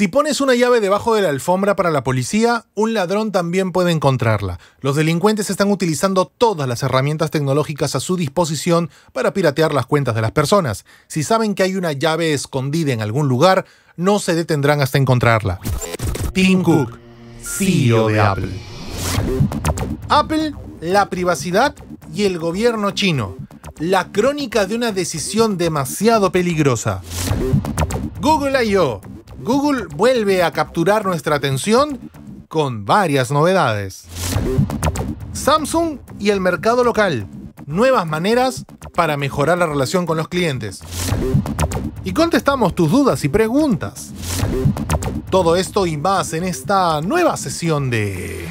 Si pones una llave debajo de la alfombra para la policía, un ladrón también puede encontrarla. Los delincuentes están utilizando todas las herramientas tecnológicas a su disposición para piratear las cuentas de las personas. Si saben que hay una llave escondida en algún lugar, no se detendrán hasta encontrarla. Tim Cook, CEO de Apple. Apple, la privacidad y el gobierno chino. La crónica de una decisión demasiado peligrosa. Google I.O Google vuelve a capturar nuestra atención con varias novedades. Samsung y el mercado local. Nuevas maneras para mejorar la relación con los clientes. Y contestamos tus dudas y preguntas. Todo esto y más en esta nueva sesión de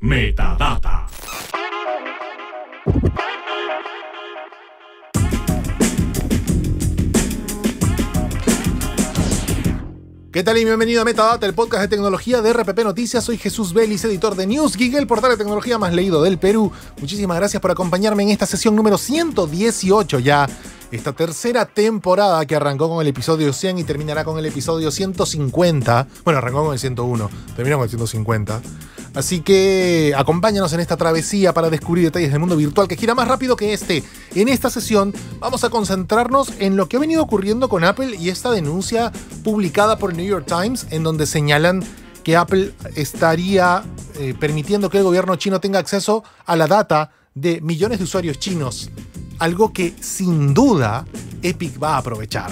Metadata. ¿Qué tal y bienvenido a Metadata, el podcast de tecnología de RPP Noticias? Soy Jesús Vélez, editor de News el portal de tecnología más leído del Perú. Muchísimas gracias por acompañarme en esta sesión número 118 ya esta tercera temporada que arrancó con el episodio 100 y terminará con el episodio 150. Bueno, arrancó con el 101, terminó con el 150. Así que acompáñanos en esta travesía para descubrir detalles del mundo virtual que gira más rápido que este. En esta sesión vamos a concentrarnos en lo que ha venido ocurriendo con Apple y esta denuncia publicada por el New York Times en donde señalan que Apple estaría eh, permitiendo que el gobierno chino tenga acceso a la data de millones de usuarios chinos algo que sin duda Epic va a aprovechar.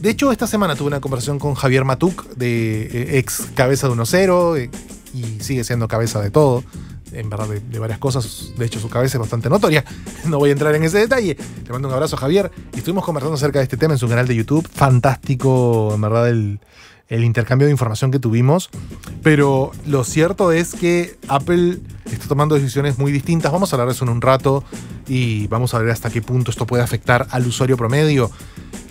De hecho, esta semana tuve una conversación con Javier Matuk, de eh, ex cabeza de 1-0, eh, y sigue siendo cabeza de todo, en verdad de, varias cosas. De hecho, su cabeza es bastante notoria. No voy a entrar en ese detalle. Te mando un abrazo Javier. Y estuvimos conversando acerca de este tema en su canal de YouTube. Fantástico, en verdad, el, el intercambio de información que tuvimos, pero lo cierto es que Apple está tomando decisiones muy distintas. Vamos a hablar de eso en un rato y vamos a ver hasta qué punto esto puede afectar al usuario promedio.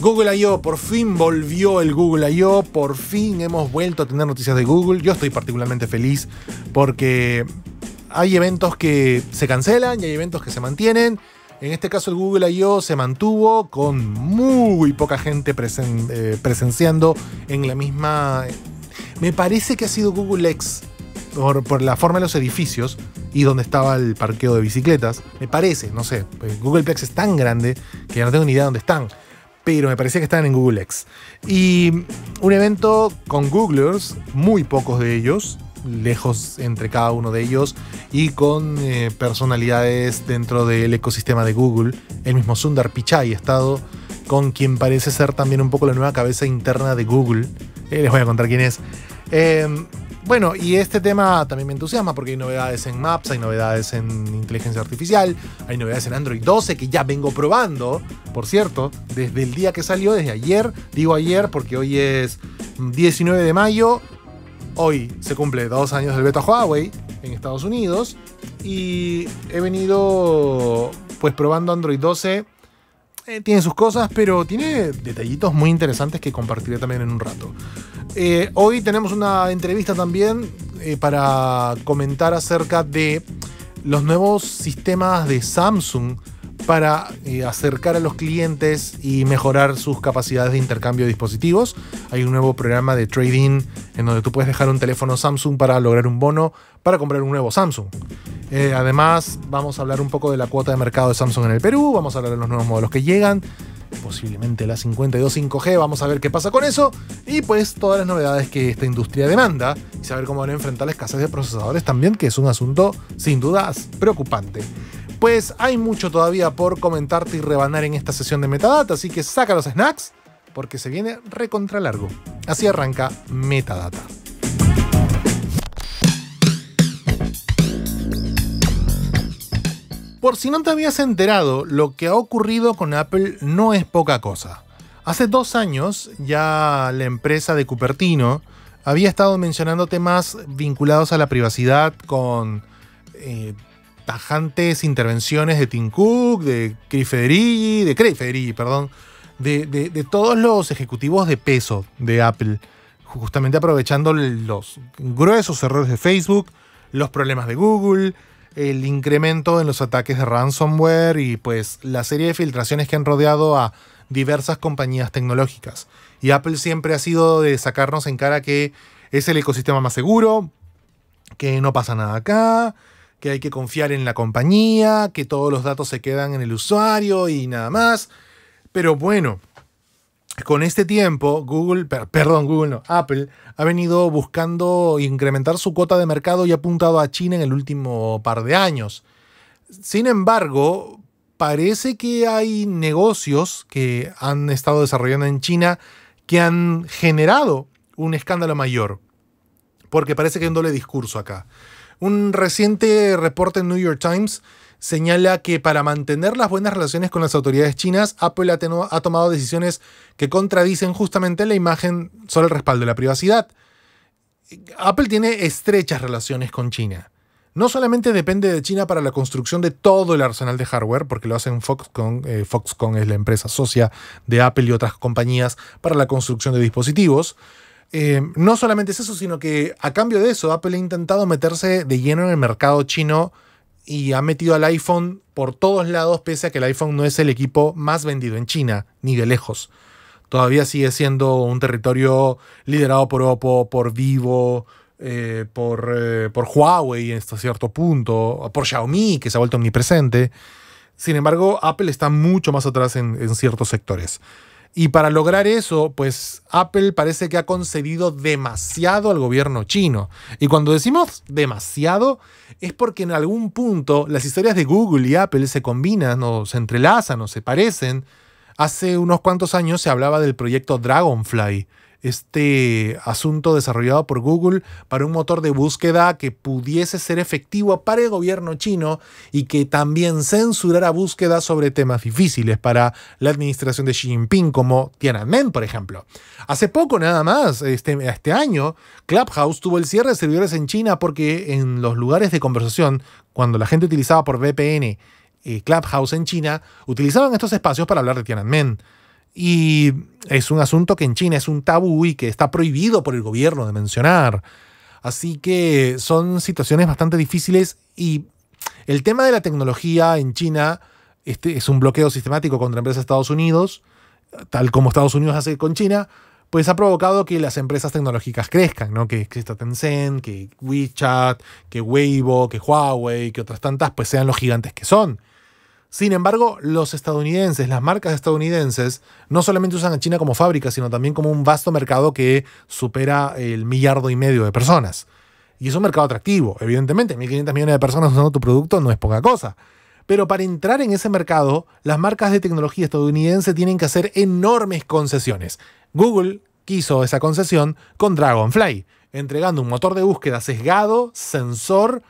Google I.O. por fin volvió el Google I.O. Por fin hemos vuelto a tener noticias de Google. Yo estoy particularmente feliz porque hay eventos que se cancelan y hay eventos que se mantienen. En este caso el Google I.O. se mantuvo con muy poca gente eh, presenciando en la misma... Eh, me parece que ha sido Google X por, la forma de los edificios y donde estaba el parqueo de bicicletas. Me parece, no sé. Pues, Google Plex es tan grande que no tengo ni idea de dónde están. Pero me parecía que estaban en Google X. Y un evento con Googlers, muy pocos de ellos, lejos entre cada uno de ellos y con eh, personalidades dentro del ecosistema de Google. El mismo Sundar Pichai ha estado con quien parece ser también un poco la nueva cabeza interna de Google. Eh, les voy a contar quién es. Em, bueno, y este tema también me entusiasma porque hay novedades en Maps, hay novedades en inteligencia artificial, hay novedades en Android 12 que ya vengo probando, por cierto, desde el día que salió, desde ayer, digo ayer porque hoy es 19 mm, de mayo, Hoy se cumple dos años del beta Huawei en Estados Unidos y he venido pues probando Android 12. Eh, tiene sus cosas, pero tiene detallitos muy interesantes que compartiré también en un rato. Eh, hoy tenemos una entrevista también eh, para comentar acerca de los nuevos sistemas de Samsung para eh, acercar a los clientes y mejorar sus capacidades de intercambio de dispositivos. Hay un nuevo programa de trading en donde tú puedes dejar un teléfono Samsung para lograr un bono para comprar un nuevo Samsung. Eh, además, vamos a hablar un poco de la cuota de mercado de Samsung en el Perú, vamos a hablar de los nuevos modelos que llegan, posiblemente la 52 5G, vamos a ver qué pasa con eso y pues todas las novedades que esta industria demanda y saber cómo van a enfrentar la escasez de procesadores también, que es un asunto sin dudas preocupante. Pues hay mucho todavía por comentarte y rebanar en esta sesión de Metadata, así que saca los snacks porque se viene recontra largo. Así arranca Metadata. Por si no te habías enterado, lo que ha ocurrido con Apple no es poca cosa. Hace dos años ya la empresa de Cupertino había estado mencionando temas vinculados a la privacidad con eh, tajantes intervenciones de Tim Cook, de Craig Federighi, de perdón, de, todos los ejecutivos de peso de Apple, justamente aprovechando los gruesos errores de Facebook, los problemas de Google, el incremento en los ataques de ransomware y pues la serie de filtraciones que han rodeado a diversas compañías tecnológicas. Y Apple siempre ha sido de sacarnos en cara que es el ecosistema más seguro, que no pasa nada acá, que hay que confiar en la compañía, que todos los datos se quedan en el usuario y nada más. Pero bueno, con este tiempo, Google, perdón, Google Apple ha venido buscando incrementar su cuota de mercado y ha apuntado a China en el último par de años. Sin embargo, parece que hay negocios que han estado desarrollando en China que han generado un escándalo mayor. Porque parece que hay un doble discurso acá. Un reciente reporte en New York Times señala que para mantener las buenas relaciones con las autoridades chinas, Apple ha, tomado decisiones que contradicen justamente la imagen sobre el respaldo de la privacidad. Apple tiene estrechas relaciones con China. No solamente depende de China para la construcción de todo el arsenal de hardware, porque lo hacen Foxconn, eh, Foxconn es la empresa socia de Apple y otras compañías para la construcción de dispositivos, eh, no solamente es eso, sino que a cambio de eso, Apple ha intentado meterse de lleno en el mercado chino y ha metido al iPhone por todos lados, pese a que el iPhone no es el equipo más vendido en China, ni de lejos. Todavía sigue siendo un territorio liderado por Oppo, por Vivo, eh, eh, por, Huawei hasta cierto punto, por Xiaomi, que se ha vuelto omnipresente. Sin embargo, Apple está mucho más atrás en, en ciertos sectores. Y para lograr eso, pues Apple parece que ha concedido demasiado al gobierno chino. Y cuando decimos demasiado, es porque en algún punto las historias de Google y Apple se combinan o se entrelazan o se parecen. Hace unos cuantos años se hablaba del proyecto Dragonfly, este asunto desarrollado por Google para un motor de búsqueda que pudiese ser efectivo para el gobierno chino y que también censurara búsquedas sobre temas difíciles para la administración de Xi Jinping, como Tiananmen, por ejemplo. Hace poco nada más, este, este año, Clubhouse tuvo el cierre de servidores en China porque en los lugares de conversación, cuando la gente utilizaba por VPN, eh, Clubhouse en China, utilizaban estos espacios para hablar de Tiananmen. Y es un asunto que en China es un tabú y que está prohibido por el gobierno de mencionar. Así que son situaciones bastante difíciles y el tema de la tecnología en China este, es un bloqueo sistemático contra empresas de Estados Unidos, tal como Estados Unidos hace con China, pues ha provocado que las empresas tecnológicas crezcan, ¿no? Que exista Tencent, que WeChat, que Weibo, que Huawei, que otras tantas, pues sean los gigantes que son. Sin embargo, los estadounidenses, las marcas estadounidenses, no solamente usan a China como fábrica, sino también como un vasto mercado que supera el millardo y medio de personas. Y es un mercado atractivo, evidentemente. 1.500 millones de personas usando tu producto no es poca cosa. Pero para entrar en ese mercado, las marcas de tecnología estadounidense tienen que hacer enormes concesiones. Google quiso esa concesión con Dragonfly, entregando un motor de búsqueda sesgado, sensor,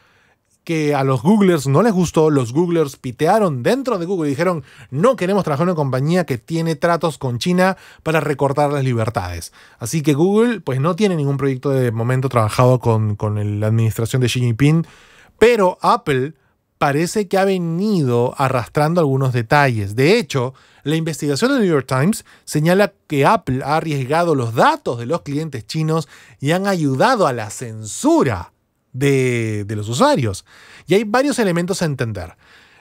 que a los Googlers no les gustó, los Googlers pitearon dentro de Google y dijeron, no queremos trabajar en una compañía que tiene tratos con China para recortar las libertades. Así que Google pues no tiene ningún proyecto de momento trabajado con, con la administración de Xi Jinping, pero Apple parece que ha venido arrastrando algunos detalles. De hecho, la investigación del New York Times señala que Apple ha arriesgado los datos de los clientes chinos y han ayudado a la censura de, los usuarios. Y hay varios elementos a entender.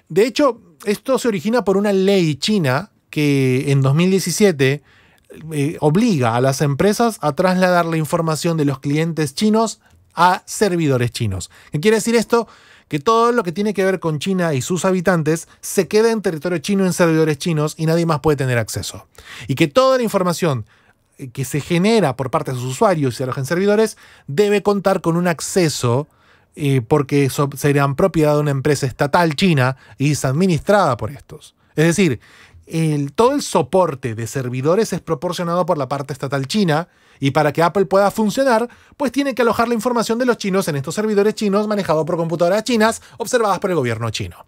De hecho, esto se origina por una ley china que en 2017 eh, obliga a las empresas a trasladar la información de los clientes chinos a servidores chinos. ¿Qué quiere decir esto? Que todo lo que tiene que ver con China y sus habitantes se queda en territorio chino en servidores chinos y nadie más puede tener acceso. Y que toda la información que se genera por parte de sus usuarios y se los servidores debe contar con un acceso eh, porque serían serán propiedad de una empresa estatal china y es administrada por estos. Es decir, el, todo el soporte de servidores es proporcionado por la parte estatal china y para que Apple pueda funcionar, pues tiene que alojar la información de los chinos en estos servidores chinos manejados por computadoras chinas observadas por el gobierno chino.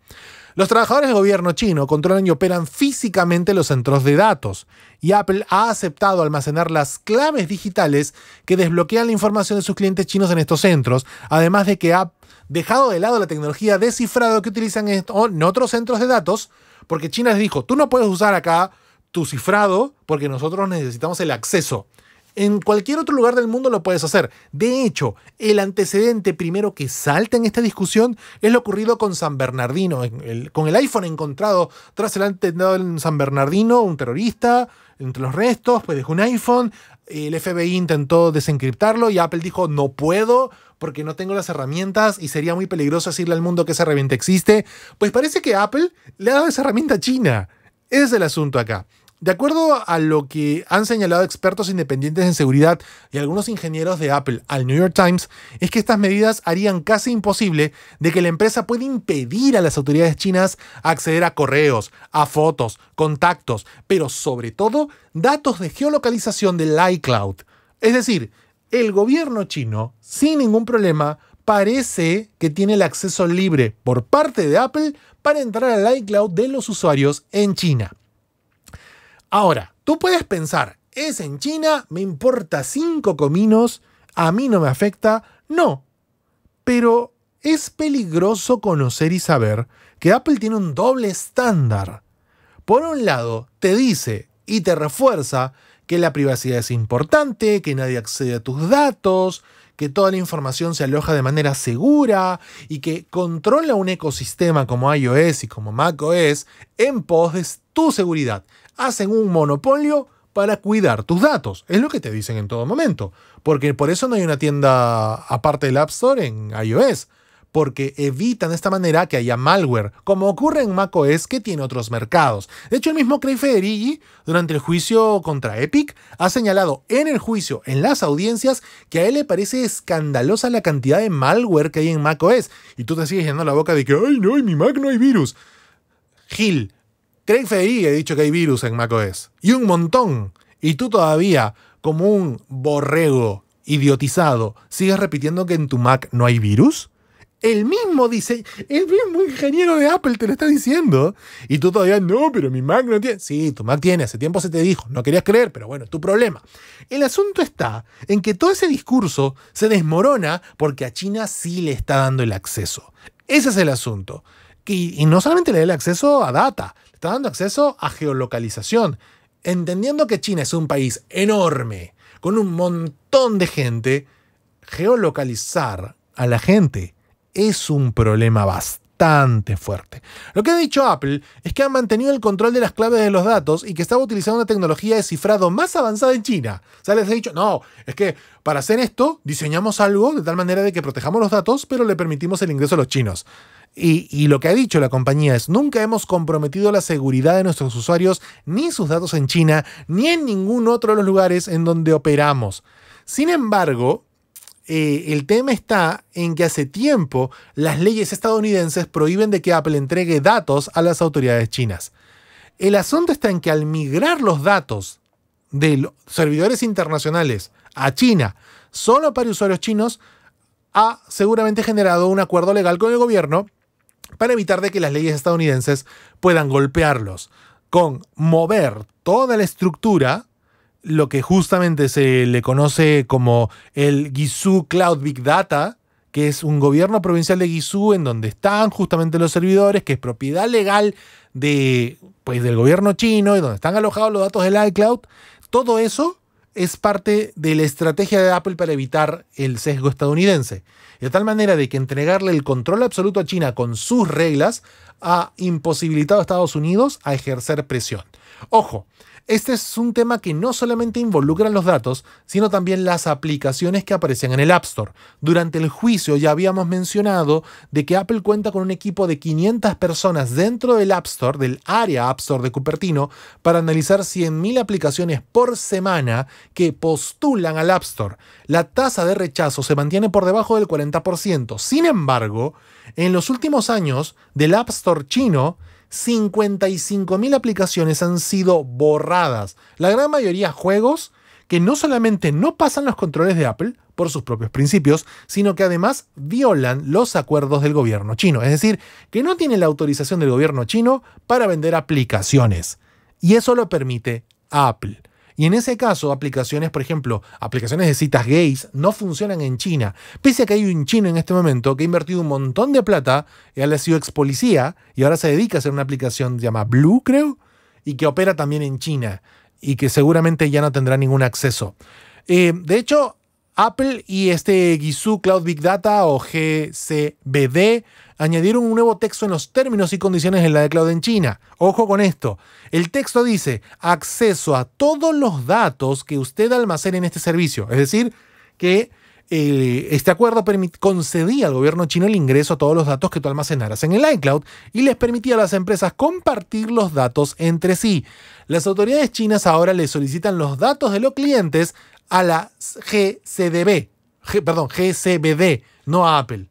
Los trabajadores del gobierno chino controlan y operan físicamente los centros de datos y Apple ha aceptado almacenar las claves digitales que desbloquean la información de sus clientes chinos en estos centros, además de que ha dejado de lado la tecnología de cifrado que utilizan en otros centros de datos, porque China les dijo, tú no puedes usar acá tu cifrado porque nosotros necesitamos el acceso. En cualquier otro lugar del mundo lo puedes hacer. De hecho, el antecedente primero que salta en esta discusión es lo ocurrido con San Bernardino, con el iPhone encontrado tras el atentado en San Bernardino, un terrorista, entre los restos, pues dejó un iPhone, el FBI intentó desencriptarlo y Apple dijo no puedo porque no tengo las herramientas y sería muy peligroso decirle al mundo que esa herramienta existe. Pues parece que Apple le ha dado esa herramienta a China. Ese es el asunto acá. De acuerdo a lo que han señalado expertos independientes en seguridad y algunos ingenieros de Apple al New York Times, es que estas medidas harían casi imposible de que la empresa pueda impedir a las autoridades chinas acceder a correos, a fotos, contactos, pero sobre todo datos de geolocalización del iCloud. Es decir, el gobierno chino, sin ningún problema, parece que tiene el acceso libre por parte de Apple para entrar al iCloud de los usuarios en China. Ahora, tú puedes pensar, es en China, me importa cinco cominos, a mí no me afecta. No, pero es peligroso conocer y saber que Apple tiene un doble estándar. Por un lado, te dice y te refuerza que la privacidad es importante, que nadie accede a tus datos, que toda la información se aloja de manera segura y que controla un ecosistema como iOS y como macOS en pos de tu seguridad hacen un monopolio para cuidar tus datos. Es lo que te dicen en todo momento. Porque por eso no hay una tienda aparte del App Store en iOS. Porque evitan de esta manera que haya malware, como ocurre en macOS que tiene otros mercados. De hecho, el mismo Craig Federighi, durante el juicio contra Epic, ha señalado en el juicio, en las audiencias, que a él le parece escandalosa la cantidad de malware que hay en macOS. Y tú te sigues llenando la boca de que, ay, no, en mi Mac no hay virus. Gil, Craig Federighi ha dicho que hay virus en macOS. Y un montón. Y tú todavía, como un borrego idiotizado, sigues repitiendo que en tu Mac no hay virus. El mismo dice, el mismo ingeniero de Apple te lo está diciendo. Y tú todavía, no, pero mi Mac no tiene. Sí, tu Mac tiene, hace tiempo se te dijo, no querías creer, pero bueno, es tu problema. El asunto está en que todo ese discurso se desmorona porque a China sí le está dando el acceso. Ese es el asunto. Y, no solamente le da el acceso a data, le está dando acceso a geolocalización. Entendiendo que China es un país enorme, con un montón de gente, geolocalizar a la gente es un problema vasto fuerte. Lo que ha dicho Apple es que ha mantenido el control de las claves de los datos y que estaba utilizando una tecnología de cifrado más avanzada en China. O sea, les ha dicho, no, es que para hacer esto diseñamos algo de tal manera de que protejamos los datos, pero le permitimos el ingreso a los chinos. Y, y, lo que ha dicho la compañía es, nunca hemos comprometido la seguridad de nuestros usuarios, ni sus datos en China, ni en ningún otro de los lugares en donde operamos. Sin embargo, eh, el tema está en que hace tiempo las leyes estadounidenses prohíben de que Apple entregue datos a las autoridades chinas. El asunto está en que al migrar los datos de los servidores internacionales a China, solo para usuarios chinos, ha seguramente generado un acuerdo legal con el gobierno para evitar de que las leyes estadounidenses puedan golpearlos, con mover toda la estructura lo que justamente se le conoce como el Gizú Cloud Big Data, que es un gobierno provincial de Gizú, en donde están justamente los servidores, que es propiedad legal de, pues, del gobierno chino y donde están alojados los datos del iCloud, todo eso es parte de la estrategia de Apple para evitar el sesgo estadounidense. De tal manera de que entregarle el control absoluto a China con sus reglas ha imposibilitado a Estados Unidos a ejercer presión. Ojo, este es un tema que no solamente involucra los datos, sino también las aplicaciones que aparecen en el App Store. Durante el juicio ya habíamos mencionado de que Apple cuenta con un equipo de 500 personas dentro del App Store, del área App Store de Cupertino, para analizar 100.000 aplicaciones por semana que postulan al App Store. La tasa de rechazo se mantiene por debajo del 40%. Sin embargo, en los últimos años, del App Store chino, 55.000 aplicaciones han sido borradas. La gran mayoría juegos que no solamente no pasan los controles de Apple por sus propios principios, sino que además violan los acuerdos del gobierno chino. Es decir, que no tiene la autorización del gobierno chino para vender aplicaciones. Y eso lo permite Apple. Y en ese caso, aplicaciones, por ejemplo, aplicaciones de citas gays, no funcionan en China. Pese a que hay un chino en este momento que ha invertido un montón de plata, él ha sido ex policía y ahora se dedica a hacer una aplicación llamada Blue, creo, y que opera también en China y que seguramente ya no tendrá ningún acceso. Eh, de hecho, Apple y este Guizhou Cloud Big Data o GCBD añadieron un nuevo texto en los términos y condiciones en la de en China. Ojo con esto. El texto dice acceso a todos los datos que usted almacene en este servicio. Es decir, que eh, este acuerdo concedía al gobierno chino el ingreso a todos los datos que tú almacenaras en el iCloud y les permitía a las empresas compartir los datos entre sí. Las autoridades chinas ahora le solicitan los datos de los clientes a la GCDB, perdón, GCBD, no a Apple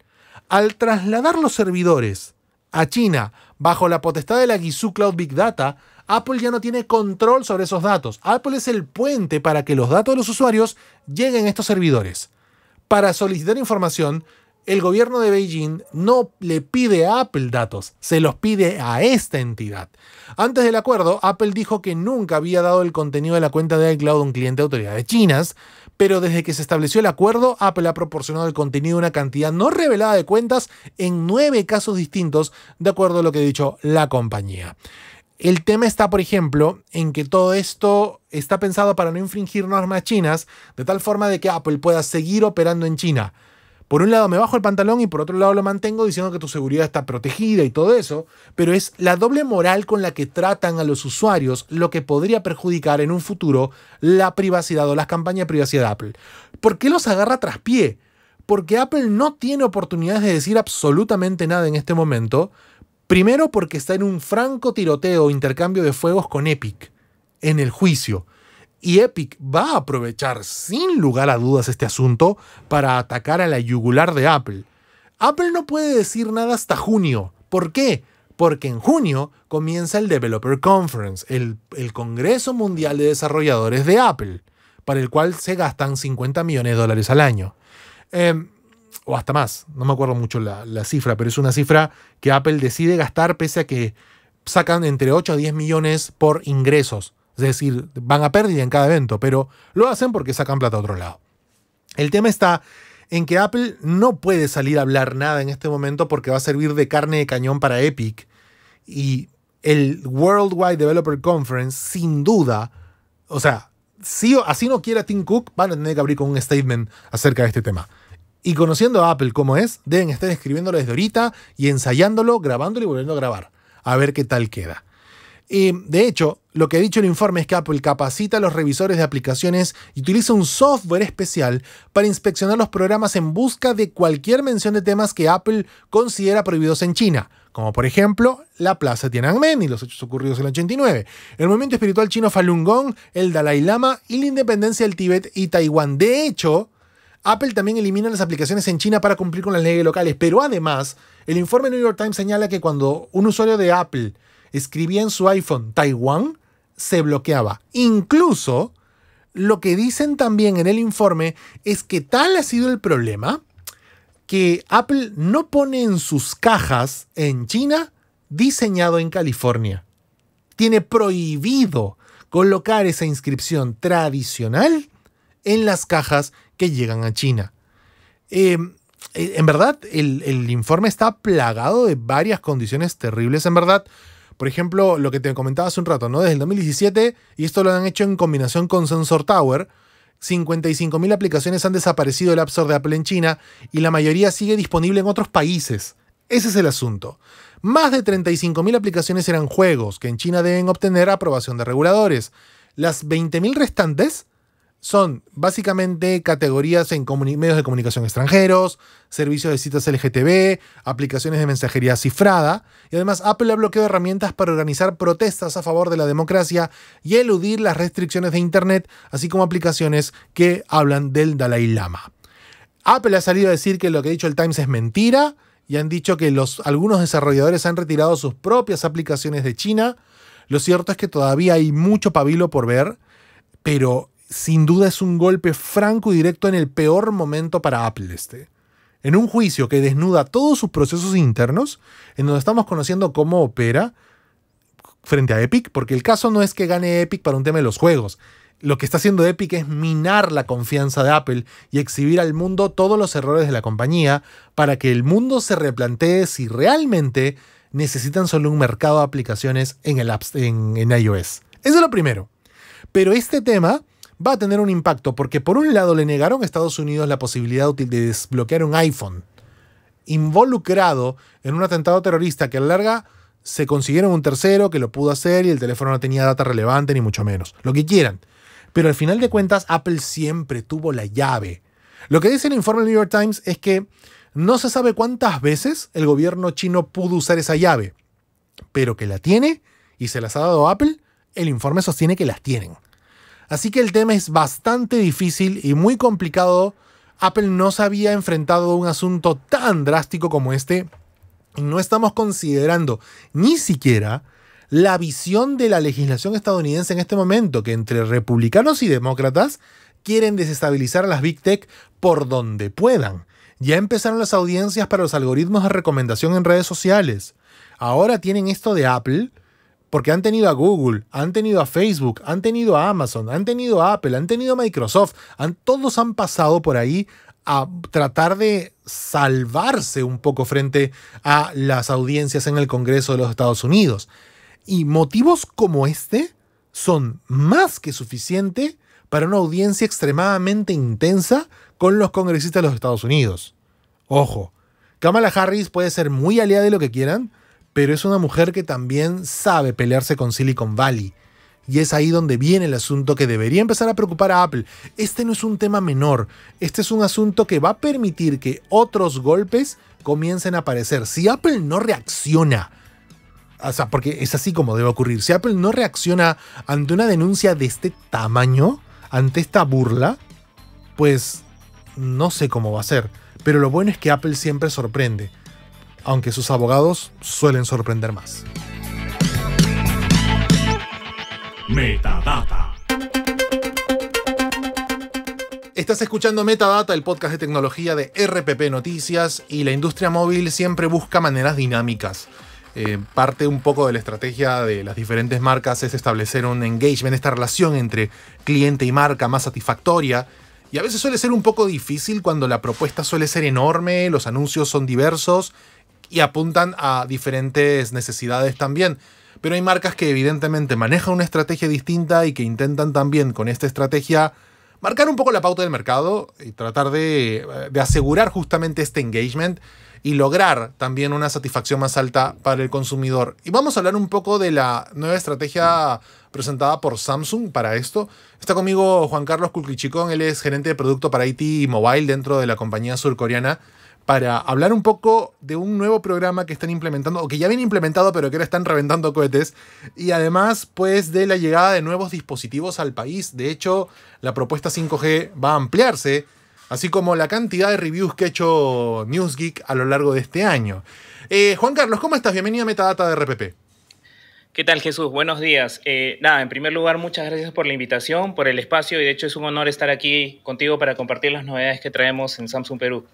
al trasladar los servidores a China bajo la potestad de la Gizu Cloud Big Data, Apple ya no tiene control sobre esos datos. Apple es el puente para que los datos de los usuarios lleguen a estos servidores. Para solicitar información, el gobierno de Beijing no le pide a Apple datos, se los pide a esta entidad. Antes del acuerdo, Apple dijo que nunca había dado el contenido de la cuenta de iCloud a un cliente de autoridades chinas, pero desde que se estableció el acuerdo, Apple ha proporcionado el contenido de una cantidad no revelada de cuentas en nueve casos distintos, de acuerdo a lo que ha dicho la compañía. El tema está, por ejemplo, en que todo esto está pensado para no infringir normas chinas, de tal forma de que Apple pueda seguir operando en China por un lado me bajo el pantalón y por otro lado lo mantengo diciendo que tu seguridad está protegida y todo eso, pero es la doble moral con la que tratan a los usuarios lo que podría perjudicar en un futuro la privacidad o las campañas de privacidad de Apple. ¿Por qué los agarra tras pie? Porque Apple no tiene oportunidades de decir absolutamente nada en este momento. Primero porque está en un franco tiroteo, o intercambio de fuegos con Epic, en el juicio y Epic va a aprovechar sin lugar a dudas este asunto para atacar a la yugular de Apple. Apple no puede decir nada hasta junio. ¿Por qué? Porque en junio comienza el Developer Conference, el, Congreso Mundial de Desarrolladores de Apple, para el cual se gastan 50 millones de dólares al año. Em, o hasta más, no me acuerdo mucho la, la cifra, pero es una cifra que Apple decide gastar pese a que sacan entre 8 a 10 millones por ingresos es decir, van a pérdida en cada evento, pero lo hacen porque sacan plata a otro lado. El tema está en que Apple no puede salir a hablar nada en este momento porque va a servir de carne de cañón para Epic. Y el Worldwide Developer Conference, sin duda, o sea, si, así no quiera Tim Cook, van a tener que abrir con un statement acerca de este tema. Y conociendo a Apple como es, deben estar escribiéndolo desde ahorita y ensayándolo, grabándolo y volviendo a grabar. A ver qué tal queda de hecho, lo que ha dicho el informe es que Apple capacita a los revisores de aplicaciones y utiliza un software especial para inspeccionar los programas en busca de cualquier mención de temas que Apple considera prohibidos en China, como por ejemplo la plaza Tiananmen y los hechos ocurridos en el 89, el movimiento espiritual chino Falun Gong, el Dalai Lama y la independencia del Tíbet y Taiwán. De hecho, Apple también elimina las aplicaciones en China para cumplir con las leyes locales, pero además, el informe New York Times señala que cuando un usuario de Apple escribía en su iPhone Taiwán, se bloqueaba. Incluso, lo que dicen también en el informe es que tal ha sido el problema que Apple no pone en sus cajas en China diseñado en California. Tiene prohibido colocar esa inscripción tradicional en las cajas que llegan a China. Eh, eh, en verdad, el, el, informe está plagado de varias condiciones terribles. En verdad, por ejemplo, lo que te comentaba hace un rato, ¿no? Desde el 2017, y esto lo han hecho en combinación con Sensor Tower, 55.000 aplicaciones han desaparecido del App Store de Apple en China y la mayoría sigue disponible en otros países. Ese es el asunto. Más de 35.000 aplicaciones eran juegos que en China deben obtener aprobación de reguladores. Las 20.000 restantes son básicamente categorías en medios de comunicación extranjeros, servicios de citas LGTB, aplicaciones de mensajería cifrada, y además Apple ha bloqueado herramientas para organizar protestas a favor de la democracia y eludir las restricciones de Internet, así como aplicaciones que hablan del Dalai Lama. Apple ha salido a decir que lo que ha dicho el Times es mentira, y han dicho que los, algunos desarrolladores han retirado sus propias aplicaciones de China. Lo cierto es que todavía hay mucho pabilo por ver, pero sin duda es un golpe franco y directo en el peor momento para Apple este. En un juicio que desnuda todos sus procesos internos, en donde estamos conociendo cómo opera frente a Epic, porque el caso no es que gane Epic para un tema de los juegos. Lo que está haciendo Epic es minar la confianza de Apple y exhibir al mundo todos los errores de la compañía para que el mundo se replantee si realmente necesitan solo un mercado de aplicaciones en, el en iOS. Eso es lo primero. Pero este tema va a tener un impacto, porque por un lado le negaron a Estados Unidos la posibilidad útil de desbloquear un iPhone involucrado en un atentado terrorista que a la larga se consiguieron un tercero que lo pudo hacer y el teléfono no tenía data relevante ni mucho menos, lo que quieran. Pero al final de cuentas Apple siempre tuvo la llave. Lo que dice el informe del New York Times es que no se sabe cuántas veces el gobierno chino pudo usar esa llave, pero que la tiene y se las ha dado Apple, el informe sostiene que las tienen. Así que el tema es bastante difícil y muy complicado. Apple no se había enfrentado a un asunto tan drástico como este. no estamos considerando ni siquiera la visión de la legislación estadounidense en este momento, que entre republicanos y demócratas quieren desestabilizar a las Big Tech por donde puedan. Ya empezaron las audiencias para los algoritmos de recomendación en redes sociales. Ahora tienen esto de Apple, porque han tenido a Google, han tenido a Facebook, han tenido a Amazon, han tenido a Apple, han tenido a Microsoft, todos han pasado por ahí a tratar de salvarse un poco frente a las audiencias en el Congreso de los Estados Unidos. Y motivos como este son más que suficiente para una audiencia extremadamente intensa con los congresistas de los Estados Unidos. Ojo, Kamala Harris puede ser muy aliada de lo que quieran, pero es una mujer que también sabe pelearse con Silicon Valley. Y es ahí donde viene el asunto que debería empezar a preocupar a Apple. Este no es un tema menor, este es un asunto que va a permitir que otros golpes comiencen a aparecer. Si Apple no reacciona, o sea, porque es así como debe ocurrir, si Apple no reacciona ante una denuncia de este tamaño, ante esta burla, pues no sé cómo va a ser. Pero lo bueno es que Apple siempre sorprende aunque sus abogados suelen sorprender más. Metadata. Estás escuchando Metadata, el podcast de tecnología de RPP Noticias, y la industria móvil siempre busca maneras dinámicas. Eh, parte un poco de la estrategia de las diferentes marcas es establecer un engagement, esta relación entre cliente y marca más satisfactoria. Y a veces suele ser un poco difícil cuando la propuesta suele ser enorme, los anuncios son diversos y apuntan a diferentes necesidades también. Pero hay marcas que evidentemente manejan una estrategia distinta y que intentan también con esta estrategia marcar un poco la pauta del mercado y tratar eh, de, asegurar justamente este engagement y lograr también una satisfacción más alta para el consumidor. Y vamos a hablar un poco de la nueva estrategia presentada por Samsung para esto. Está conmigo Juan Carlos Kulkichikon, él es gerente de producto para IT y Mobile dentro de la compañía surcoreana para hablar un poco de un nuevo programa que están implementando, o que ya viene implementado, pero que ahora están reventando cohetes, y además, pues, de la llegada de nuevos dispositivos al país. De hecho, la propuesta 5G va a ampliarse, así como la cantidad de reviews que ha hecho NewsGeek a lo largo de este año. Eh, Juan Carlos, ¿cómo estás? Bienvenido a Metadata de RPP. ¿Qué tal Jesús? Buenos días. Eh, nada, en primer lugar, muchas gracias por la invitación, por el espacio y de hecho es un honor estar aquí contigo para compartir las novedades que traemos en Samsung Perú.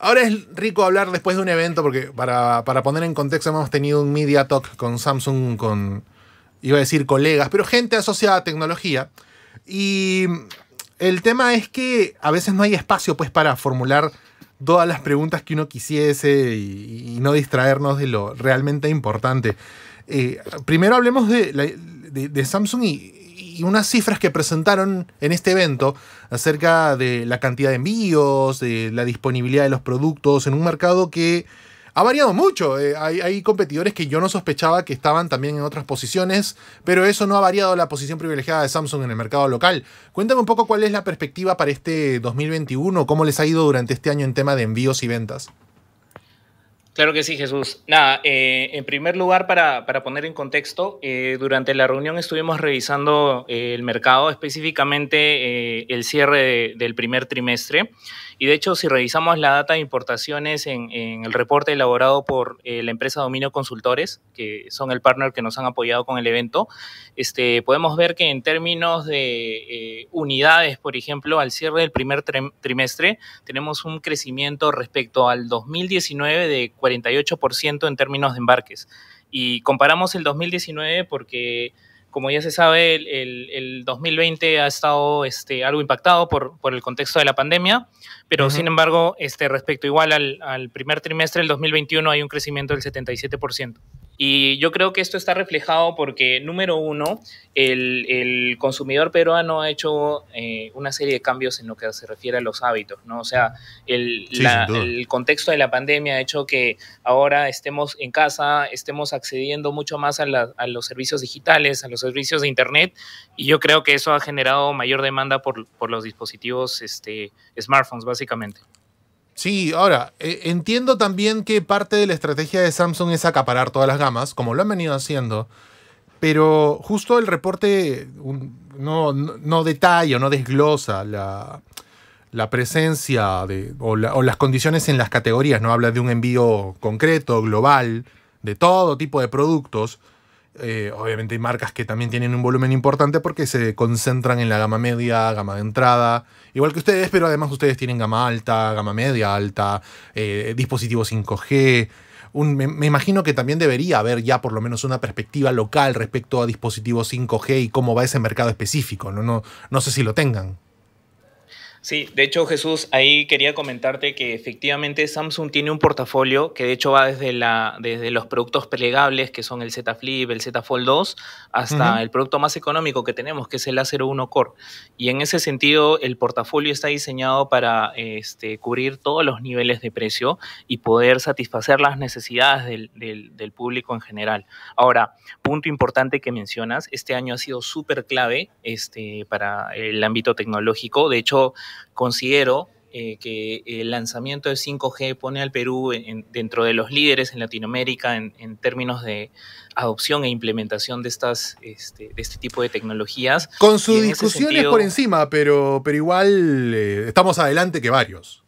Ahora es rico hablar después de un evento, porque para, poner en contexto, hemos tenido un media talk con Samsung, con, iba a decir colegas, pero gente asociada a tecnología. Y el tema es que a veces no hay espacio pues, para formular todas las preguntas que uno quisiese y, no distraernos de lo realmente importante. Eh, primero hablemos de Samsung y, y unas cifras que presentaron en este evento acerca de la cantidad de envíos, de la disponibilidad de los productos en un mercado que ha variado mucho. Eh, hay, hay, competidores que yo no sospechaba que estaban también en otras posiciones, pero eso no ha variado la posición privilegiada de Samsung en el mercado local. Cuéntame un poco cuál es la perspectiva para este 2021, cómo les ha ido durante este año en tema de envíos y ventas. Claro que sí, Jesús. Nada, eh, en primer lugar, para, para poner en contexto, eh, durante la reunión estuvimos revisando eh, el mercado, específicamente el cierre del primer trimestre. Y de hecho, si revisamos la data de importaciones en, el reporte elaborado por eh, la empresa Dominio Consultores, que son el partner que nos han apoyado con el evento, este, podemos ver que en términos de eh, unidades, por ejemplo, al cierre del primer trimestre, tenemos un crecimiento respecto al 2019 de 48% en términos de embarques. Y comparamos el 2019 porque como ya se sabe, el, 2020 ha estado este, algo impactado por, el contexto de la pandemia, pero sin embargo, este, respecto igual al, al primer trimestre del 2021 hay un crecimiento del 77%. Y yo creo que esto está reflejado porque, número uno, el, consumidor peruano ha hecho eh, una serie de cambios en lo que se refiere a los hábitos, ¿no? O sea, el, contexto de la pandemia ha hecho que ahora estemos en casa, estemos accediendo mucho más a, los servicios digitales, a los servicios de Internet, y yo creo que eso ha generado mayor demanda por, por los dispositivos este, smartphones, básicamente. Sí, ahora, eh, entiendo también que parte de la estrategia de Samsung es acaparar todas las gamas, como lo han venido haciendo, pero justo el reporte no, no, detalla, no desglosa la, la presencia de, o, las condiciones en las categorías, no habla de un envío concreto, global, de todo tipo de productos, eh, obviamente hay marcas que también tienen un volumen importante porque se concentran en la gama media, gama de entrada, igual que ustedes, pero además ustedes tienen gama alta, gama media alta, eh, dispositivos 5G. me, imagino que también debería haber ya por lo menos una perspectiva local respecto a dispositivos 5G y cómo va ese mercado específico. no, no sé si lo tengan. Sí, de hecho Jesús, ahí quería comentarte que efectivamente Samsung tiene un portafolio que de hecho va desde, la, desde los productos plegables que son el Z Flip, el Z Fold 2, hasta el producto más económico que tenemos que es el A01 Core. Y en ese sentido el portafolio está diseñado para este, cubrir todos los niveles de precio y poder satisfacer las necesidades del, público en general. Ahora, punto importante que mencionas, este año ha sido súper clave este, para el ámbito tecnológico. De hecho, Considero eh, que el lanzamiento de 5G pone al Perú dentro de los líderes en Latinoamérica en, términos de adopción e implementación de, estas, este, este tipo de tecnologías. Con sus discusiones por encima, pero, igual eh, estamos adelante que varios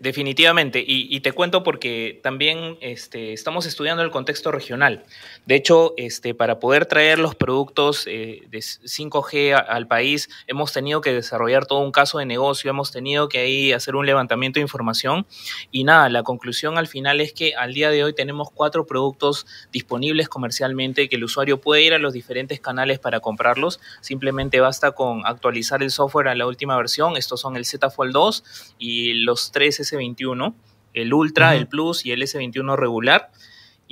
definitivamente, y, te cuento porque también este, estamos estudiando el contexto regional. De hecho, este, para poder traer los productos eh, de 5G al país, hemos tenido que desarrollar todo un caso de negocio, hemos tenido que ahí hacer un levantamiento de información y nada, la conclusión al final es que al día de hoy tenemos cuatro productos disponibles comercialmente que el usuario puede ir a los diferentes canales para comprarlos. Simplemente basta con actualizar el software a la última versión. Estos son el Z Fold 2 y los tres S21, el Ultra, el Plus y el S21 regular.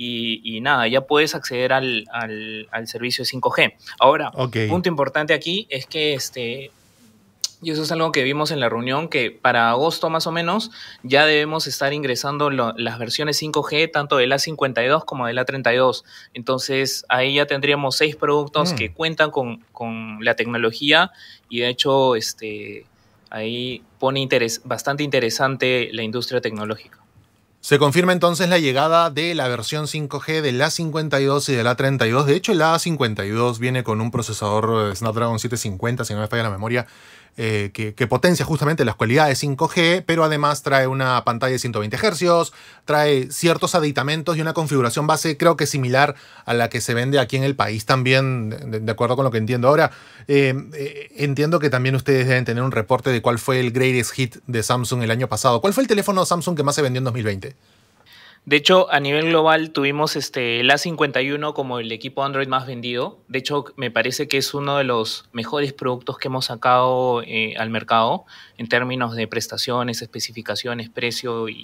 Y, nada, ya puedes acceder al, servicio 5G. Ahora, punto importante aquí es que este, y eso es algo que vimos en la reunión, que para agosto más o menos ya debemos estar ingresando las versiones 5G, tanto de la 52 como de la 32. Entonces ahí ya tendríamos seis productos mm. que cuentan con, la tecnología y de hecho este, ahí pone bastante interesante la industria tecnológica. Se confirma entonces la llegada de la versión 5G del A52 y del A32. De hecho, la A52 viene con un procesador eh, Snapdragon 750, si no me falla la memoria, eh, que, potencia justamente las cualidades 5G, pero además trae una pantalla de 120 Hz, trae ciertos aditamentos y una configuración base creo que similar a la que se vende aquí en el país también, de, acuerdo con lo que entiendo. Ahora, eh, eh, entiendo que también ustedes deben tener un reporte de cuál fue el greatest hit de Samsung el año pasado. ¿Cuál fue el teléfono Samsung que más se vendió en 2020? De hecho, a nivel global tuvimos este, el A51 como el equipo Android más vendido. De hecho, me parece que es uno de los mejores productos que hemos sacado eh, al mercado en términos de prestaciones, especificaciones, precio y,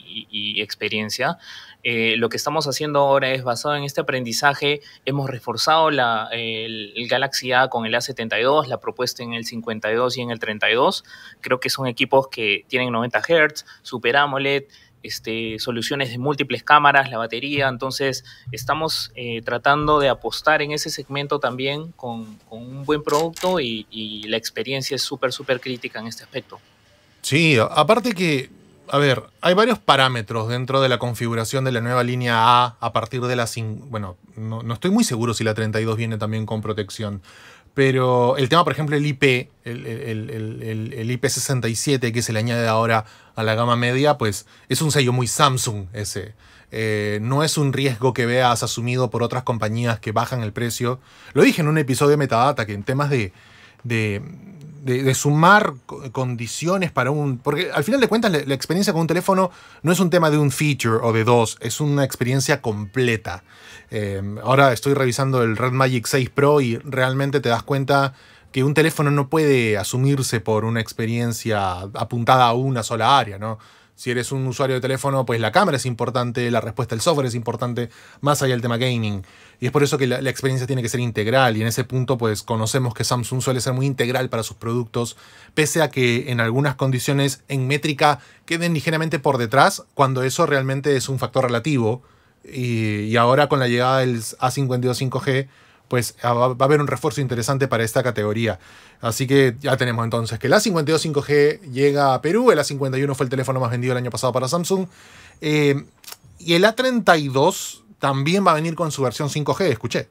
experiencia. Eh, lo que estamos haciendo ahora es basado en este aprendizaje, hemos reforzado el, el, Galaxy A con el A72, la propuesta en el 52 y en el 32. Creo que son equipos que tienen 90 Hz, Super AMOLED. Este, soluciones de múltiples cámaras, la batería. Entonces, estamos eh, tratando de apostar en ese segmento también con, un buen producto y, la experiencia es súper, súper crítica en este aspecto. Sí, aparte que, a ver, hay varios parámetros dentro de la configuración de la nueva línea A a partir de la... Bueno, no, no estoy muy seguro si la 32 viene también con protección pero el tema, por ejemplo, el IP, el, el, el, el, IP67 que se le añade ahora a la gama media, pues es un sello muy Samsung ese. Eh, no es un riesgo que veas asumido por otras compañías que bajan el precio. Lo dije en un episodio de Metadata, que en temas de de, sumar condiciones para un... Porque al final de cuentas la, experiencia con un teléfono no es un tema de un feature o de dos, es una experiencia completa. Eh, ahora estoy revisando el Red Magic 6 Pro y realmente te das cuenta que un teléfono no puede asumirse por una experiencia apuntada a una sola área, ¿no? Si eres un usuario de teléfono, pues la cámara es importante, la respuesta del software es importante, más allá del tema gaming. Y es por eso que la, experiencia tiene que ser integral y en ese punto pues conocemos que Samsung suele ser muy integral para sus productos, pese a que en algunas condiciones en métrica queden ligeramente por detrás, cuando eso realmente es un factor relativo. Y, ahora con la llegada del A52 5G, pues ah, va, a haber un refuerzo interesante para esta categoría. Así que ya tenemos entonces que el A52 5G llega a Perú, el A51 fue el teléfono más vendido el año pasado para Samsung, eh, y el A32 también va a venir con su versión 5G, escuché.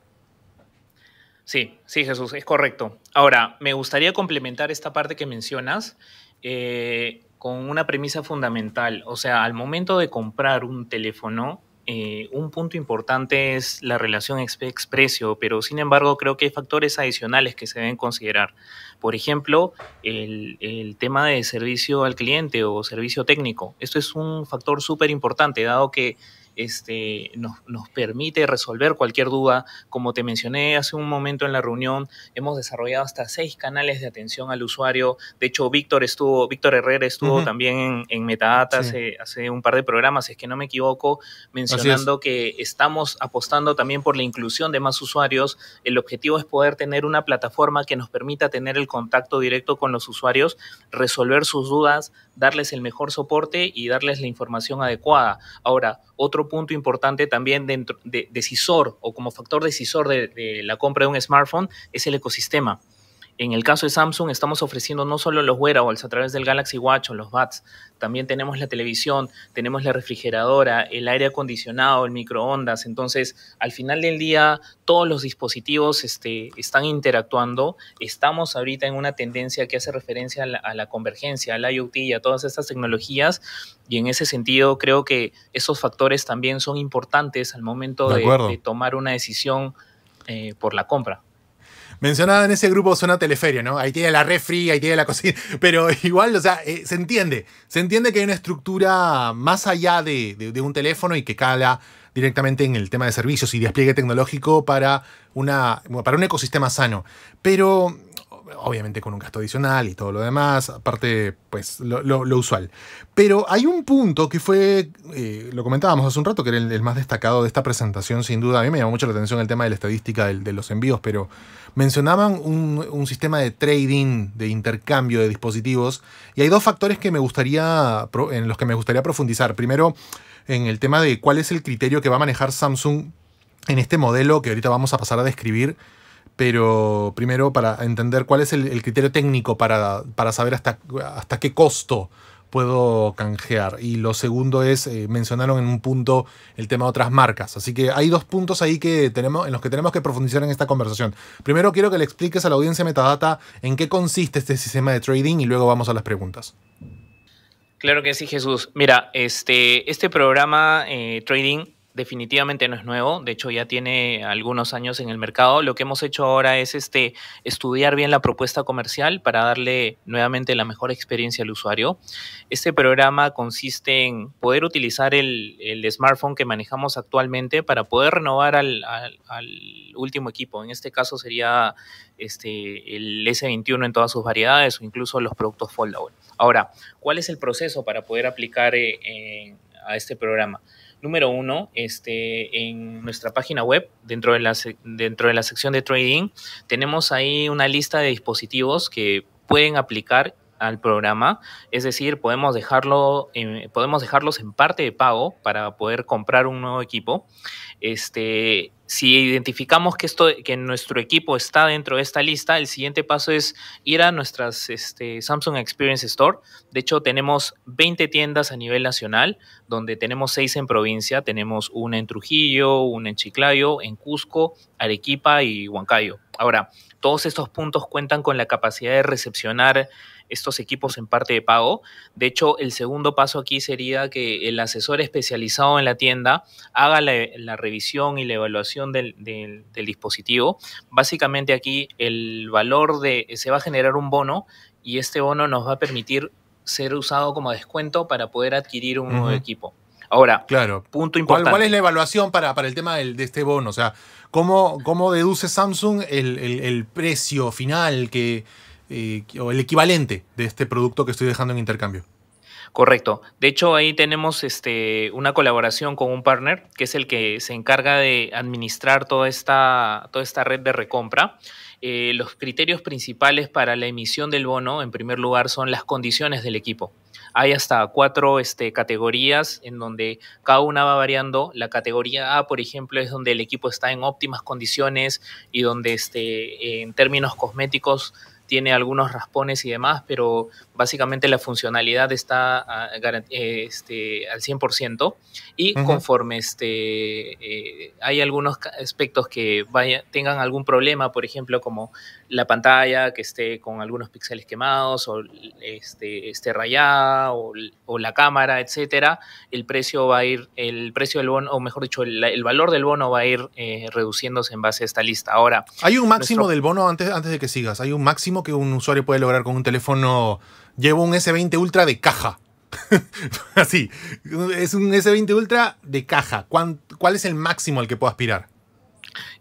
Sí, sí, Jesús, es correcto. Ahora, me gustaría complementar esta parte que mencionas eh, con una premisa fundamental. O sea, al momento de comprar un teléfono, eh, un punto importante es la relación ex-precio, pero sin embargo creo que hay factores adicionales que se deben considerar. Por ejemplo, el, el tema de servicio al cliente o servicio técnico. Esto es un factor súper importante, dado que este, nos, permite resolver cualquier duda. Como te mencioné hace un momento en la reunión, hemos desarrollado hasta seis canales de atención al usuario. De hecho, Víctor estuvo, Víctor Herrera estuvo también en, en Metadata eh, hace, un par de programas, es que no me equivoco, mencionando que estamos apostando también por la inclusión de más usuarios. El objetivo es poder tener una plataforma que nos permita tener el contacto directo con los usuarios, resolver sus dudas, darles el mejor soporte y darles la información adecuada. Ahora, otro punto importante también dentro de decisor o como factor decisor de, de la compra de un smartphone es el ecosistema. En el caso de Samsung estamos ofreciendo no solo los wearables a través del Galaxy Watch o los Bats, también tenemos la televisión, tenemos la refrigeradora, el aire acondicionado, el microondas. Entonces, al final del día, todos los dispositivos este, están interactuando. Estamos ahorita en una tendencia que hace referencia a la, convergencia, al IoT y a todas estas tecnologías. Y en ese sentido, creo que esos factores también son importantes al momento de, tomar una decisión eh, por la compra mencionada en ese grupo Zona teleferia, ¿no? Ahí tiene la refri, ahí tiene la cocina, pero igual, o sea, eh, se entiende, se entiende que hay una estructura más allá de, un teléfono y que cala directamente en el tema de servicios y despliegue tecnológico para, una, para un ecosistema sano. Pero obviamente con un gasto adicional y todo lo demás, aparte, pues lo, usual. Pero hay un punto que fue, eh, lo comentábamos hace un rato, que era el, más destacado de esta presentación, sin duda. A mí me llamó mucho la atención el tema de la estadística de, de los envíos, pero mencionaban un, un, sistema de trading, de intercambio de dispositivos, y hay dos factores que me gustaría, en los que me gustaría profundizar. Primero, en el tema de cuál es el criterio que va a manejar Samsung en este modelo que ahorita vamos a pasar a describir pero primero para entender cuál es el, criterio técnico para, saber hasta, hasta qué costo puedo canjear. Y lo segundo es, eh, mencionaron en un punto el tema de otras marcas. Así que hay dos puntos ahí que tenemos, en los que tenemos que profundizar en esta conversación. Primero quiero que le expliques a la audiencia metadata en qué consiste este sistema de trading y luego vamos a las preguntas. Claro que sí, Jesús. Mira, este, este programa eh, Trading definitivamente no es nuevo, de hecho ya tiene algunos años en el mercado. Lo que hemos hecho ahora es este, estudiar bien la propuesta comercial para darle nuevamente la mejor experiencia al usuario. Este programa consiste en poder utilizar el, smartphone que manejamos actualmente para poder renovar al, último equipo. En este caso sería este, el S21 en todas sus variedades o incluso los productos foldable. Ahora, ¿cuál es el proceso para poder aplicar eh, a este programa? número uno, este, en nuestra página web, dentro de, la, dentro de la sección de trading, tenemos ahí una lista de dispositivos que pueden aplicar al programa, es decir, podemos dejarlo, podemos dejarlos en parte de pago para poder comprar un nuevo equipo este, si identificamos que, esto, que nuestro equipo está dentro de esta lista, el siguiente paso es ir a nuestras este, Samsung Experience Store. De hecho, tenemos 20 tiendas a nivel nacional, donde tenemos 6 en provincia. Tenemos una en Trujillo, una en Chiclayo, en Cusco, Arequipa y Huancayo. Ahora, todos estos puntos cuentan con la capacidad de recepcionar estos equipos en parte de pago. De hecho, el segundo paso aquí sería que el asesor especializado en la tienda haga la, revisión y la evaluación del, dispositivo. Básicamente aquí el valor de, se va a generar un bono y este bono nos va a permitir ser usado como descuento para poder adquirir un nuevo equipo. Ahora, claro. punto importante. ¿Cuál, es la evaluación para, para el tema de este bono? O sea, ¿cómo, cómo deduce Samsung el precio final que, eh, o el equivalente de este producto que estoy dejando en intercambio. Correcto. De hecho, ahí tenemos este, una colaboración con un partner que es el que se encarga de administrar toda esta, toda esta red de recompra. Eh, los criterios principales para la emisión del bono, en primer lugar, son las condiciones del equipo. Hay hasta cuatro este, categorías en donde cada una va variando. La categoría A, por ejemplo, es donde el equipo está en óptimas condiciones y donde este, en términos cosméticos tiene algunos raspones y demás, pero básicamente la funcionalidad está ah, eh, este, al 100% y conforme este, eh, hay algunos aspectos que tengan algún problema, por ejemplo, como la pantalla que esté con algunos píxeles quemados o este, esté rayada o, la cámara, etcétera, el precio va a ir, el precio del bono, o mejor dicho, el, valor del bono va a ir eh, reduciéndose en base a esta lista. Ahora, ¿hay un máximo del bono antes, antes de que sigas? ¿Hay un máximo? que un usuario puede lograr con un teléfono. Llevo un S20 Ultra de caja. Así. Es un S20 Ultra de caja. ¿Cuál es el máximo al que puedo aspirar?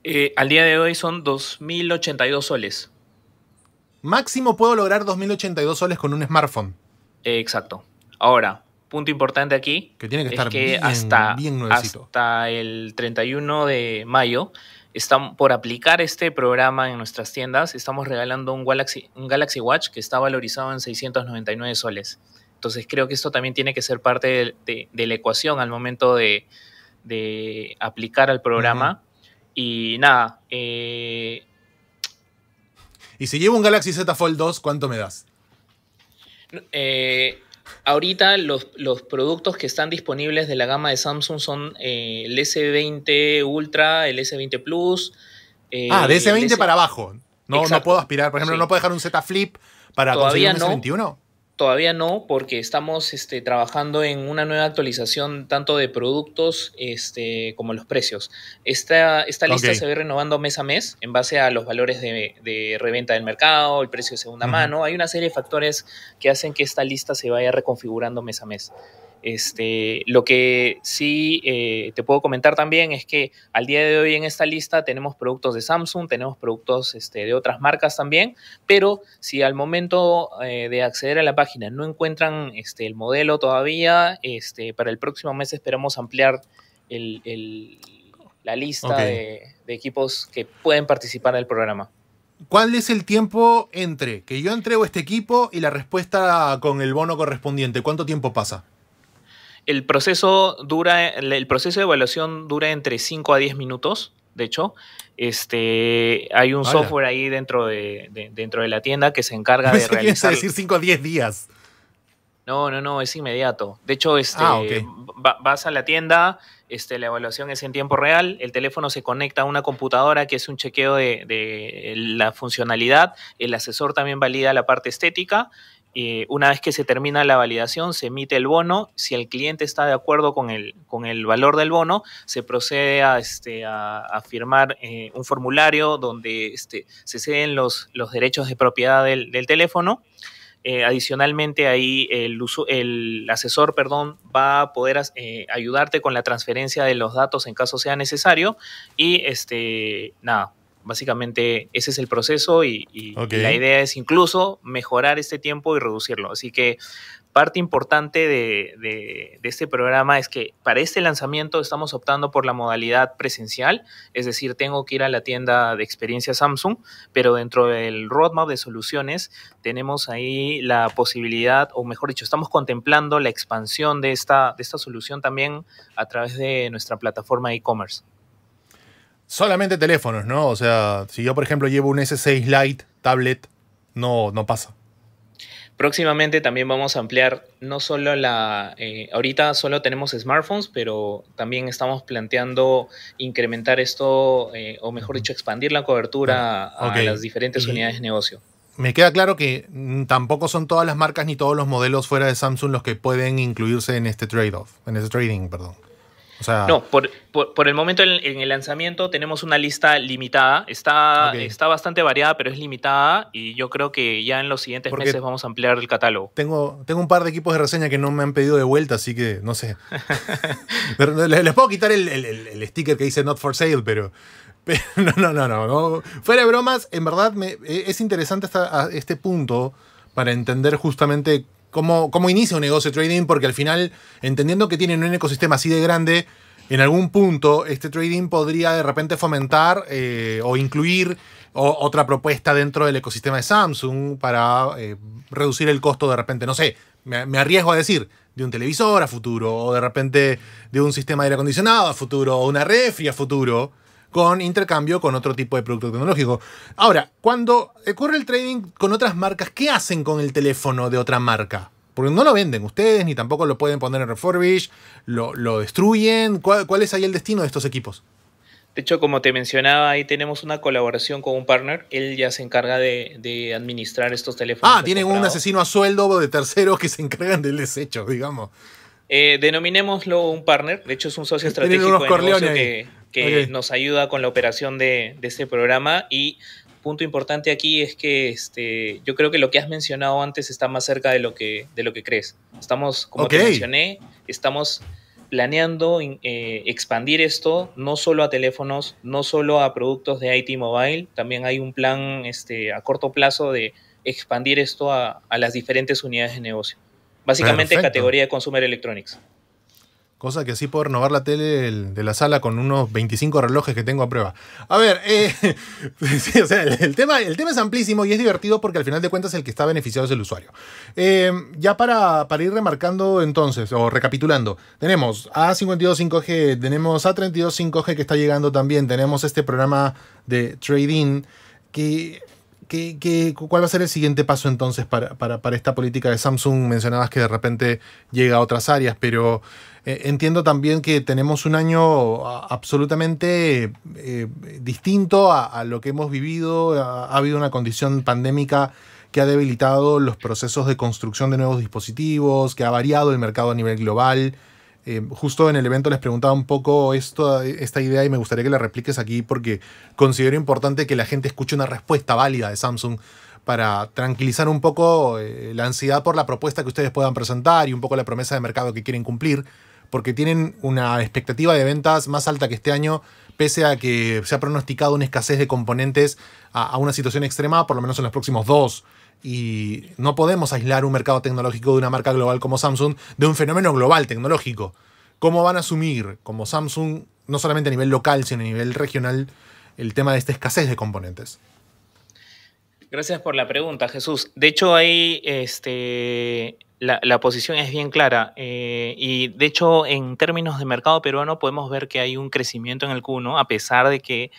Eh, al día de hoy son 2.082 soles. Máximo puedo lograr 2.082 soles con un smartphone. Eh, exacto. Ahora, punto importante aquí. Que tiene que estar bien, hasta, bien hasta el 31 de mayo por aplicar este programa en nuestras tiendas, estamos regalando un Galaxy, un Galaxy Watch que está valorizado en 699 soles. Entonces creo que esto también tiene que ser parte de, la ecuación al momento de, aplicar al programa. Y nada. Eh, y si llevo un Galaxy Z Fold 2, ¿cuánto me das? Eh, Ahorita los, productos que están disponibles de la gama de Samsung son eh, el S20 Ultra, el S20 Plus. Eh, ah, de S20 para abajo. No, no puedo aspirar. Por ejemplo, no puedo dejar un Z Flip para conseguir un S21. Todavía no, porque estamos este, trabajando en una nueva actualización tanto de productos este, como los precios. Esta, esta lista se ve renovando mes a mes en base a los valores de, reventa del mercado, el precio de segunda mano. Hay una serie de factores que hacen que esta lista se vaya reconfigurando mes a mes. Este, lo que sí eh, te puedo comentar también es que al día de hoy en esta lista tenemos productos de Samsung, tenemos productos este, de otras marcas también, pero si al momento eh, de acceder a la página no encuentran este, el modelo todavía, este, para el próximo mes esperamos ampliar la lista de, de equipos que pueden participar del programa. ¿Cuál es el tiempo entre que yo entrego este equipo y la respuesta con el bono correspondiente? ¿Cuánto tiempo pasa? El proceso, dura, el proceso de evaluación dura entre 5 a 10 minutos, de hecho. Este, hay un software ahí dentro de, dentro de la tienda que se encarga de realizar... decir 5 a 10 días. No, no, no, es inmediato. De hecho, este, ah, vas a la tienda, este, la evaluación es en tiempo real, el teléfono se conecta a una computadora que es un chequeo de, de la funcionalidad, el asesor también valida la parte estética eh, una vez que se termina la validación, se emite el bono. Si el cliente está de acuerdo con el, con el valor del bono, se procede a, este, firmar eh, un formulario donde este, se ceden los, los derechos de propiedad del, teléfono. Eh, adicionalmente, ahí el, uso, el, asesor perdón, va a poder ayudarte con la transferencia de los datos en caso sea necesario. Y este, nada, básicamente ese es el proceso y, la idea es incluso mejorar este tiempo y reducirlo. Así que parte importante de, de, este programa es que para este lanzamiento estamos optando por la modalidad presencial, es decir, tengo que ir a la tienda de experiencia Samsung, pero dentro del roadmap de soluciones tenemos ahí la posibilidad, o mejor dicho, estamos contemplando la expansión de esta, de esta solución también a través de nuestra plataforma e-commerce solamente teléfonos, ¿no? O sea, si yo, por ejemplo, llevo un S6 Lite, tablet, no, no pasa. Próximamente también vamos a ampliar no solo la... Eh, ahorita solo tenemos smartphones, pero también estamos planteando incrementar esto, eh, o mejor dicho, expandir la cobertura a las diferentes unidades de negocio. Me queda claro que mm, tampoco son todas las marcas ni todos los modelos fuera de Samsung los que pueden incluirse en este trade-off, en este trading, perdón. No, por, por, el momento en, el lanzamiento tenemos una lista limitada. Está, está bastante variada, pero es limitada y yo creo que ya en los siguientes meses vamos a ampliar el catálogo. Tengo, tengo un par de equipos de reseña que no me han pedido de vuelta, así que no sé. les, puedo quitar el, sticker que dice Not for Sale, pero... no, no, no, no, Fuera de bromas, en verdad me, e, es interesante hasta este punto para entender justamente cómo, inicia un negocio de trading, porque al final, entendiendo que tienen un ecosistema así de grande, en algún punto este trading podría de repente fomentar eh, o incluir otra propuesta dentro del ecosistema de Samsung para eh, reducir el costo de repente, no sé, me, me, arriesgo a decir, de un televisor a futuro, o de repente de un sistema de aire acondicionado a futuro, o una refri a futuro con intercambio con otro tipo de producto tecnológico. Ahora, cuando ocurre el trading con otras marcas, ¿qué hacen con el teléfono de otra marca? Porque no lo venden ustedes, ni tampoco lo pueden poner en refurbish, lo, destruyen. ¿Cuál, es ahí el destino de estos equipos? De hecho, como te mencionaba, ahí tenemos una colaboración con un partner. Él ya se encarga de, administrar estos teléfonos. Ah, tienen un asesino a sueldo de terceros que se encargan del desecho, digamos. Eh, denominémoslo un partner. De hecho, es un socio estratégico. Tienen unos que, que nos ayuda con la operación de, este programa. Y punto importante aquí es que este, yo creo que lo que has mencionado antes está más cerca de lo que, de lo que crees. Estamos, como te mencioné, estamos planeando eh, expandir esto no solo a teléfonos, no solo a productos de IT Mobile, también hay un plan este, a corto plazo de expandir esto a, las diferentes unidades de negocio. Básicamente categoría de consumer electronics. Cosa que así puedo renovar la tele de la sala con unos 25 relojes que tengo a prueba. A ver, eh, pues el, tema, el tema es amplísimo y es divertido porque al final de cuentas el que está beneficiado es el usuario. Eh, ya para, ir remarcando entonces, o recapitulando, tenemos A52 5G, tenemos A32 5G que está llegando también, tenemos este programa de trading que cuál va a ser el siguiente paso entonces para, para, esta política de Samsung? Mencionabas que de repente llega a otras áreas, pero eh, entiendo también que tenemos un año absolutamente eh, distinto a, lo que hemos vivido. Ha, habido una condición pandémica que ha debilitado los procesos de construcción de nuevos dispositivos, que ha variado el mercado a nivel global. Eh, justo en el evento les preguntaba un poco esto, esta idea y me gustaría que la repliques aquí porque considero importante que la gente escuche una respuesta válida de Samsung para tranquilizar un poco la ansiedad por la propuesta que ustedes puedan presentar y un poco la promesa de mercado que quieren cumplir porque tienen una expectativa de ventas más alta que este año, pese a que se ha pronosticado una escasez de componentes a, una situación extrema, por lo menos en los próximos dos. Y no podemos aislar un mercado tecnológico de una marca global como Samsung de un fenómeno global tecnológico. ¿Cómo van a asumir como Samsung, no solamente a nivel local, sino a nivel regional, el tema de esta escasez de componentes? Gracias por la pregunta, Jesús. De hecho, hay este, la, posición es bien clara eh, y de hecho en términos de mercado peruano podemos ver que hay un crecimiento en el q a pesar de que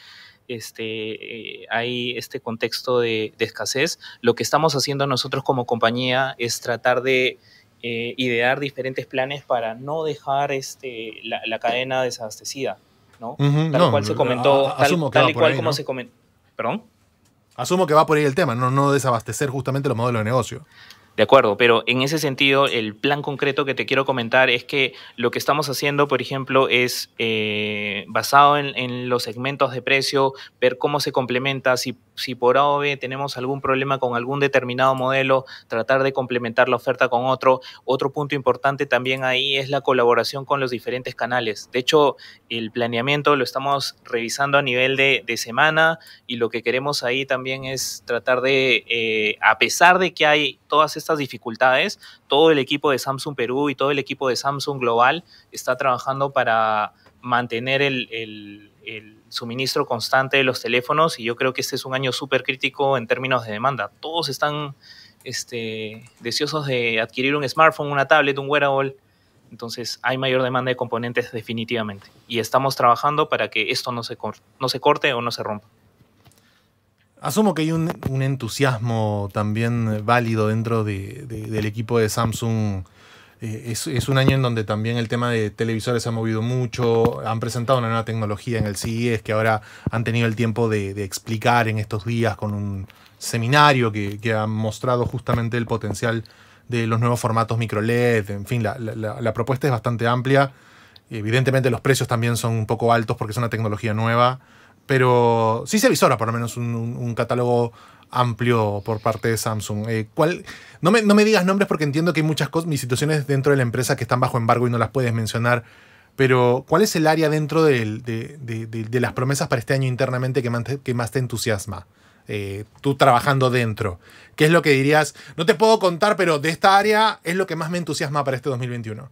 este, eh, hay este contexto de, escasez. Lo que estamos haciendo nosotros como compañía es tratar de eh, idear diferentes planes para no dejar este, la, cadena desabastecida, ¿no? tal cual se comentó, tal, y cual como se comentó. ¿Perdón? Asumo que va por ahí el tema, no, no desabastecer justamente los modelos de negocio. De acuerdo, pero en ese sentido, el plan concreto que te quiero comentar es que lo que estamos haciendo, por ejemplo, es eh, basado en, los segmentos de precio, ver cómo se complementa, si, si por ahora tenemos algún problema con algún determinado modelo, tratar de complementar la oferta con otro. Otro punto importante también ahí es la colaboración con los diferentes canales. De hecho, el planeamiento lo estamos revisando a nivel de, semana y lo que queremos ahí también es tratar de, eh, a pesar de que hay todas estas estas dificultades, todo el equipo de Samsung Perú y todo el equipo de Samsung Global está trabajando para mantener el, suministro constante de los teléfonos y yo creo que este es un año súper crítico en términos de demanda. Todos están este, deseosos de adquirir un smartphone, una tablet, un wearable. Entonces hay mayor demanda de componentes definitivamente. Y estamos trabajando para que esto no se, no se corte o no se rompa. Asumo que hay un, entusiasmo también válido dentro del equipo de Samsung. Eh, es, un año en donde también el tema de televisores se ha movido mucho, han presentado una nueva tecnología en el CES que ahora han tenido el tiempo de, explicar en estos días con un seminario que, ha mostrado justamente el potencial de los nuevos formatos microLED. En fin, la, la propuesta es bastante amplia. Evidentemente los precios también son un poco altos porque es una tecnología nueva pero sí se visora por lo menos un, catálogo amplio por parte de Samsung. Eh, ¿cuál? No, me, digas nombres porque entiendo que hay muchas cosas, mis situaciones dentro de la empresa que están bajo embargo y no las puedes mencionar. Pero, ¿cuál es el área dentro de, las promesas para este año internamente que más te, que más te entusiasma? Eh, tú trabajando dentro. ¿Qué es lo que dirías? No te puedo contar, pero de esta área es lo que más me entusiasma para este 2021.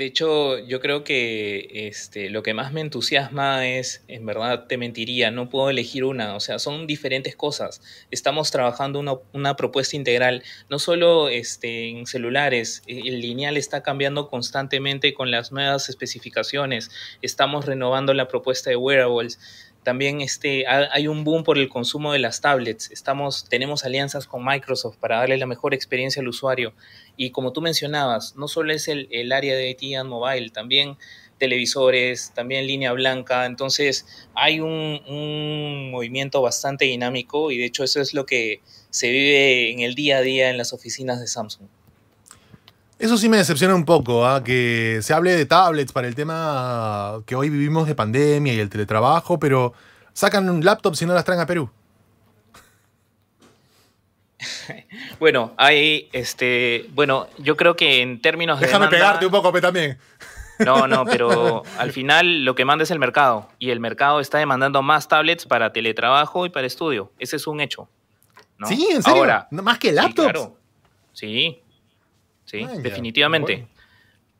De hecho, yo creo que este, lo que más me entusiasma es, en verdad te mentiría, no puedo elegir una, o sea, son diferentes cosas. Estamos trabajando una, propuesta integral, no solo este, en celulares, e, el lineal está cambiando constantemente con las nuevas especificaciones, estamos renovando la propuesta de wearables también este, hay un boom por el consumo de las tablets. Estamos, tenemos alianzas con Microsoft para darle la mejor experiencia al usuario. Y como tú mencionabas, no solo es el, área de Tian Mobile, también televisores, también línea blanca. Entonces hay un, movimiento bastante dinámico y de hecho eso es lo que se vive en el día a día en las oficinas de Samsung. Eso sí me decepciona un poco, ¿ah? que se hable de tablets para el tema que hoy vivimos de pandemia y el teletrabajo, pero sacan un laptop si no las traen a Perú. Bueno, hay, este, bueno, yo creo que en términos de. Déjame pegarte un poco, también. No, no, pero al final lo que manda es el mercado. Y el mercado está demandando más tablets para teletrabajo y para estudio. Ese es un hecho. Sí, en serio. Ahora, más que laptops. Sí, sí, definitivamente.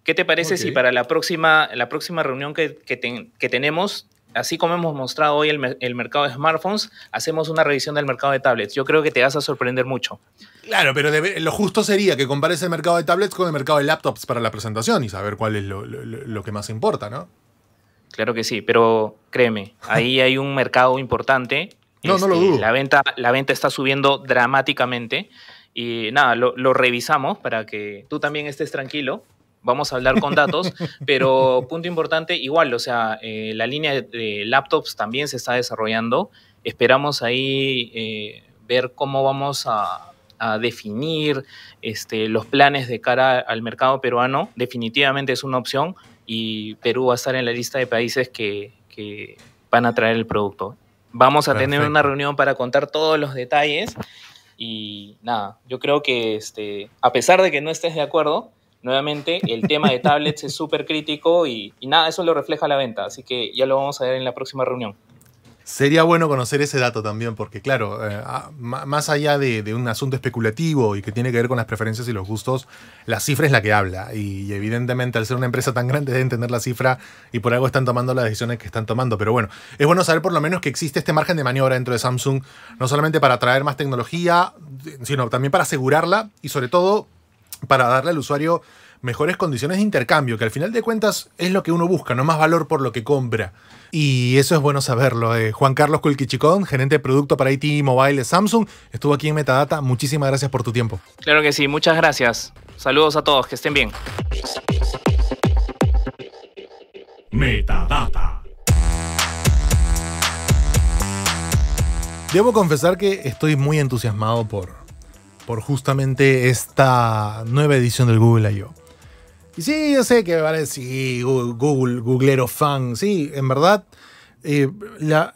¿Qué te parece si para la próxima, la próxima reunión que, que, que tenemos así como hemos mostrado hoy el, mercado de smartphones, hacemos una revisión del mercado de tablets. Yo creo que te vas a sorprender mucho. Claro, pero lo justo sería que compares el mercado de tablets con el mercado de laptops para la presentación y saber cuál es lo, que más importa, ¿no? Claro que sí, pero créeme, ahí hay un mercado importante. no, no lo este, dudo. La venta, la venta está subiendo dramáticamente. Y nada, lo, lo revisamos para que tú también estés tranquilo vamos a hablar con datos, pero punto importante, igual, o sea, eh, la línea de, laptops también se está desarrollando. Esperamos ahí eh, ver cómo vamos a, definir este, los planes de cara al mercado peruano. Definitivamente es una opción y Perú va a estar en la lista de países que, van a traer el producto. Vamos a tener una reunión para contar todos los detalles y nada, yo creo que este, a pesar de que no estés de acuerdo, Nuevamente, el tema de tablets es súper crítico y, nada, eso lo refleja la venta, así que ya lo vamos a ver en la próxima reunión. Sería bueno conocer ese dato también, porque claro, eh, ah, más allá de, un asunto especulativo y que tiene que ver con las preferencias y los gustos, la cifra es la que habla. Y, evidentemente al ser una empresa tan grande deben entender la cifra y por algo están tomando las decisiones que están tomando. Pero bueno, es bueno saber por lo menos que existe este margen de maniobra dentro de Samsung, no solamente para traer más tecnología, sino también para asegurarla y sobre todo para darle al usuario mejores condiciones de intercambio, que al final de cuentas es lo que uno busca, no más valor por lo que compra. Y eso es bueno saberlo. Eh. Juan Carlos Kulkichicón, gerente de producto para IT Mobile de Samsung, estuvo aquí en Metadata. Muchísimas gracias por tu tiempo. Claro que sí, muchas gracias. Saludos a todos, que estén bien. Metadata. Debo confesar que estoy muy entusiasmado por por justamente esta nueva edición del Google I.O. Y sí, yo sé que vale a decir, Google, Googlero fan. Sí, en verdad, eh, la,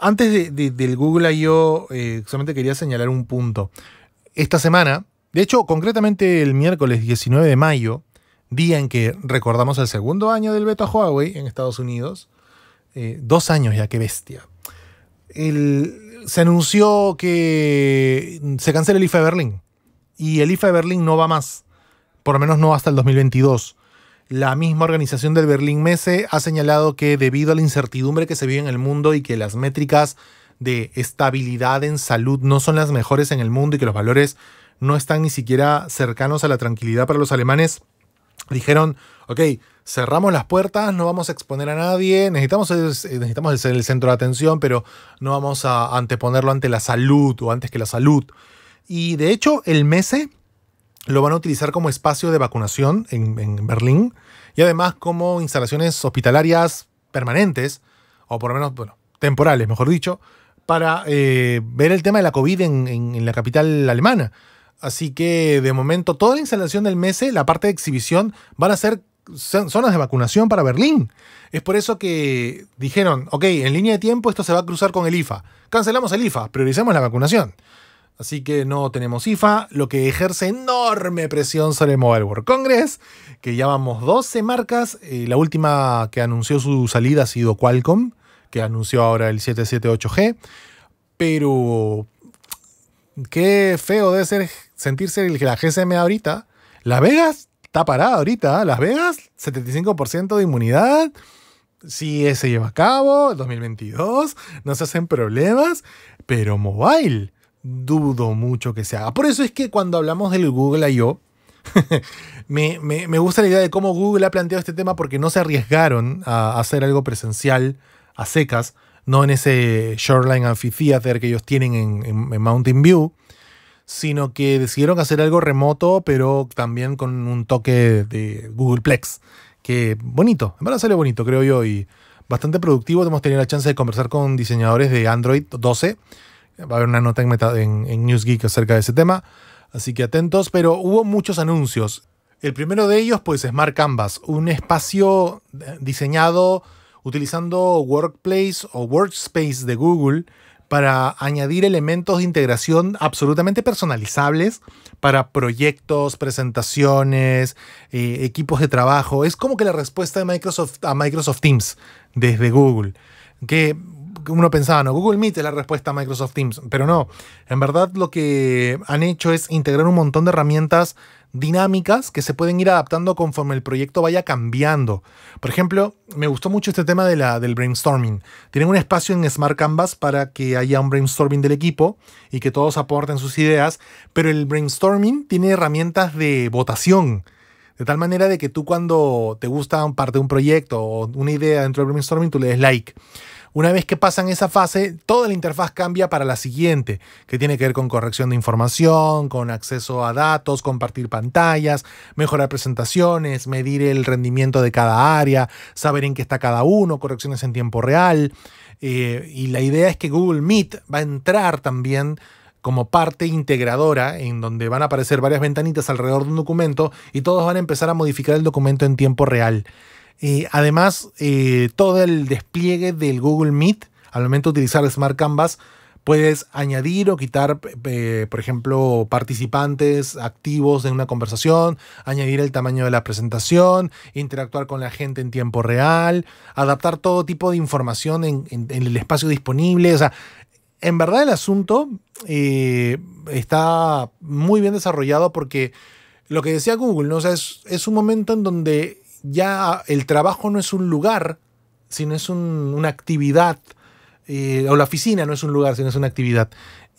antes del Google I.O., eh, solamente quería señalar un punto. Esta semana, de hecho, concretamente el miércoles 19 de mayo, día en que recordamos el segundo año del veto a Huawei en Estados Unidos, eh, dos años ya, qué bestia. El, se anunció que se cancela el IFA de Berlín. Y el IFA de Berlín no va más. Por lo menos no hasta el 2022. La misma organización del Berlín Mese ha señalado que debido a la incertidumbre que se vive en el mundo y que las métricas de estabilidad en salud no son las mejores en el mundo y que los valores no están ni siquiera cercanos a la tranquilidad para los alemanes, dijeron, ok, cerramos las puertas, no vamos a exponer a nadie, necesitamos, necesitamos el, centro de atención, pero no vamos a anteponerlo ante la salud o antes que la salud. Y de hecho, el MESE e lo van a utilizar como espacio de vacunación en, Berlín y además como instalaciones hospitalarias permanentes, o por lo menos, bueno, temporales, mejor dicho, para eh, ver el tema de la COVID en, en, la capital alemana. Así que de momento toda la instalación del MESE, e, la parte de exhibición, van a ser zonas de vacunación para Berlín. Es por eso que dijeron, ok, en línea de tiempo esto se va a cruzar con el IFA. Cancelamos el IFA, prioricemos la vacunación. Así que no tenemos IFA, lo que ejerce enorme presión sobre el Mobile World Congress, que llevamos 12 marcas. Eh, la última que anunció su salida ha sido Qualcomm, que anunció ahora el 778G. Pero qué feo debe ser sentirse la GSM ahorita. la Vegas está parada ahorita. ¿eh? Las Vegas, 75% de inmunidad. Si eh, se lleva a cabo, 2022, no se hacen problemas, pero mobile, dudo mucho que se haga. Por eso es que cuando hablamos del Google I.O., me, me, gusta la idea de cómo Google ha planteado este tema porque no se arriesgaron a hacer algo presencial a secas, no en ese Shoreline Amphitheater que ellos tienen en Mountain View, sino que decidieron hacer algo remoto, pero también con un toque de Googleplex. Que bonito, en verdad sale bonito, creo yo, y bastante productivo. Hemos tenido la chance de conversar con diseñadores de Android 12. Va a haber una nota en, meta, en, NewsGeek acerca de ese tema, así que atentos, pero hubo muchos anuncios. El primero de ellos, pues, Smart Canvas, un espacio diseñado utilizando Workplace o Workspace de Google para añadir elementos de integración absolutamente personalizables para proyectos, presentaciones, eh, equipos de trabajo. Es como que la respuesta de Microsoft a Microsoft Teams desde Google. Que uno pensaba, no, Google Meet es la respuesta a Microsoft Teams, pero no. En verdad lo que han hecho es integrar un montón de herramientas dinámicas que se pueden ir adaptando conforme el proyecto vaya cambiando. Por ejemplo, me gustó mucho este tema de la, del brainstorming. Tienen un espacio en Smart Canvas para que haya un brainstorming del equipo y que todos aporten sus ideas, pero el brainstorming tiene herramientas de votación. De tal manera de que tú cuando te gusta parte de un proyecto o una idea dentro del brainstorming, tú le des like. Una vez que pasan esa fase, toda la interfaz cambia para la siguiente, que tiene que ver con corrección de información, con acceso a datos, compartir pantallas, mejorar presentaciones, medir el rendimiento de cada área, saber en qué está cada uno, correcciones en tiempo real. Eh, y la idea es que Google Meet va a entrar también como parte integradora en donde van a aparecer varias ventanitas alrededor de un documento y todos van a empezar a modificar el documento en tiempo real. Eh, además, eh, todo el despliegue del Google Meet, al momento de utilizar Smart Canvas, puedes añadir o quitar, eh, por ejemplo, participantes activos en una conversación, añadir el tamaño de la presentación, interactuar con la gente en tiempo real, adaptar todo tipo de información en, el espacio disponible. O sea, en verdad el asunto está muy bien desarrollado porque lo que decía Google, ¿no? O es un momento en donde ya el trabajo no es un lugar, sino es una actividad, eh, o la oficina no es un lugar, sino es una actividad.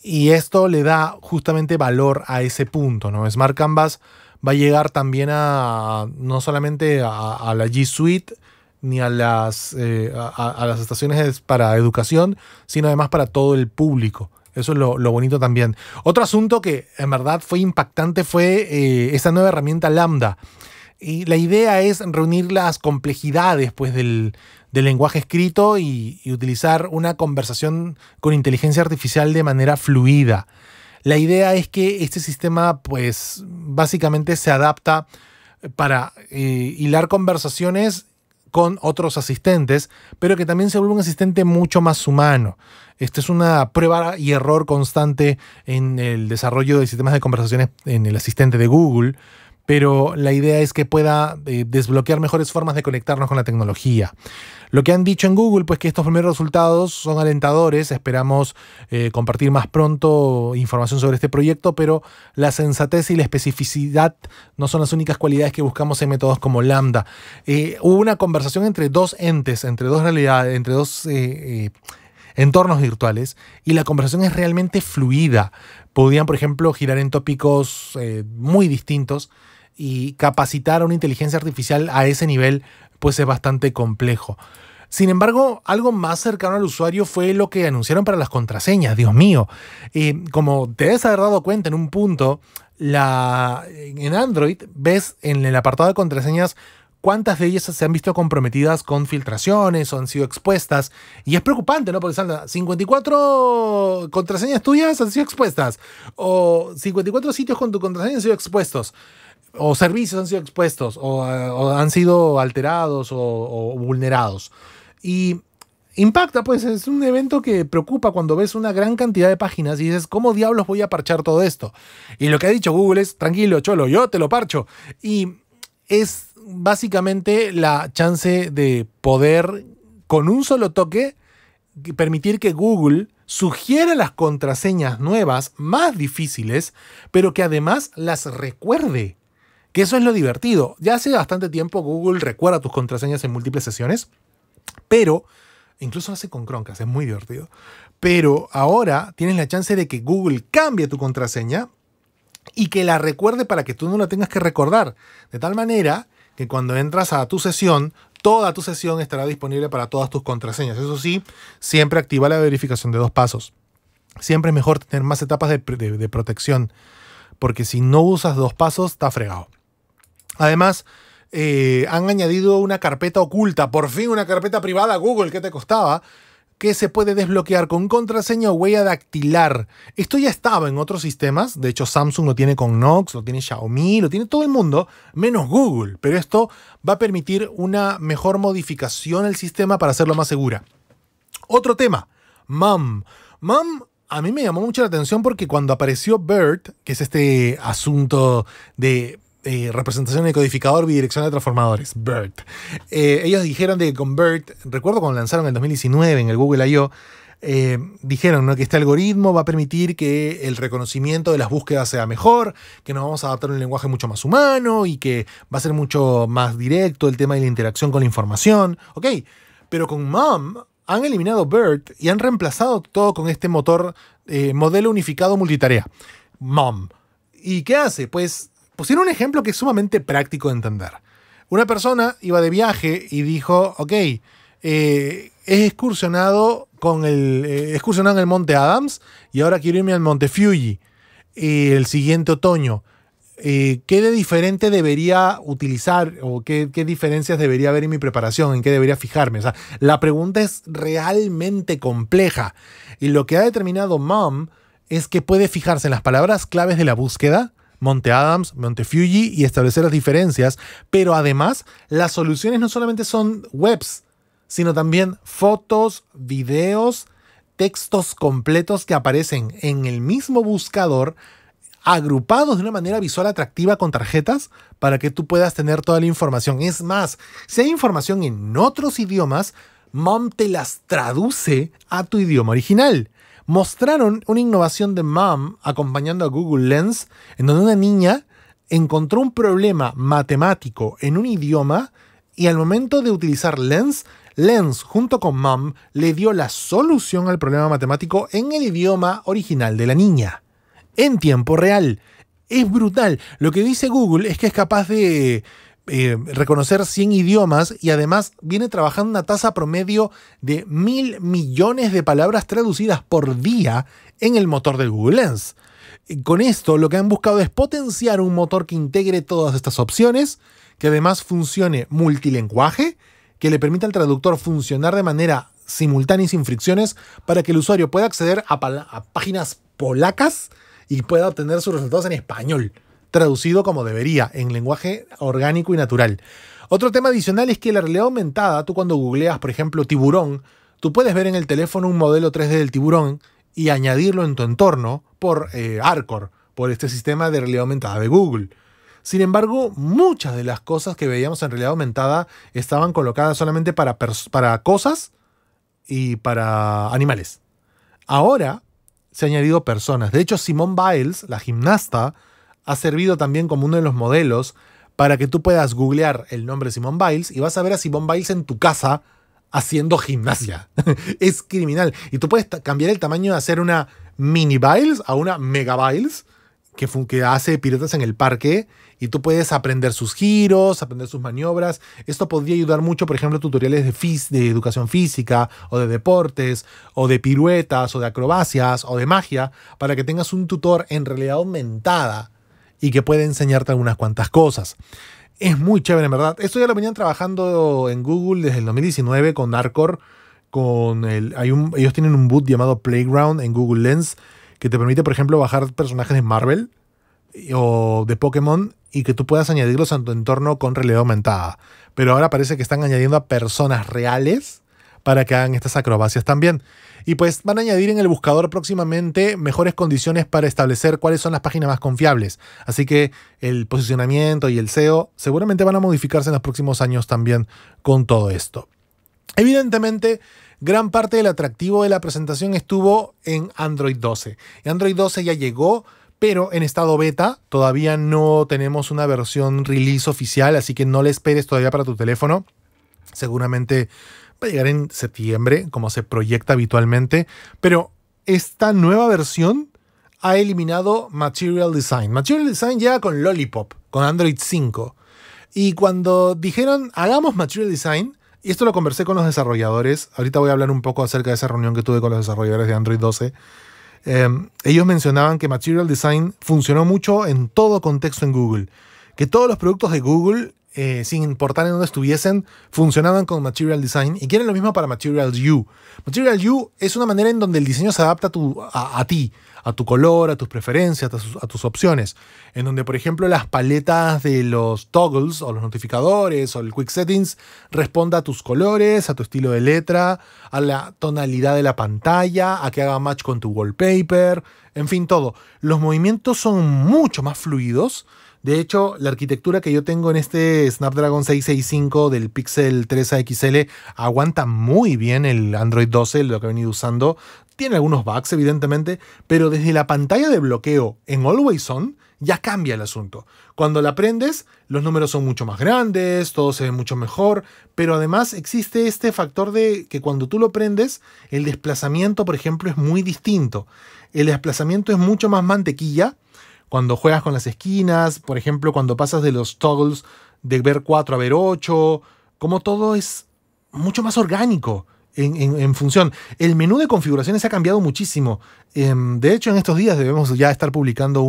Y esto le da justamente valor a ese punto, ¿no? Smart Canvas va a llegar también a, no solamente a, la G Suite, ni a las, eh, las estaciones para educación, sino además para todo el público. Eso es lo, bonito también. Otro asunto que en verdad fue impactante fue esta eh, esa nueva herramienta Lambda. Y la idea es reunir las complejidades pues, del, lenguaje escrito y, utilizar una conversación con inteligencia artificial de manera fluida. La idea es que este sistema, pues, básicamente se adapta para eh, hilar conversaciones con otros asistentes, pero que también se vuelve un asistente mucho más humano. Esto es una prueba y error constante en el desarrollo de sistemas de conversaciones en el asistente de Google, pero la idea es que pueda eh, desbloquear mejores formas de conectarnos con la tecnología. Lo que han dicho en Google, pues que estos primeros resultados son alentadores, esperamos eh, compartir más pronto información sobre este proyecto, pero la sensatez y la especificidad no son las únicas cualidades que buscamos en métodos como Lambda. Eh, hubo una conversación entre dos entes, entre dos realidades, entre dos entornos virtuales y la conversación es realmente fluida. Podían, por ejemplo, girar en tópicos muy distintos y capacitar a una inteligencia artificial a ese nivel pues es bastante complejo. Sin embargo, algo más cercano al usuario fue lo que anunciaron para las contraseñas, Dios mío. Y como te debes haber dado cuenta en un punto, la, en Android ves en el apartado de contraseñas cuántas de ellas se han visto comprometidas con filtraciones o han sido expuestas. Y es preocupante, ¿no? Porque salta 54 contraseñas tuyas han sido expuestas o 54 sitios con tu contraseña han sido expuestos o servicios han sido expuestos o, eh, han sido alterados o, vulnerados. Y impacta, pues es un evento que preocupa cuando ves una gran cantidad de páginas y dices, ¿cómo diablos voy a parchar todo esto? Y lo que ha dicho Google es, tranquilo, cholo, yo te lo parcho. Y es básicamente la chance de poder, con un solo toque, permitir que Google sugiera las contraseñas nuevas más difíciles, pero que además las recuerde. Que eso es lo divertido. Ya hace bastante tiempo Google recuerda tus contraseñas en múltiples sesiones, pero incluso hace con croncas, es muy divertido. Pero ahora tienes la chance de que Google cambie tu contraseña y que la recuerde para que tú no la tengas que recordar. De tal manera que cuando entras a tu sesión, toda tu sesión estará disponible para todas tus contraseñas. Eso sí, siempre activa la verificación de dos pasos. Siempre es mejor tener más etapas de, de protección, porque si no usas dos pasos, está fregado. Además, eh, han añadido una carpeta oculta, por fin una carpeta privada Google que te costaba, que se puede desbloquear con contraseña o huella dactilar. Esto ya estaba en otros sistemas, de hecho Samsung lo tiene con Knox, lo tiene Xiaomi, lo tiene todo el mundo, menos Google, pero esto va a permitir una mejor modificación al sistema para hacerlo más segura. Otro tema, MAM. MAM a mí me llamó mucho la atención porque cuando apareció BERT, que es este asunto de eh, representación de codificador bidireccional de transformadores, BERT. Eh, ellos dijeron de que con BERT, recuerdo cuando lanzaron en el 2019 en el Google I.O., eh, dijeron que este algoritmo va a permitir que el reconocimiento de las búsquedas sea mejor, que nos vamos a adaptar a un lenguaje mucho más humano y que va a ser mucho más directo el tema de la interacción con la información. Ok, pero con MOM han eliminado BERT y han reemplazado todo con este motor modelo unificado multitarea, MOM. ¿Y qué hace? Pues pusieron un ejemplo que es sumamente práctico de entender. Una persona iba de viaje y dijo, ok, eh, he excursionado, con el, eh, excursionado en el Monte Adams y ahora quiero irme al Monte Fuji eh, el siguiente otoño. qué de diferente debería utilizar o qué, qué, diferencias debería haber en mi preparación, en qué debería fijarme. O la pregunta es realmente compleja. Y lo que ha determinado Mom es que puede fijarse en las palabras claves de la búsqueda, Monte Adams, Monte Fuji y establecer las diferencias. Pero además, las soluciones no solamente son webs, sino también fotos, videos, textos completos que aparecen en el mismo buscador agrupados de una manera visual atractiva con tarjetas para que tú puedas tener toda la información. Es más, si hay información en otros idiomas, Mom te las traduce a tu idioma original mostraron una innovación de MAM acompañando a Google Lens, en donde una niña encontró un problema matemático en un idioma y al momento de utilizar Lens, Lens junto con MAM le dio la solución al problema matemático en el idioma original de la niña, en tiempo real. Es brutal. Lo que dice Google es que es capaz de eh, reconocer 100 idiomas y además viene trabajando una tasa promedio de mil millones de palabras traducidas por día en el motor de Google Lens. con esto lo que han buscado es potenciar un motor que integre todas estas opciones, que además funcione multilenguaje, que le permita al traductor funcionar de manera simultánea y sin fricciones para que el usuario pueda acceder a páginas polacas y pueda obtener sus resultados en español traducido como debería, en lenguaje orgánico y natural. Otro tema adicional es que la realidad aumentada, tú cuando googleas, por ejemplo, tiburón, tú puedes ver en el teléfono un modelo 3D del tiburón y añadirlo en tu entorno por eh, Arcor, por este sistema de realidad aumentada de Google. Sin embargo, muchas de las cosas que veíamos en realidad aumentada estaban colocadas solamente para, para cosas y para animales. Ahora se han añadido personas. De hecho, Simone Biles, la gimnasta, ha servido también como uno de los modelos para que tú puedas googlear el nombre Simón Biles y vas a ver a Simón Biles en tu casa haciendo gimnasia. es criminal. Y tú puedes cambiar el tamaño de hacer una mini Biles a una mega Biles que, hace piruetas en el parque y tú puedes aprender sus giros, aprender sus maniobras. Esto podría ayudar mucho, por ejemplo, tutoriales de, de educación física o de deportes o de piruetas o de acrobacias o de magia para que tengas un tutor en realidad aumentada y que puede enseñarte algunas cuantas cosas. Es muy chévere, en verdad. Esto ya lo venían trabajando en Google desde el 2019 con Darkcore. Con el, hay ellos tienen un boot llamado Playground en Google Lens que te permite, por ejemplo, bajar personajes de Marvel o de Pokémon y que tú puedas añadirlos a tu entorno con realidad aumentada. Pero ahora parece que están añadiendo a personas reales para que hagan estas acrobacias también. Y pues van a añadir en el buscador próximamente mejores condiciones para establecer cuáles son las páginas más confiables. Así que el posicionamiento y el SEO seguramente van a modificarse en los próximos años también con todo esto. Evidentemente, gran parte del atractivo de la presentación estuvo en Android 12. Android 12 ya llegó, pero en estado beta. Todavía no tenemos una versión release oficial, así que no le esperes todavía para tu teléfono. Seguramente va a llegar en septiembre, como se proyecta habitualmente, pero esta nueva versión ha eliminado Material Design. Material Design llega con Lollipop, con Android 5. Y cuando dijeron, hagamos Material Design, y esto lo conversé con los desarrolladores, ahorita voy a hablar un poco acerca de esa reunión que tuve con los desarrolladores de Android 12, em, ellos mencionaban que Material Design funcionó mucho en todo contexto en Google, que todos los productos de Google eh, sin importar en dónde estuviesen, funcionaban con Material Design y quieren lo mismo para Material You Material You es una manera en donde el diseño se adapta a, ti, a tu color, a tus preferencias, a a tus, opciones. En donde, por ejemplo, las paletas de los toggles o los notificadores o el quick settings responda a tus colores, a tu estilo de letra, a la tonalidad de la pantalla, a que haga match con tu wallpaper, en fin, todo. Los movimientos son mucho más fluidos de hecho, la arquitectura que yo tengo en este Snapdragon 665 del Pixel 3 XL aguanta muy bien el Android 12, lo que he venido usando. Tiene algunos bugs, evidentemente, pero desde la pantalla de bloqueo en Always On ya cambia el asunto. Cuando la prendes, los números son mucho más grandes, todo se ve mucho mejor, pero además existe este factor de que cuando tú lo prendes, el desplazamiento, por ejemplo, es muy distinto. El desplazamiento es mucho más mantequilla cuando juegas con las esquinas, por ejemplo, cuando pasas de los toggles de ver 4 a ver 8, como todo es mucho más orgánico. En, función. El menú de configuraciones ha cambiado muchísimo. Em, de hecho, en estos días debemos ya estar publicando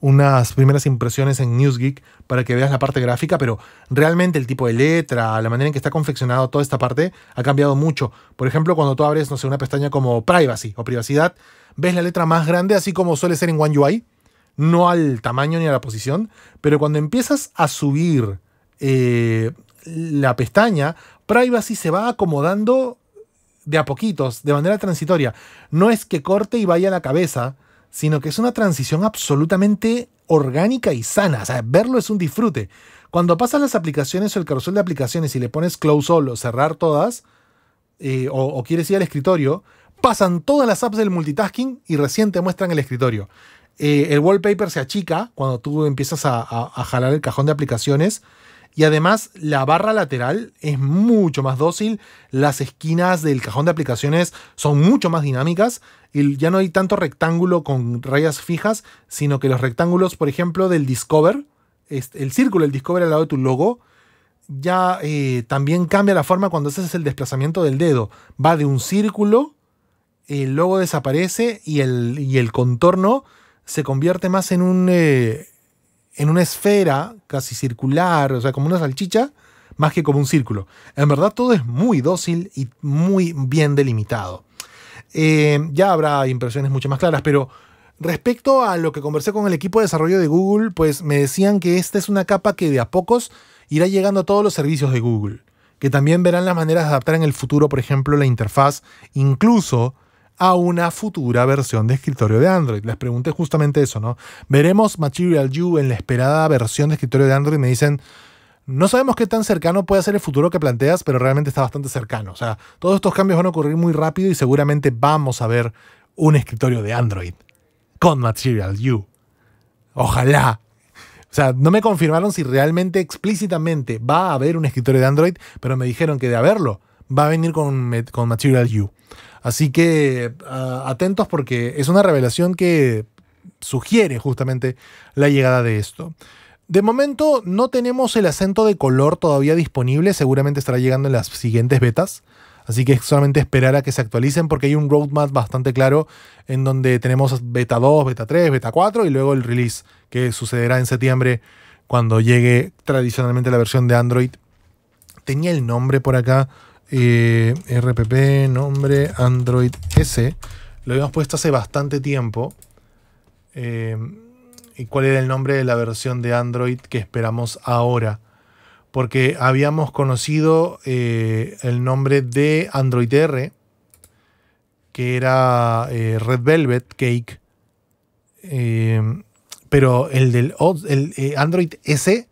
unas primeras impresiones en NewsGeek para que veas la parte gráfica, pero realmente el tipo de letra, la manera en que está confeccionado toda esta parte ha cambiado mucho. Por ejemplo, cuando tú abres, no sé, una pestaña como Privacy o Privacidad, ves la letra más grande, así como suele ser en One UI no al tamaño ni a la posición, pero cuando empiezas a subir eh, la pestaña, privacy se va acomodando de a poquitos, de manera transitoria. No es que corte y vaya a la cabeza, sino que es una transición absolutamente orgánica y sana. O sea, verlo es un disfrute. Cuando pasas las aplicaciones o el carrusel de aplicaciones y le pones close all o cerrar todas, eh, o, o quieres ir al escritorio, pasan todas las apps del multitasking y recién te muestran el escritorio. Eh, el wallpaper se achica cuando tú empiezas a, jalar el cajón de aplicaciones. Y además la barra lateral es mucho más dócil, las esquinas del cajón de aplicaciones son mucho más dinámicas y ya no hay tanto rectángulo con rayas fijas, sino que los rectángulos, por ejemplo, del Discover, el círculo del Discover al lado de tu logo, ya eh, también cambia la forma cuando haces el desplazamiento del dedo. Va de un círculo, el logo desaparece y el contorno se convierte más en un. Eh, en una esfera casi circular, o sea, como una salchicha, más que como un círculo. En verdad todo es muy dócil y muy bien delimitado. Eh, ya habrá impresiones mucho más claras, pero respecto a lo que conversé con el equipo de desarrollo de Google, pues me decían que esta es una capa que de a pocos irá llegando a todos los servicios de Google, que también verán las maneras de adaptar en el futuro, por ejemplo, la interfaz, incluso a una futura versión de escritorio de Android. Les pregunté justamente eso, ¿no? ¿Veremos Material You en la esperada versión de escritorio de Android? Me dicen, no sabemos qué tan cercano puede ser el futuro que planteas, pero realmente está bastante cercano. O sea, todos estos cambios van a ocurrir muy rápido y seguramente vamos a ver un escritorio de Android con Material You. Ojalá. O sea, no me confirmaron si realmente explícitamente va a haber un escritorio de Android, pero me dijeron que de haberlo va a venir con, con Material You. Así que ah, atentos porque es una revelación que sugiere justamente la llegada de esto. De momento no tenemos el acento de color todavía disponible, seguramente estará llegando en las siguientes betas. Así que solamente esperar a que se actualicen porque hay un roadmap bastante claro en donde tenemos beta 2, beta 3, beta 4 y luego el release que sucederá en septiembre cuando llegue tradicionalmente la versión de Android. Tenía el nombre por acá. Eh, RPP, nombre, Android S. Lo habíamos puesto hace bastante tiempo. Eh, ¿Y cuál era el nombre de la versión de Android que esperamos ahora? Porque habíamos conocido eh, el nombre de Android R, que era Red Velvet Cake. pero el del el, Android S,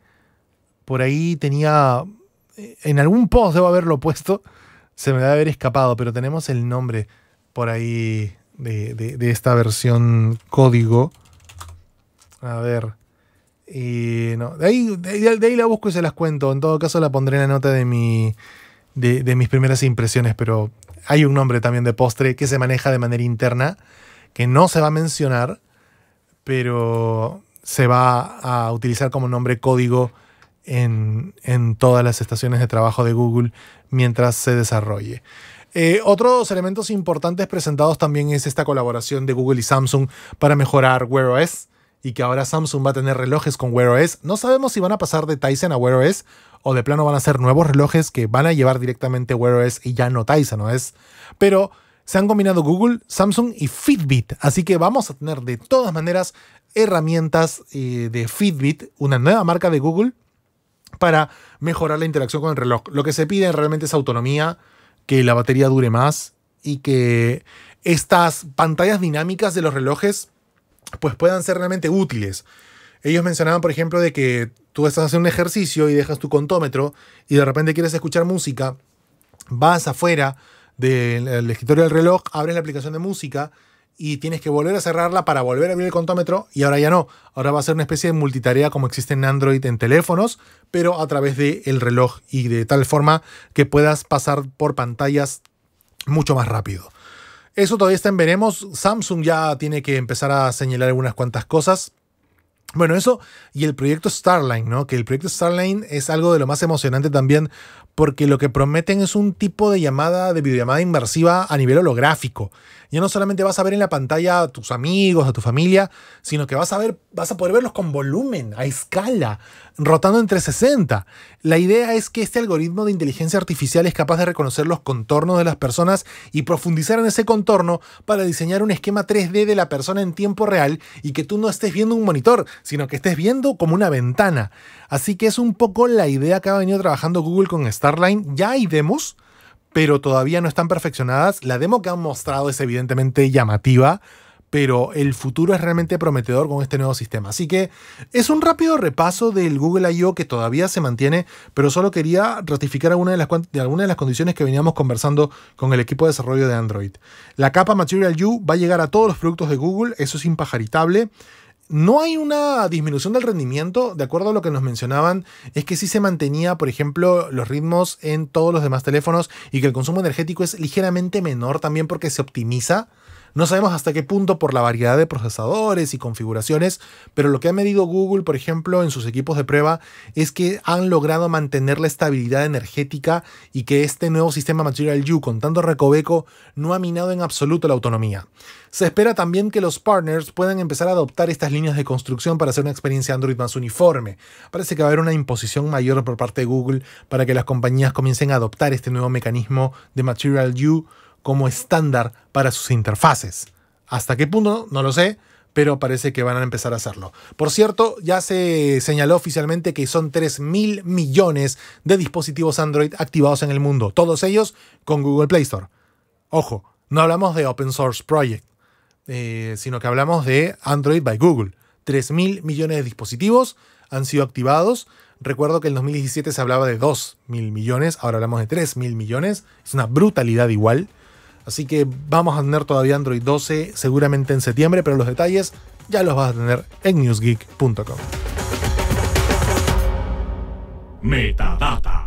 por ahí tenía eh, en algún post debo haberlo puesto, se me debe haber escapado, pero tenemos el nombre por ahí de, esta versión código. A ver. Y no, de ahí, la busco y se las cuento. En todo caso la pondré en la nota de, mi, de mis primeras impresiones, pero hay un nombre también de postre que se maneja de manera interna, que no se va a mencionar, pero se va a utilizar como nombre código en, todas las estaciones de trabajo de Google mientras se desarrolle. Eh, otros elementos importantes presentados también es esta colaboración de Google y Samsung para mejorar Wear OS y que ahora Samsung va a tener relojes con Wear OS. No sabemos si van a pasar de Tyson a Wear OS o de plano van a ser nuevos relojes que van a llevar directamente Wear OS y ya no Tyson es Pero se han combinado Google, Samsung y Fitbit, así que vamos a tener de todas maneras herramientas eh, de Fitbit, una nueva marca de Google para mejorar la interacción con el reloj. Lo que se pide realmente es autonomía, que la batería dure más y que estas pantallas dinámicas de los relojes pues puedan ser realmente útiles. Ellos mencionaban, por ejemplo, de que tú estás haciendo un ejercicio y dejas tu contómetro y de repente quieres escuchar música, vas afuera del escritorio del reloj, abres la aplicación de música y tienes que volver a cerrarla para volver a abrir el contómetro y ahora ya no. Ahora va a ser una especie de multitarea como existe en Android en teléfonos, pero a través del el reloj y de tal forma que puedas pasar por pantallas mucho más rápido. Eso todavía está en veremos. Samsung ya tiene que empezar a señalar algunas cuantas cosas. Bueno, eso y el proyecto Starline, ¿no? Que el proyecto Starline es algo de lo más emocionante también porque lo que prometen es un tipo de llamada, de videollamada inmersiva a nivel holográfico. Ya no solamente vas a ver en la pantalla a tus amigos, a tu familia, sino que vas a ver, vas a poder verlos con volumen, a escala, rotando entre 60. La idea es que este algoritmo de inteligencia artificial es capaz de reconocer los contornos de las personas y profundizar en ese contorno para diseñar un esquema 3D de la persona en tiempo real y que tú no estés viendo un monitor, sino que estés viendo como una ventana. Así que es un poco la idea que ha venido trabajando Google con esta Starline ya hay demos, pero todavía no están perfeccionadas. La demo que han mostrado es evidentemente llamativa, pero el futuro es realmente prometedor con este nuevo sistema. Así que es un rápido repaso del Google I.O. que todavía se mantiene, pero solo quería ratificar alguna de, las, algunas de las condiciones que veníamos conversando con el equipo de desarrollo de Android. La capa Material U va a llegar a todos los productos de Google, eso es impajaritable no hay una disminución del rendimiento, de acuerdo a lo que nos mencionaban, es que sí se mantenía, por ejemplo, los ritmos en todos los demás teléfonos y que el consumo energético es ligeramente menor también porque se optimiza. No sabemos hasta qué punto por la variedad de procesadores y configuraciones, pero lo que ha medido Google, por ejemplo, en sus equipos de prueba, es que han logrado mantener la estabilidad energética y que este nuevo sistema Material U con tanto recoveco no ha minado en absoluto la autonomía. Se espera también que los partners puedan empezar a adoptar estas líneas de construcción para hacer una experiencia Android más uniforme. Parece que va a haber una imposición mayor por parte de Google para que las compañías comiencen a adoptar este nuevo mecanismo de Material U como estándar para sus interfaces. ¿Hasta qué punto? No lo sé, pero parece que van a empezar a hacerlo. Por cierto, ya se señaló oficialmente que son 3.000 millones de dispositivos Android activados en el mundo, todos ellos con Google Play Store. Ojo, no hablamos de Open Source Project, eh, sino que hablamos de Android by Google. 3.000 millones de dispositivos han sido activados. Recuerdo que en 2017 se hablaba de 2.000 millones, ahora hablamos de 3.000 millones. Es una brutalidad igual. Así que vamos a tener todavía Android 12 seguramente en septiembre, pero los detalles ya los vas a tener en newsgeek.com. Metadata.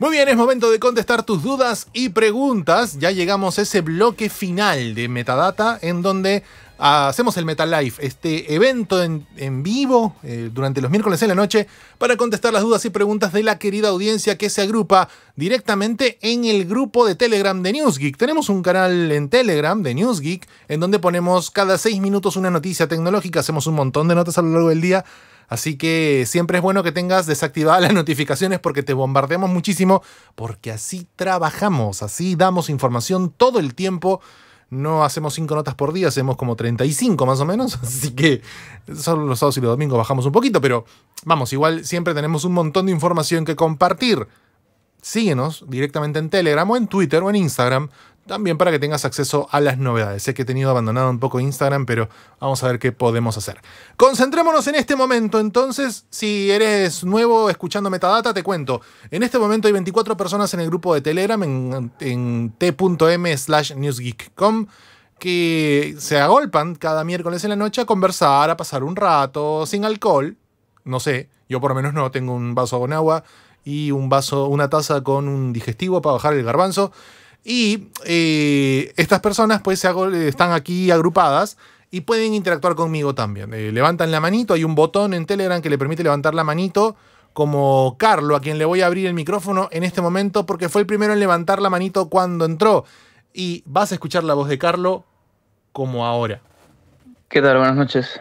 Muy bien, es momento de contestar tus dudas y preguntas. Ya llegamos a ese bloque final de Metadata en donde hacemos el Metal Life, este evento en, vivo eh, durante los miércoles en la noche para contestar las dudas y preguntas de la querida audiencia que se agrupa directamente en el grupo de Telegram de NewsGeek. Tenemos un canal en Telegram de NewsGeek en donde ponemos cada seis minutos una noticia tecnológica, hacemos un montón de notas a lo largo del día. Así que siempre es bueno que tengas desactivadas las notificaciones porque te bombardeamos muchísimo, porque así trabajamos, así damos información todo el tiempo no hacemos cinco notas por día, hacemos como 35 más o menos, así que solo los sábados y los domingos bajamos un poquito, pero vamos, igual siempre tenemos un montón de información que compartir. Síguenos directamente en Telegram o en Twitter o en Instagram, también para que tengas acceso a las novedades. Sé que he tenido abandonado un poco Instagram, pero vamos a ver qué podemos hacer. Concentrémonos en este momento, entonces, si eres nuevo escuchando Metadata, te cuento. En este momento hay 24 personas en el grupo de Telegram, en, en t.m slash newsgeek.com, que se agolpan cada miércoles en la noche a conversar, a pasar un rato, sin alcohol, no sé, yo por lo menos no tengo un vaso con agua y un vaso, una taza con un digestivo para bajar el garbanzo. Y eh, estas personas pues están aquí agrupadas y pueden interactuar conmigo también. Eh, levantan la manito, hay un botón en Telegram que le permite levantar la manito, como Carlo, a quien le voy a abrir el micrófono en este momento porque fue el primero en levantar la manito cuando entró. Y vas a escuchar la voz de Carlo como ahora. ¿Qué tal? Buenas noches.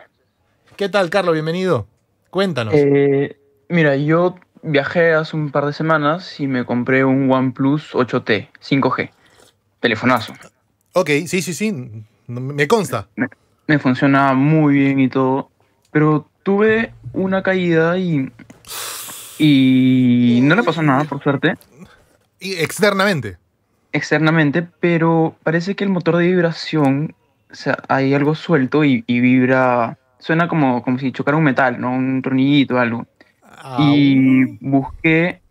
¿Qué tal, Carlo? Bienvenido. Cuéntanos. Eh, mira, yo viajé hace un par de semanas y me compré un OnePlus 8T 5G. Telefonazo. Ok, sí, sí, sí. Me consta. Me, funciona muy bien y todo. Pero tuve una caída y. Y no le pasó nada, por suerte. ¿Y externamente? Externamente, pero parece que el motor de vibración. O sea, hay algo suelto y, vibra. Suena como, como si chocara un metal, ¿no? Un tornillito o algo. Ah, y busqué,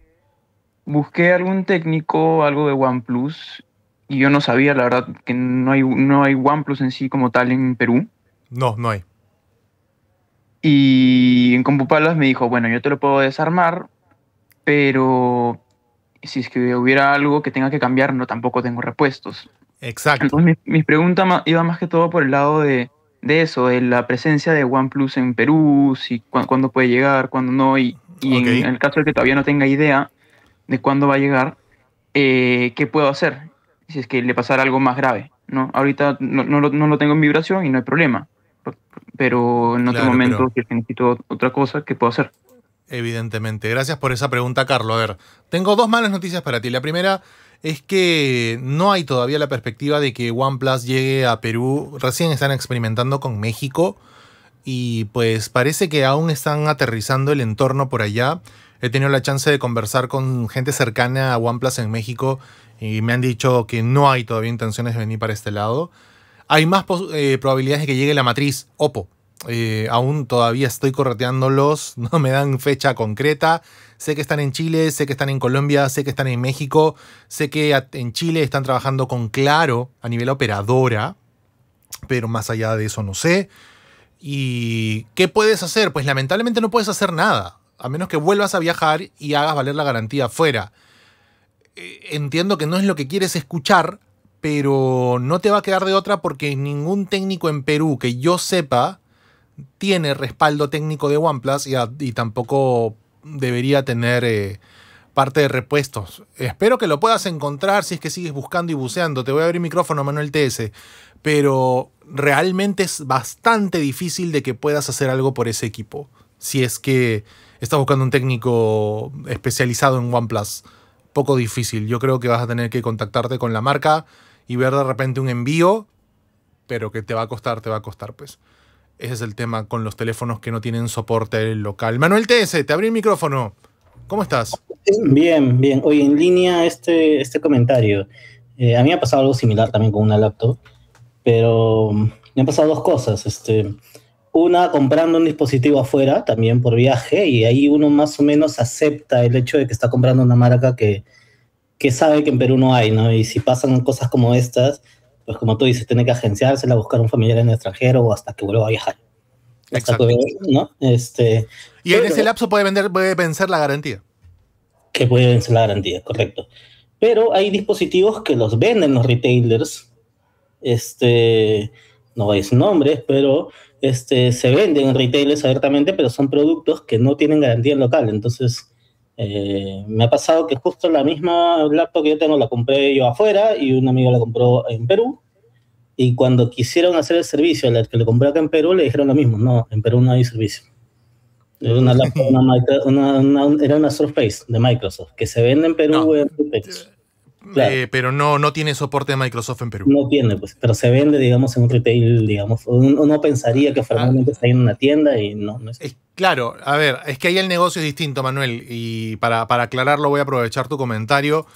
busqué algún técnico, algo de OnePlus, y yo no sabía, la verdad, que no hay, no hay OnePlus en sí como tal en Perú. No, no hay. Y en Compupalas me dijo, bueno, yo te lo puedo desarmar, pero si es que hubiera algo que tenga que cambiar, no tampoco tengo repuestos. Exacto. Entonces mi, pregunta iba más que todo por el lado de, eso, de la presencia de OnePlus en Perú, si cuándo puede llegar, cuándo no, y, y en el caso de que todavía no tenga idea de cuándo va a llegar, eh, ¿qué puedo hacer? Si es que le pasara algo más grave, ¿no? Ahorita no, lo, tengo en vibración y no hay problema, pero en otro momento, si necesito otra cosa, ¿qué puedo hacer? Evidentemente. Gracias por esa pregunta, Carlos. A ver, tengo dos malas noticias para ti. La primera es que no hay todavía la perspectiva de que OnePlus llegue a Perú. Recién están experimentando con México y pues parece que aún están aterrizando el entorno por allá. He tenido la chance de conversar con gente cercana a OnePlus en México y me han dicho que no hay todavía intenciones de venir para este lado. Hay más eh, probabilidades de que llegue la matriz Oppo. Eh, aún todavía estoy correteándolos, no me dan fecha concreta. Sé que están en Chile, sé que están en Colombia, sé que están en México, sé que en Chile están trabajando con Claro a nivel operadora, pero más allá de eso no sé. ¿Y qué puedes hacer? Pues lamentablemente no puedes hacer nada, a menos que vuelvas a viajar y hagas valer la garantía afuera. Eh, entiendo que no es lo que quieres escuchar, pero no te va a quedar de otra porque ningún técnico en Perú que yo sepa tiene respaldo técnico de OnePlus y, y tampoco debería tener eh, parte de repuestos. Espero que lo puedas encontrar si es que sigues buscando y buceando. Te voy a abrir micrófono, Manuel TS. Pero realmente es bastante difícil de que puedas hacer algo por ese equipo. Si es que estás buscando un técnico especializado en OnePlus, poco difícil. Yo creo que vas a tener que contactarte con la marca y ver de repente un envío, pero que te va a costar, te va a costar, pues. Ese es el tema con los teléfonos que no tienen soporte local. Manuel TS, te abrí el micrófono. ¿Cómo estás? Bien, bien. Oye, en línea este, este comentario. Eh, a mí me ha pasado algo similar también con una laptop pero mm, me han pasado dos cosas. Este, una, comprando un dispositivo afuera, también por viaje, y ahí uno más o menos acepta el hecho de que está comprando una marca que, sabe que en Perú no hay, ¿no? Y si pasan cosas como estas, pues como tú dices, tiene que agenciársela, buscar un familiar en el extranjero o hasta que vuelva a viajar. Exacto. ¿no? este, y en ese lapso puede, vender, puede vencer la garantía. Que puede vencer la garantía, correcto. Pero hay dispositivos que los venden los retailers este, no es nombres, pero este, se venden en retailers abiertamente, pero son productos que no tienen garantía local. Entonces, eh, me ha pasado que justo la misma laptop que yo tengo la compré yo afuera y un amigo la compró en Perú. Y cuando quisieron hacer el servicio la que le compré acá en Perú, le dijeron lo mismo: no, en Perú no hay servicio. Era una, Surface de Microsoft que se vende en Perú no. en eh, pero no, no tiene soporte de Microsoft en Perú. No tiene, pues, pero se vende, digamos, en un retail, digamos. Uno, pensaría que formalmente está en una tienda y no, es. Claro, a ver, es que ahí el negocio es distinto, Manuel, y para, para aclararlo voy a aprovechar tu comentario.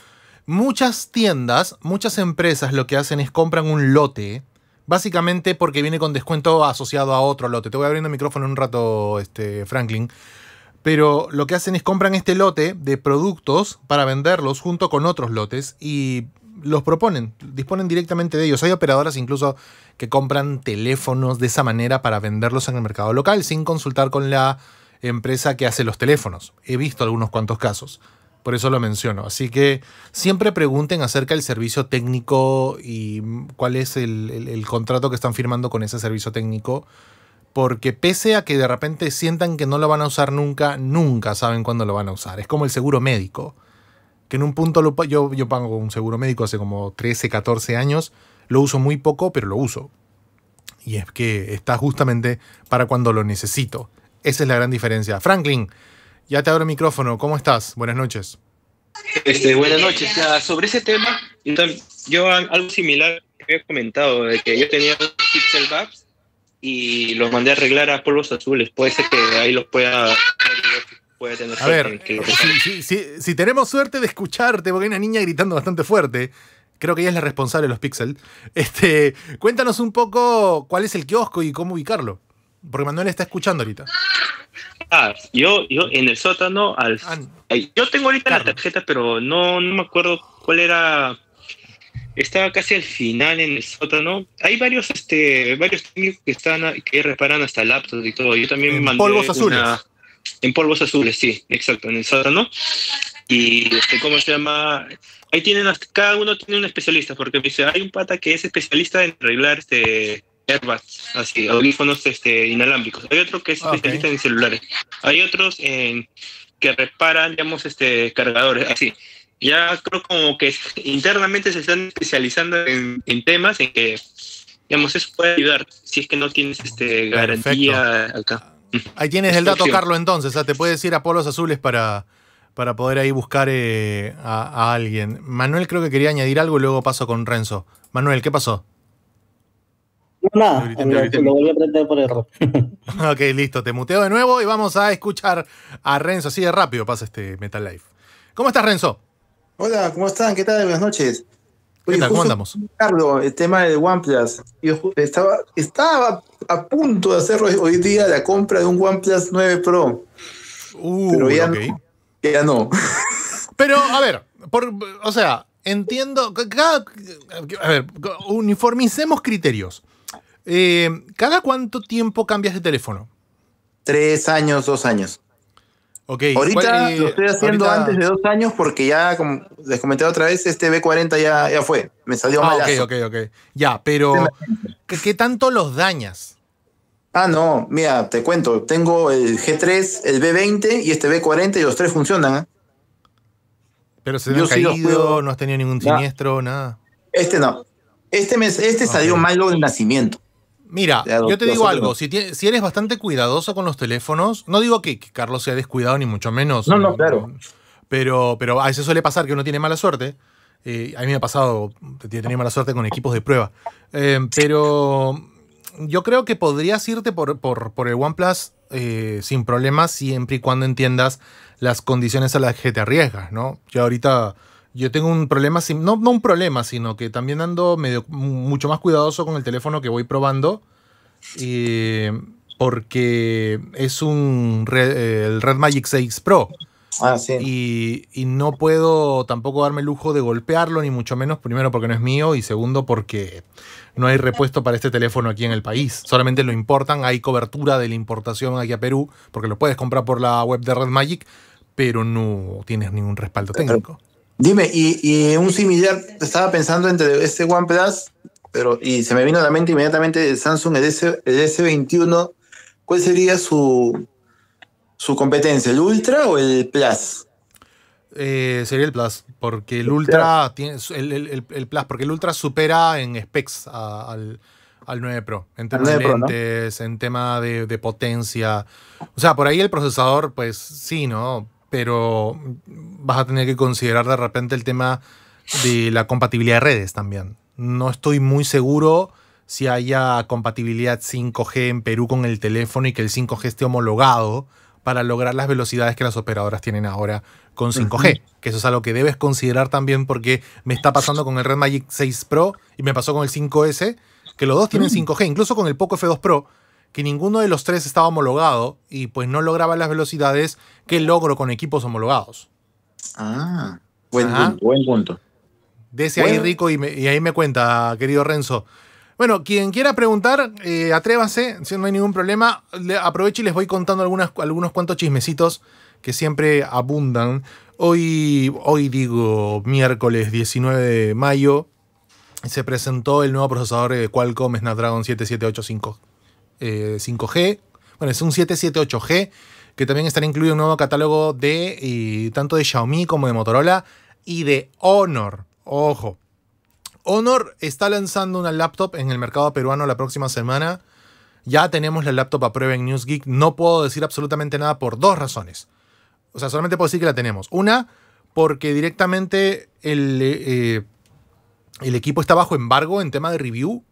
Muchas tiendas, muchas empresas lo que hacen es compran un lote, básicamente porque viene con descuento asociado a otro lote. Te voy abriendo el micrófono en un rato, este, Franklin pero lo que hacen es compran este lote de productos para venderlos junto con otros lotes y los proponen, disponen directamente de ellos. Hay operadoras incluso que compran teléfonos de esa manera para venderlos en el mercado local sin consultar con la empresa que hace los teléfonos. He visto algunos cuantos casos, por eso lo menciono. Así que siempre pregunten acerca del servicio técnico y cuál es el, contrato que están firmando con ese servicio técnico porque pese a que de repente sientan que no lo van a usar nunca, nunca saben cuándo lo van a usar. Es como el seguro médico, que en un punto yo, yo pago un seguro médico hace como 13, 14 años, lo uso muy poco, pero lo uso. Y es que está justamente para cuando lo necesito. Esa es la gran diferencia. Franklin, ya te abro el micrófono. ¿Cómo estás? Buenas noches. Este, buenas noches. sobre ese tema, yo algo similar que había comentado, de que yo tenía Pixel Babs y los mandé a arreglar a polvos azules. Puede ser que ahí los pueda Puede tener a ver, si, tenemos suerte de escucharte, porque hay una niña gritando bastante fuerte, creo que ella es la responsable de los Pixel. Este, cuéntanos un poco cuál es el kiosco y cómo ubicarlo, porque Manuel está escuchando ahorita. Ah, yo, yo en el sótano, al, ah, yo tengo ahorita la tarjeta, pero no, no me acuerdo cuál era estaba casi al final en el sótano. Hay varios, este, varios técnicos que están que reparan hasta laptops y todo. Yo también en mandé polvos azules. en polvos azules, sí, exacto, en el sótano. Y este, ¿cómo se llama? Ahí tienen cada uno tiene un especialista, porque dice, hay un pata que es especialista en arreglar este herbas así, audífonos este, inalámbricos. Hay otro que es ah, especialista en celulares. Hay otros en que reparan, digamos, este, cargadores, así ya creo como que internamente se están especializando en, temas en que, digamos, eso puede ayudar si es que no tienes este, garantía acá. Ahí tienes el dato, Carlos, entonces. sea, ah, Te puedes ir a Polos Azules para, para poder ahí buscar eh, a, alguien. Manuel creo que quería añadir algo y luego paso con Renzo. Manuel, ¿qué pasó? No, nada. Lo, eh, lo, voy a aprender por error. ok, listo. Te muteo de nuevo y vamos a escuchar a Renzo. Así de rápido pasa este Metal Life. ¿Cómo estás, Renzo? Hola, ¿cómo están? ¿Qué tal? Buenas noches. ¿Qué tal? ¿Cómo andamos? Carlos, el tema de OnePlus. estaba, estaba a punto de hacer hoy día la compra de un OnePlus 9 Pro. Uh, pero ya, no, Pero, a ver, o sea, entiendo. a ver, uniformicemos criterios. Eh, ¿Cada cuánto tiempo cambias de teléfono? Tres años, dos años. Ahorita lo estoy haciendo antes de dos años porque ya, como les comenté otra vez, este B40 ya, ya fue. Me salió mal. Ah, ok, ok, ok. Ya, pero ¿qué, tanto los dañas? Ah, no, mira, te cuento. Tengo el G3, el B20 y este B40 y los tres funcionan. ¿eh? Pero se caído, no has tenido ningún siniestro, nada. Este no. Este, mes, este salió malo del nacimiento. Mira, yo te digo algo, si, eres bastante cuidadoso con los teléfonos, no digo que, Carlos sea descuidado ni mucho menos. No, no, eh, claro. Pero, pero a veces suele pasar que uno tiene mala suerte. Eh, a mí me ha pasado, tiene mala suerte con equipos de prueba. Eh, pero yo creo que podrías irte por, el OnePlus sin problemas siempre y cuando entiendas las condiciones a las que te arriesgas, ¿no? yo ahorita yo tengo un problema, no, un problema, sino que también ando medio, mucho más cuidadoso con el teléfono que voy probando. porque es un el Red Magic 6 Pro. Ah, sí. y, y, no puedo tampoco darme el lujo de golpearlo, ni mucho menos, primero porque no es mío y segundo porque no hay repuesto para este teléfono aquí en el país. Solamente lo importan, hay cobertura de la importación aquí a Perú, porque lo puedes comprar por la web de Red Magic, pero no tienes ningún respaldo técnico. Dime, y, un similar, estaba pensando entre este OnePlus, pero, y se me vino a la mente inmediatamente el Samsung, el, S, 21 ¿cuál sería su, su competencia, el Ultra o el Plus? Eh, sería el Plus, porque el, Ultra tiene el, Plus, porque el Ultra supera en specs al, 9 Pro, en temas en tema de, de, potencia. O sea, por ahí el procesador, pues sí, ¿no? pero vas a tener que considerar de repente el tema de la compatibilidad de redes también. No estoy muy seguro si haya compatibilidad 5G en Perú con el teléfono y que el 5G esté homologado para lograr las velocidades que las operadoras tienen ahora con 5G, que eso es algo que debes considerar también porque me está pasando con el Red Magic 6 Pro y me pasó con el 5S, que los dos tienen 5G, mm. incluso con el Poco F2 Pro, que ninguno de los tres estaba homologado y pues no lograba las velocidades que logro con equipos homologados. Ah, buen punto. Buen punto. ahí rico y, ahí me cuenta, querido Renzo. Bueno, quien quiera preguntar, eh, atrévase, si no hay ningún problema. Le aprovecho y les voy contando algunos cuantos chismecitos que siempre abundan. Hoy, hoy digo, miércoles 19 de mayo, se presentó el nuevo procesador de eh, Qualcomm Snapdragon 7785 5G, eh, bueno, es un 778G, que también estará incluido en un nuevo catálogo de tanto de Xiaomi como de Motorola y de Honor. Ojo. Honor está lanzando una laptop en el mercado peruano la próxima semana. Ya tenemos la laptop a prueba en NewsGeek. No puedo decir absolutamente nada por dos razones. O sea, solamente puedo decir que la tenemos. Una, porque directamente el, eh, el equipo está bajo embargo en tema de review.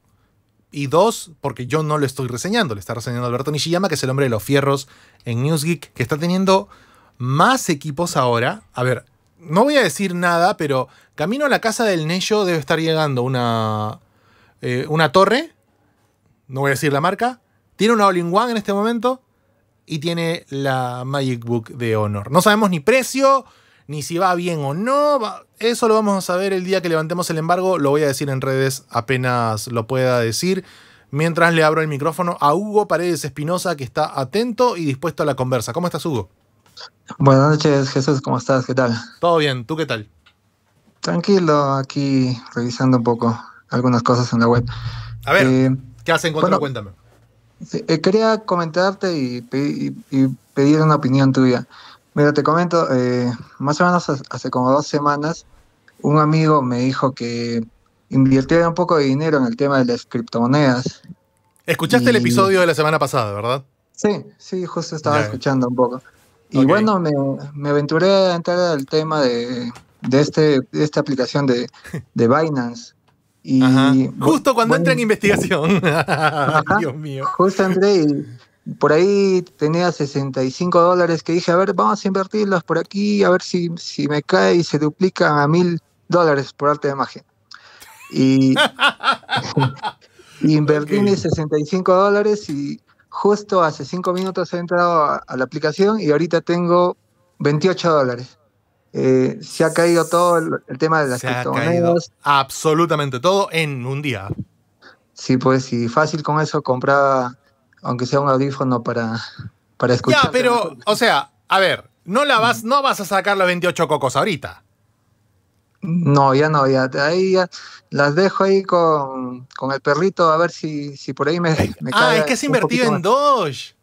Y dos, porque yo no lo estoy reseñando, le está reseñando Alberto Nishiyama, que es el hombre de los fierros en News Geek, que está teniendo más equipos ahora. A ver, no voy a decir nada, pero camino a la casa del Nello debe estar llegando una, eh, una torre, no voy a decir la marca, tiene una All-in-One en este momento y tiene la Magic Book de Honor. No sabemos ni precio, ni si va bien o no. eso lo vamos a saber el día que levantemos el embargo. Lo voy a decir en redes apenas lo pueda decir. Mientras le abro el micrófono a Hugo Paredes Espinosa, que está atento y dispuesto a la conversa. ¿Cómo estás, Hugo? Buenas noches, Jesús. ¿Cómo estás? ¿Qué tal? Todo bien. ¿Tú qué tal? Tranquilo, aquí revisando un poco algunas cosas en la web. A ver, eh, ¿qué has encontrado? Cuéntame. Eh, quería comentarte y pedir una opinión tuya. Mira, te comento, eh, más o menos hace como dos semanas, un amigo me dijo que invirtiera un poco de dinero en el tema de las criptomonedas. Escuchaste el episodio de la semana pasada, ¿verdad? Sí, sí, justo estaba escuchando un poco. Y bueno, me, aventuré a entrar al tema de, este, esta aplicación de, de Binance. Justo cuando entra en investigación. Dios mío. Justo entré y por ahí tenía 65 dólares que dije, a ver, vamos a invertirlos por aquí, a ver si, me cae y se duplican a mil dólares por arte de magia. Y, invertí mis 65 dólares y justo hace 5 minutos he entrado a, la aplicación y ahorita tengo 28 dólares. Eh, se ha caído todo el, tema de las criptomonedas. absolutamente todo en un día. Sí, pues, y fácil con eso compraba aunque sea un audífono para, para escuchar. Ya, pero, o sea, a ver, no, la vas, no vas a sacar los 28 cocos ahorita. No, ya no, ya, ahí ya las dejo ahí con, el perrito a ver si, si por ahí me, me Ah, es que se invertido en Doge.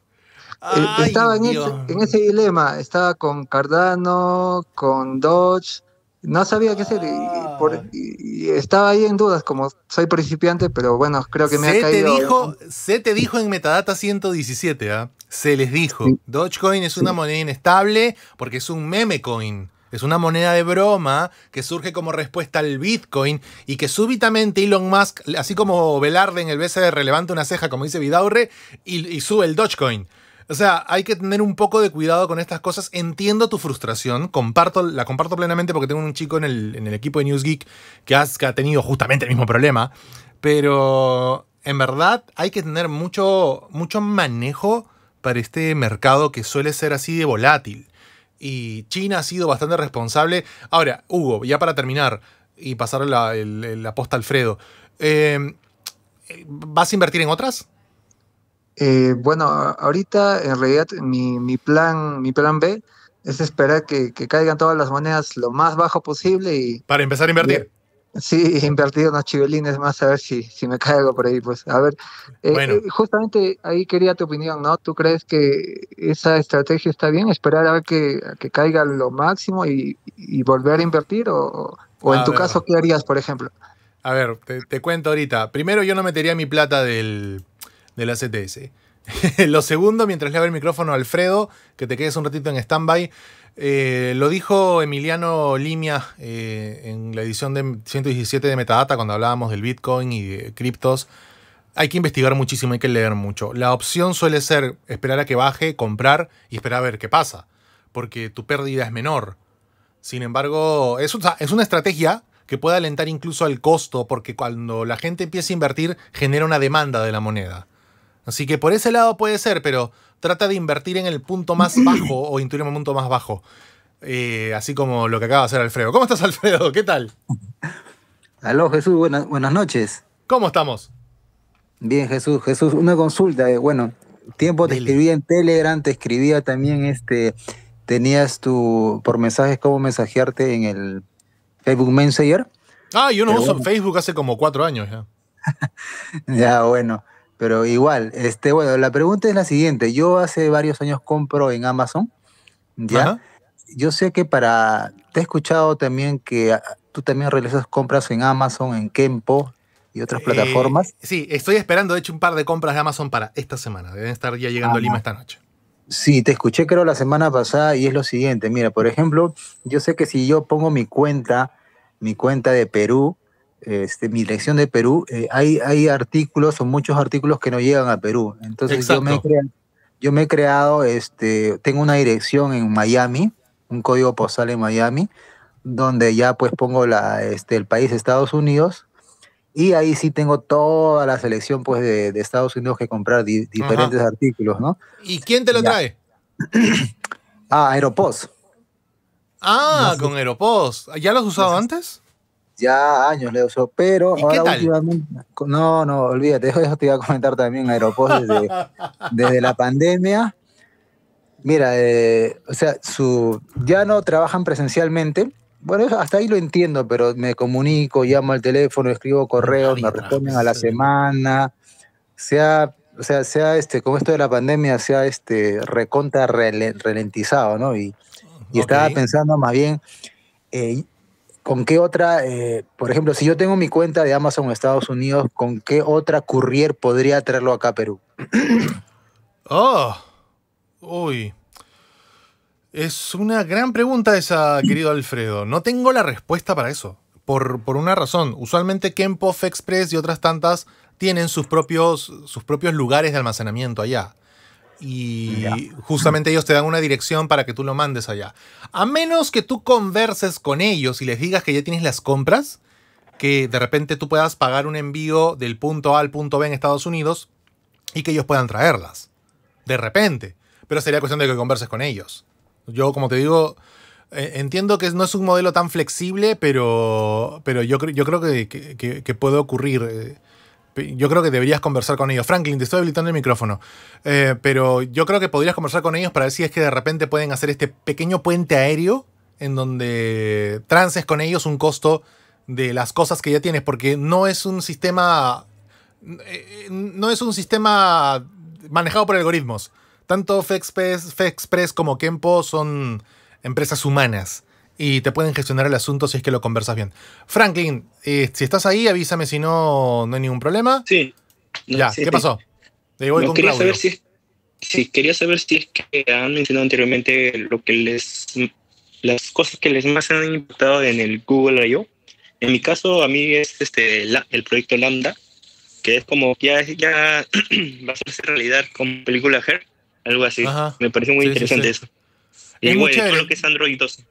Eh, estaba en ese, en ese, dilema, estaba con Cardano, con Doge, no sabía qué hacer ah. y, estaba ahí en dudas, como soy principiante, pero bueno, creo que me ha caído. Te dijo, se te dijo en Metadata 117, ah, se les dijo: Dogecoin es una moneda inestable porque es un meme coin. Es una moneda de broma que surge como respuesta al Bitcoin y que súbitamente Elon Musk, así como Velarde en el BCE levanta una ceja, como dice Vidaurre, y sube el Dogecoin. O sea, hay que tener un poco de cuidado con estas cosas. Entiendo tu frustración, la comparto plenamente porque tengo un chico en el, equipo de NewsGeek que, que ha tenido justamente el mismo problema. Pero en verdad hay que tener mucho, mucho manejo para este mercado que suele ser así de volátil. Y China ha sido bastante responsable. Ahora, Hugo, ya para terminar y pasar la, aposta la posta a Alfredo, eh, ¿vas a invertir en otras? Eh, bueno, ahorita en realidad mi, plan, mi plan B es esperar que, caigan todas las monedas lo más bajo posible y... Para empezar a invertir. sí, invertir unos chivelines más a ver si, si me caigo por ahí. Pues a ver, eh, eh, justamente ahí quería tu opinión, ¿no? ¿Tú crees que esa estrategia está bien? ¿Esperar a ver que, caiga lo máximo y, volver a invertir? ¿O, en tu caso qué harías, por ejemplo? A ver, te cuento ahorita. Primero yo no metería mi plata del de la CTS. lo segundo, mientras le abre el micrófono a Alfredo, que te quedes un ratito en stand-by. Eh, lo dijo Emiliano Limia eh, en la edición de 117 de Metadata cuando hablábamos del Bitcoin y de criptos. Hay que investigar muchísimo, hay que leer mucho. La opción suele ser esperar a que baje, comprar y esperar a ver qué pasa, porque tu pérdida es menor. Sin embargo, es una estrategia que puede alentar incluso al costo, porque cuando la gente empieza a invertir genera una demanda de la moneda. Así que por ese lado puede ser, pero trata de invertir en el punto más bajo o intuir en el punto más bajo. Eh, así como lo que acaba de hacer Alfredo. ¿Cómo estás, Alfredo? ¿Qué tal? Aló, Jesús. Buenas, noches. ¿Cómo estamos? Bien, Jesús. Jesús, una consulta. Eh, bueno, tiempo te escribía en Telegram, te escribía también este. Tenías tu. por mensajes, cómo mensajearte en el Facebook Messenger. Ah, yo no uso Facebook hace como cuatro años ya. ya, bueno. Pero igual, este, bueno, la pregunta es la siguiente. Yo hace varios años compro en Amazon, ¿ya? Yo sé que para... Te he escuchado también que ah, tú también realizas compras en Amazon, en Kempo y otras eh, plataformas. sí, estoy esperando, de hecho, un par de compras de Amazon para esta semana. Deben estar ya llegando a Lima esta noche. Sí, te escuché creo la semana pasada y es lo siguiente. Mira, por ejemplo, yo sé que si yo pongo mi cuenta, mi cuenta de Perú, este, mi dirección de Perú, eh, hay, hay artículos o muchos artículos que no llegan a Perú. Entonces yo me, he creado, este, tengo una dirección en Miami, un código postal en Miami, donde ya pues pongo la, este, el país Estados Unidos, y ahí sí tengo toda la selección pues de, Estados Unidos que comprar diferentes artículos, ¿no? ¿Y quién te lo trae? ah, Aeropost. Ah, con Aeropost. ¿Ya lo has usado antes? Ya años le uso, pero ahora últimamente. No, no, olvídate, eso te iba a comentar también Aeropost, desde, la pandemia. Mira, eh, o sea, su, ya no trabajan presencialmente. Bueno, hasta ahí lo entiendo, pero me comunico, llamo al teléfono, escribo correos, me responden pues, a la semana. Sea, o sea, sea este, con esto de la pandemia, se ha este, recontra ralentizado, ¿no? Y, y estaba pensando más bien, eh, ¿con qué otra, eh, por ejemplo, si yo tengo mi cuenta de Amazon Estados Unidos, ¿con qué otra courier podría traerlo acá a Perú? Oh, uy. Es una gran pregunta esa, querido Alfredo. No tengo la respuesta para eso. Por, por una razón. Usualmente Kempov Express y otras tantas tienen sus propios, sus propios lugares de almacenamiento allá y justamente ellos te dan una dirección para que tú lo mandes allá. A menos que tú converses con ellos y les digas que ya tienes las compras, que de repente tú puedas pagar un envío del punto A al punto B en Estados Unidos y que ellos puedan traerlas. De repente. Pero sería cuestión de que converses con ellos. Yo, como te digo, e, entiendo que no es un modelo tan flexible, pero, pero yo, yo creo que puede ocurrir. Eh, yo creo que deberías conversar con ellos. Franklin, te estoy habilitando el micrófono, eh, pero yo creo que podrías conversar con ellos para ver si es que de repente pueden hacer este pequeño puente aéreo en donde trances con ellos un costo de las cosas que ya tienes, porque no es un sistema, eh, no es un sistema manejado por algoritmos. Tanto como Kempo son empresas humanas y te pueden gestionar el asunto si es que lo conversas bien. Franklin, eh, si estás ahí, avísame si no, no hay ningún problema. Sí. ya, ¿qué pasó? quería saber si, si, quería saber si es que han mencionado anteriormente lo que les las cosas que les más han impactado en el Google I.O. En mi caso, a mí es este el proyecto Lambda, que es como ya, ya va a ser realidad con película Her, algo así. Me pareció muy interesante eso. Y es bueno, lo que es Android 12.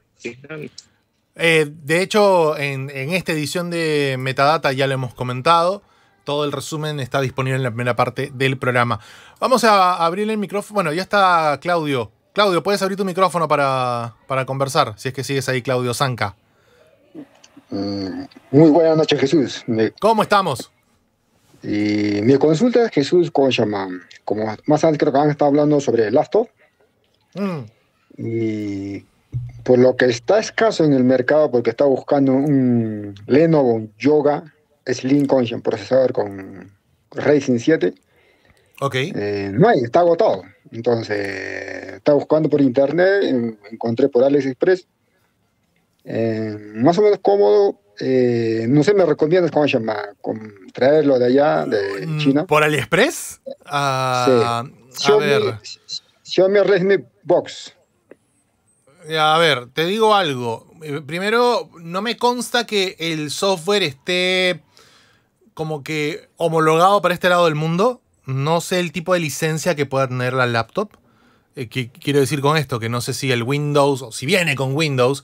Eh, de hecho, en, esta edición de Metadata ya lo hemos comentado. Todo el resumen está disponible en la primera parte del programa. Vamos a abrir el micrófono. Bueno, ya está Claudio. Claudio, puedes abrir tu micrófono para, conversar, si es que sigues ahí, Claudio Zanca. Mm, muy buenas noches, Jesús. ¿Cómo estamos? mi consulta es Jesús llama Como más antes creo que han estado hablando sobre el lasto mm. Y por lo que está escaso en el mercado, porque está buscando un Lenovo Yoga Slim Conscience procesador con Ryzen 7. Ok. Eh, no hay, está agotado. Entonces, está buscando por internet, encontré por AliExpress. Eh, más o menos cómodo. Eh, no sé, me recomiendas cómo se llama, traerlo de allá, de mm, China. ¿Por AliExpress? Ah, sí. A Xiaomi, ver. me Box. A ver, te digo algo. Eh, primero, no me consta que el software esté como que homologado para este lado del mundo. No sé el tipo de licencia que pueda tener la laptop. Eh, que, quiero decir con esto? Que no sé si el Windows, o si viene con Windows,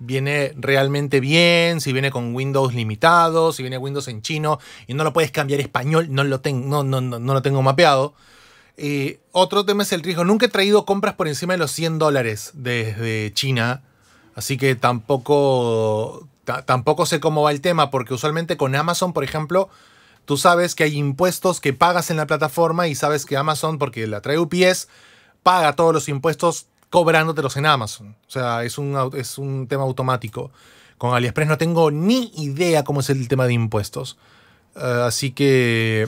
viene realmente bien, si viene con Windows limitado, si viene Windows en chino y no lo puedes cambiar a español, no lo, ten, no, no, no lo tengo mapeado otro tema es el riesgo. Nunca he traído compras por encima de los 100 dólares desde China. Así que tampoco, tampoco sé cómo va el tema, porque usualmente con Amazon, por ejemplo, tú sabes que hay impuestos que pagas en la plataforma y sabes que Amazon, porque la trae UPS, paga todos los impuestos cobrándotelos en Amazon. O sea, es un, es un tema automático. Con AliExpress no tengo ni idea cómo es el tema de impuestos. Eh, así que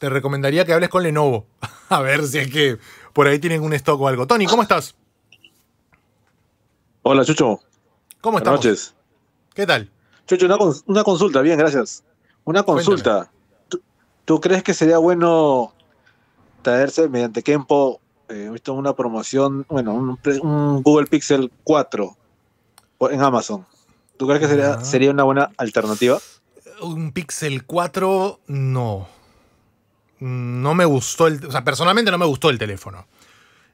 te recomendaría que hables con Lenovo. A ver si es que por ahí tienen un stock o algo. Tony, ¿cómo estás? Hola, Chucho. ¿Cómo estás? Buenas noches. ¿Qué tal? Chucho, una, consulta, bien, gracias. Una consulta. ¿Tú, crees que sería bueno traerse mediante Kempo eh, visto una promoción, bueno, un, Google Pixel 4 en Amazon? ¿Tú crees que sería, sería una buena alternativa? Un Pixel 4, no no me gustó, el, o sea, personalmente no me gustó el teléfono.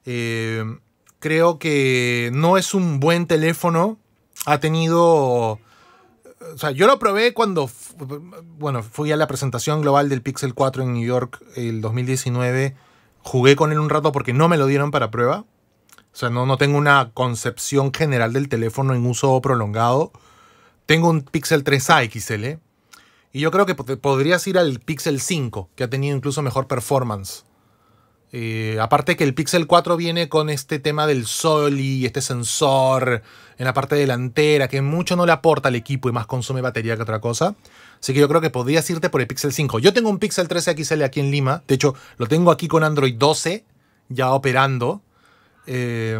Eh, creo que no es un buen teléfono. Ha tenido... O sea, yo lo probé cuando, bueno, fui a la presentación global del Pixel 4 en New York el 2019. Jugué con él un rato porque no me lo dieron para prueba. O sea, no, no tengo una concepción general del teléfono en uso prolongado. Tengo un Pixel 3A XL, y yo creo que podrías ir al Pixel 5, que ha tenido incluso mejor performance. Eh, aparte que el Pixel 4 viene con este tema del sol y este sensor en la parte delantera, que mucho no le aporta al equipo y más consume batería que otra cosa. Así que yo creo que podrías irte por el Pixel 5. Yo tengo un Pixel 13 XL aquí en Lima. De hecho, lo tengo aquí con Android 12, ya operando. Eh,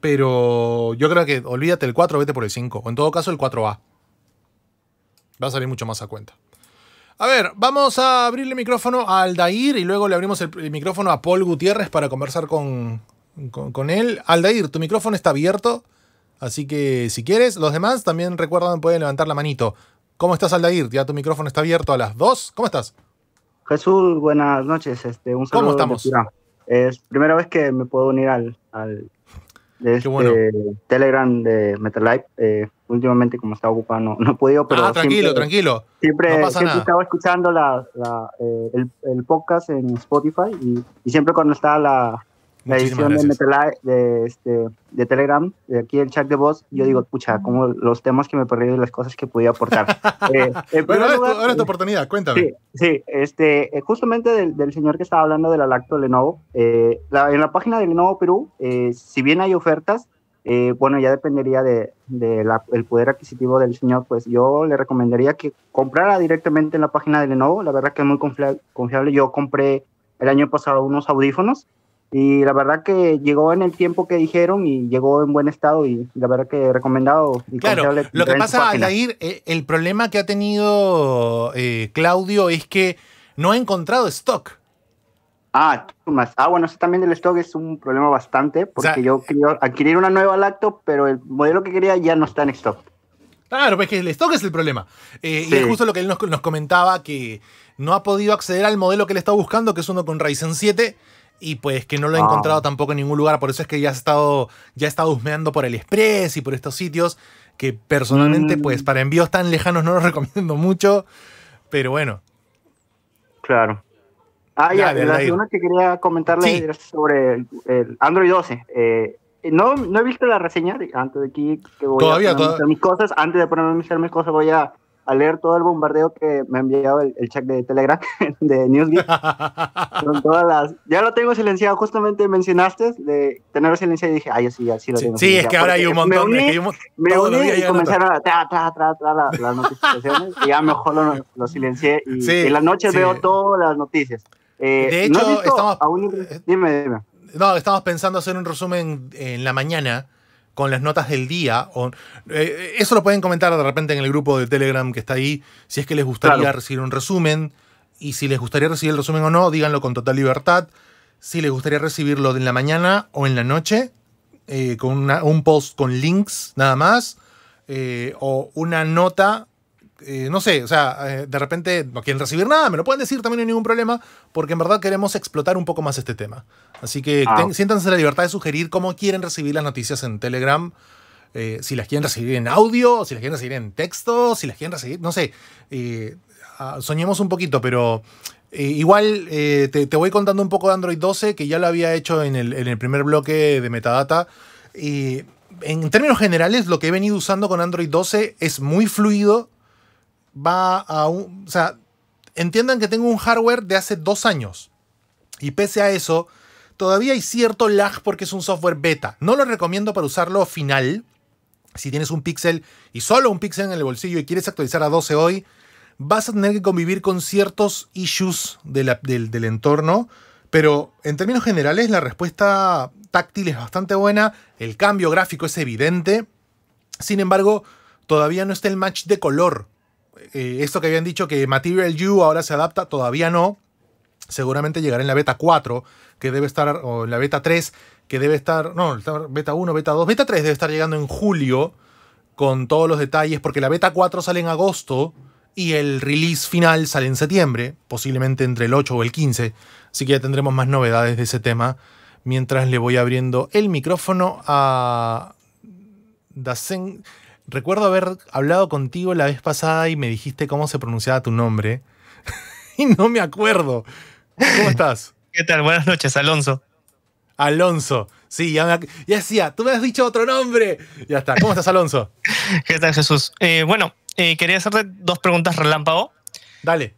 pero yo creo que olvídate el 4, vete por el 5. O en todo caso, el 4A. Va a salir mucho más a cuenta. A ver, vamos a abrirle el micrófono a Aldair y luego le abrimos el, micrófono a Paul Gutiérrez para conversar con, con, él. Aldair, tu micrófono está abierto, así que si quieres, los demás también recuerdan, pueden levantar la manito. ¿Cómo estás, Aldair? Ya tu micrófono está abierto a las dos. ¿Cómo estás? Jesús, buenas noches. Este, un saludo ¿Cómo estamos? Es primera vez que me puedo unir al, de este Telegram de Metalife. Eh, últimamente, como estaba ocupado, no, he podido, ah, pero. Ah, tranquilo, tranquilo. Siempre, estaba escuchando la, eh, el, podcast en Spotify y, y, siempre cuando estaba la, la edición de, este, de, Telegram, de aquí el chat de voz, yo digo, pucha, como los temas que me perdí y las cosas que podía aportar. eh, ahora, es tu, eh, oportunidad, cuéntame. Sí, este, eh, justamente del, señor que estaba hablando de la Lacto Lenovo, eh, en la página de Lenovo Perú, si bien hay ofertas, bueno, ya dependería del de, el poder adquisitivo del señor, pues yo le recomendaría que comprara directamente en la página de Lenovo, la verdad que es muy confiable, yo compré el año pasado unos audífonos, y la verdad que llegó en el tiempo que dijeron y llegó en buen estado y la verdad que recomendado. claro, lo que pasa, Alair, eh, el problema que ha tenido eh, Claudio es que no ha encontrado stock. Ah, más. Ah, bueno, eso también del stock es un problema bastante porque yo quería adquirir una nueva laptop, pero el modelo que quería ya no está en stock. Claro, pues que el stock es el problema. Eh, y es justo lo que él nos, nos, comentaba, que no ha podido acceder al modelo que él está buscando, que es uno con Ryzen 7, y pues que no lo he encontrado tampoco en ningún lugar. Por eso es que ya he estado, ya he estado husmeando por el Express y por estos sitios que personalmente, pues mm. para envíos tan lejanos no los recomiendo mucho, pero bueno. Claro. Ah, ya, la que quería comentarle sobre el, Android 12. Eh, no, no he visto la reseña antes de aquí que voy a poner mis cosas. Antes de ponerme a mis cosas voy a al leer todo el bombardeo que me ha enviado el, chat de Telegram de Newsgeek. con todas las. Ya lo tengo silenciado, justamente mencionaste de tenerlo silenciado y dije, ay, sí, así lo tengo. Sí, es que ahora hay un montón me uní, Me uní y comenzaron a tra, tra, tra, tra las, notificaciones y ya mejor lo, silencié. Y, sí, en las noches veo todas las noticias. Eh, de hecho, estamos. Eh, dime, dime. No, estamos pensando hacer un resumen en la mañana con las notas del día. O, eh, eso lo pueden comentar de repente en el grupo de Telegram que está ahí, si es que les gustaría recibir un resumen. Y si les gustaría recibir el resumen o no, díganlo con total libertad. Si les gustaría recibirlo en la mañana o en la noche, eh, con un post con links nada más, eh, o una nota eh, no sé, o sea, eh, de repente no quieren recibir nada, me lo pueden decir, también no hay ningún problema, porque en verdad queremos explotar un poco más este tema. Así que ah. siéntanse la libertad de sugerir cómo quieren recibir las noticias en Telegram. Eh, si las quieren recibir en audio, si las quieren recibir en texto, si las quieren recibir, no sé, ah, soñemos un poquito, pero igual te, voy contando un poco de Android 12, que ya lo había hecho en el, en el primer bloque de Metadata. y en términos generales, lo que he venido usando con Android 12 es muy fluido, va a un... O sea, entiendan que tengo un hardware de hace dos años. Y pese a eso, todavía hay cierto lag porque es un software beta. No lo recomiendo para usarlo final. Si tienes un pixel y solo un pixel en el bolsillo y quieres actualizar a 12 hoy, vas a tener que convivir con ciertos issues del, del entorno. Pero en términos generales, la respuesta táctil es bastante buena. El cambio gráfico es evidente. Sin embargo, todavía no está el match de color eh, esto que habían dicho que Material You ahora se adapta, todavía no. Seguramente llegará en la beta 4, que debe estar, o en la beta 3, que debe estar, no, beta 1, beta 2, beta 3 debe estar llegando en julio con todos los detalles, porque la beta 4 sale en agosto y el release final sale en septiembre, posiblemente entre el 8 o el 15, así que ya tendremos más novedades de ese tema, mientras le voy abriendo el micrófono a Dasen recuerdo haber hablado contigo la vez pasada y me dijiste cómo se pronunciaba tu nombre. y no me acuerdo. ¿Cómo estás? ¿Qué tal? Buenas noches, Alonso. Alonso. Sí, ya, decía, tú me has dicho otro nombre. Ya está. ¿Cómo estás, Alonso? ¿Qué tal, Jesús? Eh, bueno, eh, quería hacerte dos preguntas relámpago. Dale.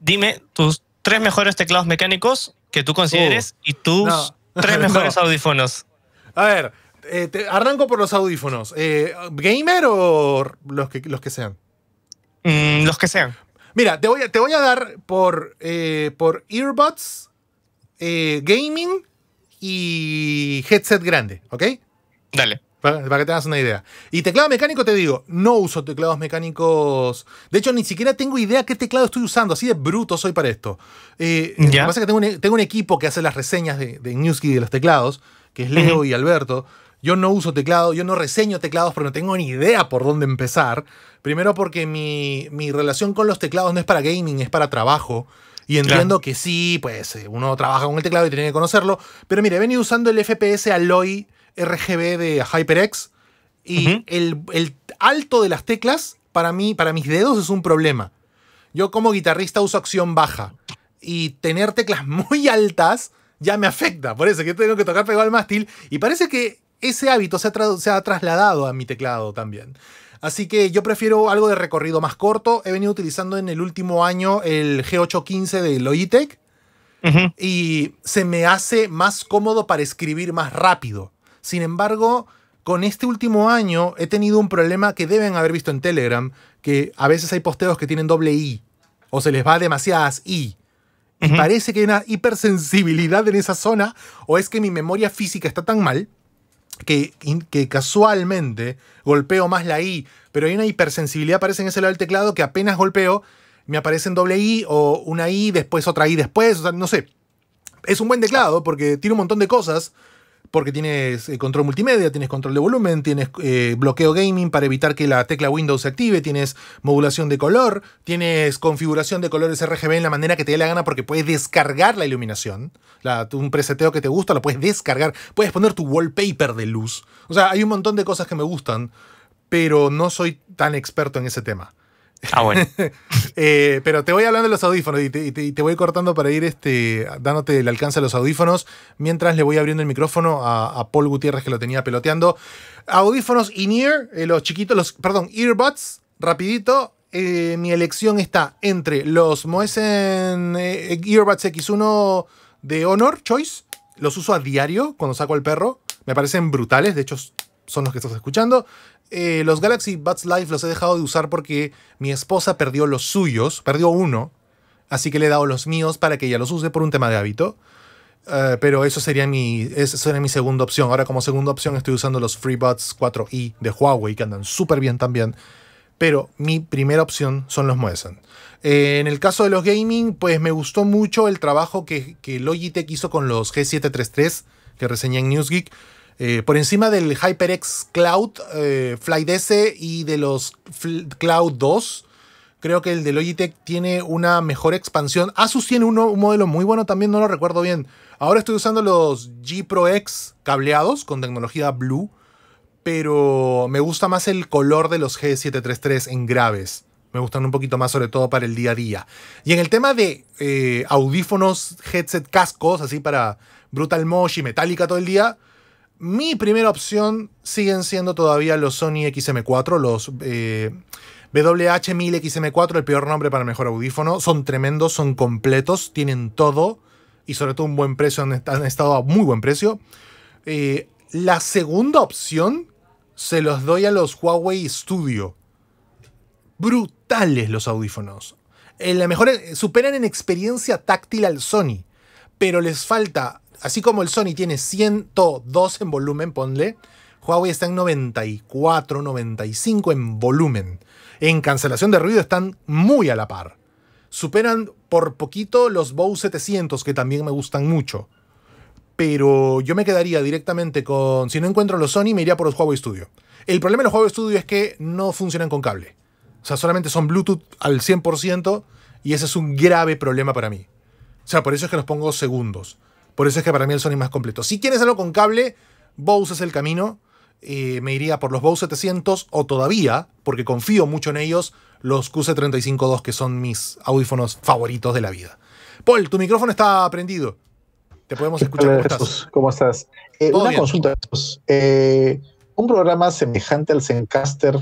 Dime tus tres mejores teclados mecánicos que tú consideres uh. y tus tres mejores audífonos. A ver, eh, arranco por los audífonos. Eh, ¿Gamer o los que, los que sean? Mm, los que sean. Mira, te voy a, te voy a dar por, eh, por earbuds, gaming y headset grande, ¿ok? Dale. Para, que te hagas una idea. Y teclado mecánico te digo, no uso teclados mecánicos. De hecho, ni siquiera tengo idea qué teclado estoy usando. Así de bruto soy para esto. Lo que pasa es que e, tengo un, equipo que hace las reseñas de, de Newski de los teclados, que es Leo y Alberto. Yo no uso teclado, yo no reseño teclados porque no tengo ni idea por dónde empezar. Primero porque mi, mi relación con los teclados no es para gaming, es para trabajo. Y entiendo que sí, pues eh, uno trabaja con el teclado y tiene que conocerlo. Pero mire, he venido usando el FPS Alloy RGB de HyperX y el, alto de las teclas para mí, para mis dedos es un problema. Yo como guitarrista uso acción baja y tener teclas muy altas ya me afecta. Por eso que tengo que tocar pegado al mástil y parece que ese hábito se ha, trasladado a mi teclado también. Así que yo prefiero algo de recorrido más corto. He venido utilizando en el último año el G815 de Logitech y se me hace más cómodo para escribir más rápido. Sin embargo, con este último año he tenido un problema que deben haber visto en Telegram, que a veces hay posteos que tienen doble I o se les va demasiadas I. Y parece que hay una hipersensibilidad en esa zona o es que mi memoria física está tan mal que, que, casualmente golpeo más la I, pero hay una hipersensibilidad, aparece en ese lado del teclado, que apenas golpeo, me aparecen doble I o una I, después otra I después, o sea, no sé. Es un buen teclado porque tiene un montón de cosas, porque tienes eh, control multimedia, tienes control de volumen, tienes eh, bloqueo gaming para evitar que la tecla Windows se active, tienes modulación de color, tienes configuración de colores RGB en la manera que te dé la gana porque puedes descargar la iluminación, un preseteo que te gusta lo puedes descargar, puedes poner tu wallpaper de luz. O sea, hay un montón de cosas que me gustan, pero no soy tan experto en ese tema. Ah, bueno. Eh, pero te voy hablando de los audífonos y te, voy cortando para ir este, dándote el alcance a los audífonos, mientras le voy abriendo el micrófono a, Paul Gutiérrez que lo tenía peloteando. Audífonos in-ear, eh, los chiquitos, los, perdón, earbuds, rapidito. Eh, mi elección está entre los Moesen Earbuds X1 de Honor Choice. Los uso a diario cuando saco al perro. Me parecen brutales, de hecho son los que estás escuchando. Eh, los Galaxy Buds Live los he dejado de usar porque mi esposa perdió los suyos, perdió uno, así que le he dado los míos para que ella los use por un tema de hábito. Eh, pero eso sería mi, esa sería mi segunda opción. Ahora como segunda opción estoy usando los FreeBuds 4i de Huawei, que andan súper bien también. Pero mi primera opción son los Moesan. Eh, en el caso de los gaming, pues me gustó mucho el trabajo que, que Logitech hizo con los G733, que reseñé en Newsgeek eh, por encima del HyperX Cloud, eh, Fly DS y de los Cloud 2, creo que el de Logitech tiene una mejor expansión. Asus tiene un modelo muy bueno también, no lo recuerdo bien. Ahora estoy usando los G Pro X cableados con tecnología Blue, pero me gusta más el color de los G733 en graves. Me gustan un poquito más, sobre todo para el día a día. Y en el tema de eh, audífonos, headset, cascos, así para Brutal Mosh y Metallica todo el día, mi primera opción siguen siendo todavía los Sony XM4, los eh, WH1000XM4, el peor nombre para mejor audífono. Son tremendos, son completos, tienen todo y sobre todo un buen precio, han, estado a muy buen precio. Eh, la segunda opción se los doy a los Huawei Studio. Brutales los audífonos. En eh, la mejor, eh, superan en experiencia táctil al Sony, pero les falta así como el Sony tiene 102 en volumen, ponle, Huawei está en 94, 95 en volumen. En cancelación de ruido están muy a la par. Superan por poquito los Bose 700, que también me gustan mucho. Pero yo me quedaría directamente con. Si no encuentro los Sony, me iría por los Huawei Studio. El problema de los Huawei Studio es que no funcionan con cable. O sea, solamente son Bluetooth al 100% y ese es un grave problema para mí. O sea, por eso es que los pongo segundos. Por eso es que para mí el Sony es más completo. Si quieres algo con cable, Bose es el camino. me iría por los Bose 700 o todavía, porque confío mucho en ellos, los QC352 que son mis audífonos favoritos de la vida. Paul, tu micrófono está prendido. Te podemos escuchar. Hola, ¿Cómo estás? ¿Cómo estás? Eh, una consulta. Eh, un programa semejante al Zencaster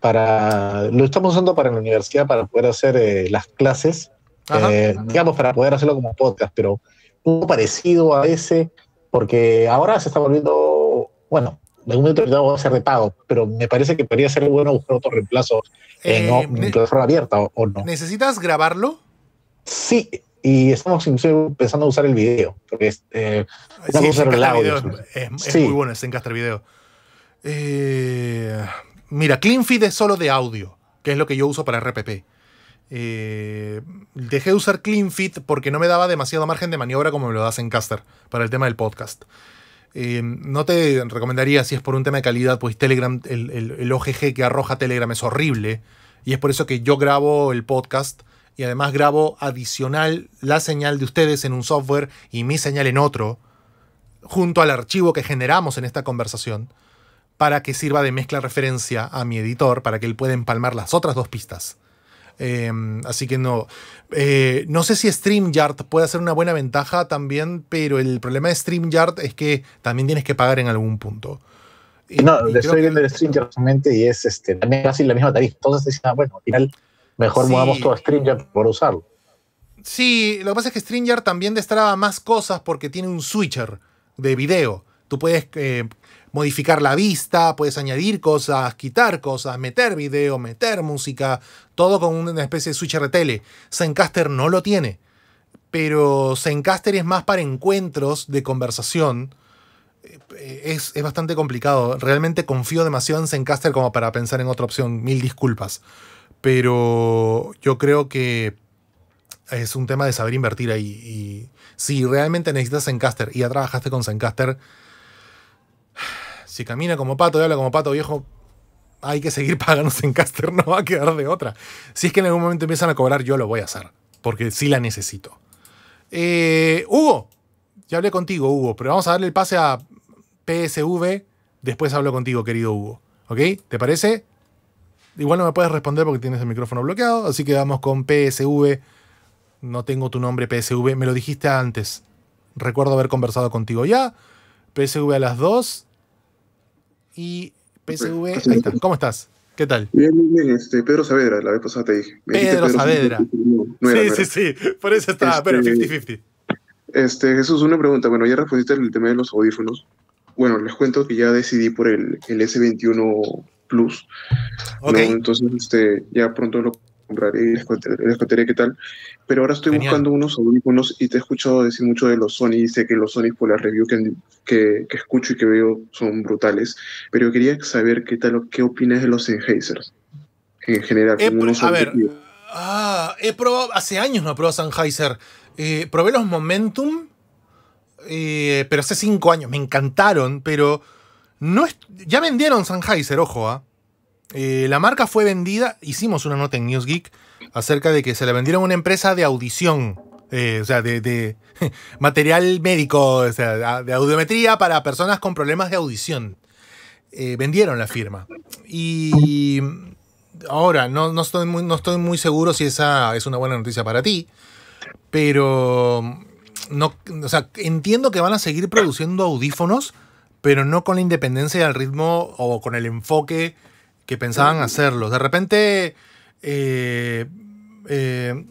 para lo estamos usando para la universidad para poder hacer eh, las clases, digamos para poder hacerlo como podcast, pero parecido a ese, porque ahora se está volviendo, bueno, de algún momento va a ser de pago, pero me parece que podría ser bueno buscar otro reemplazo eh, eh, en, plataforma abierta o, no. ¿Necesitas grabarlo? Sí, y estamos empezando pensando usar el video, porque es, el eh, es, muy bueno ese encaster video. mira, CleanFeed es solo de audio, que es lo que yo uso para RPP. Eh, dejé de usar CleanFit porque no me daba demasiado margen de maniobra como me lo das en Caster para el tema del podcast. Eh, no te recomendaría si es por un tema de calidad, pues Telegram, el, el, el, OGG que arroja Telegram es horrible. Y es por eso que yo grabo el podcast y además grabo adicional la señal de ustedes en un software y mi señal en otro, junto al archivo que generamos en esta conversación, para que sirva de mezcla referencia a mi editor, para que él pueda empalmar las otras dos pistas Em, así que no. Eh, no sé si StreamYard puede ser una buena ventaja también, pero el problema de StreamYard es que también tienes que pagar en algún punto. Y, no, le estoy viendo el StreamYard realmente y es este, casi la misma tarifa. Entonces decía, bueno, al final mejor mudamos todo a StreamYard por usarlo. Sí, lo que pasa es que StreamYard también destraba más cosas porque tiene un switcher de video. Tú puedes eh, modificar la vista, puedes añadir cosas, quitar cosas, meter video, meter música, todo con una especie de switch tele... Zencaster no lo tiene, pero Zencaster es más para encuentros de conversación. Eh, es, es bastante complicado. Realmente confío demasiado en Zencaster como para pensar en otra opción. Mil disculpas. Pero yo creo que es un tema de saber invertir ahí. Y si realmente necesitas Zencaster y ya trabajaste con Zencaster, si camina como pato y habla como pato viejo, hay que seguir pagándose en Caster, no va a quedar de otra. Si es que en algún momento empiezan a cobrar, yo lo voy a hacer, porque sí la necesito. Eh, Hugo, ya hablé contigo, Hugo, pero vamos a darle el pase a PSV, después hablo contigo, querido Hugo. ¿Ok? ¿Te parece? Igual no me puedes responder porque tienes el micrófono bloqueado, así que vamos con PSV. No tengo tu nombre, PSV, me lo dijiste antes. Recuerdo haber conversado contigo ya. PSV a las 2, y PSV. Ahí está. ¿Cómo estás? ¿Qué tal? Bien, bien, bien. Este, Pedro Saavedra, la vez pasada te dije. Pedro, Saavedra. sí, sí, sí. Por eso estaba, este, pero 50-50. Este, Jesús, una pregunta. Bueno, ya respondiste el tema de los audífonos. Bueno, les cuento que ya decidí por el, el S21 Plus. Okay. Entonces, este, ya pronto lo compraré y les qué tal. Pero ahora estoy buscando unos audífonos y te he escuchado decir mucho de los Sony y sé que los Sony por la review que, que, escucho y que veo son brutales. Pero quería saber qué tal, qué opinas de los Sennheiser en general. He, eh, a ver, ah, he probado, hace años no probado Sennheiser. Eh, probé los Momentum, eh, pero hace cinco años, me encantaron, pero no ya vendieron Sennheiser, ojo, ¿ah? Eh, la marca fue vendida, hicimos una nota en Newsgeek acerca de que se la vendieron a una empresa de audición, eh, o sea, de, material médico, o sea, de audiometría para personas con problemas de audición. Eh, vendieron la firma. Y ahora, no, estoy muy, no estoy muy seguro si esa es una buena noticia para ti, pero no, entiendo que van a seguir produciendo audífonos, pero no con la independencia del ritmo o con el enfoque que pensaban hacerlo. De repente, eh, eh,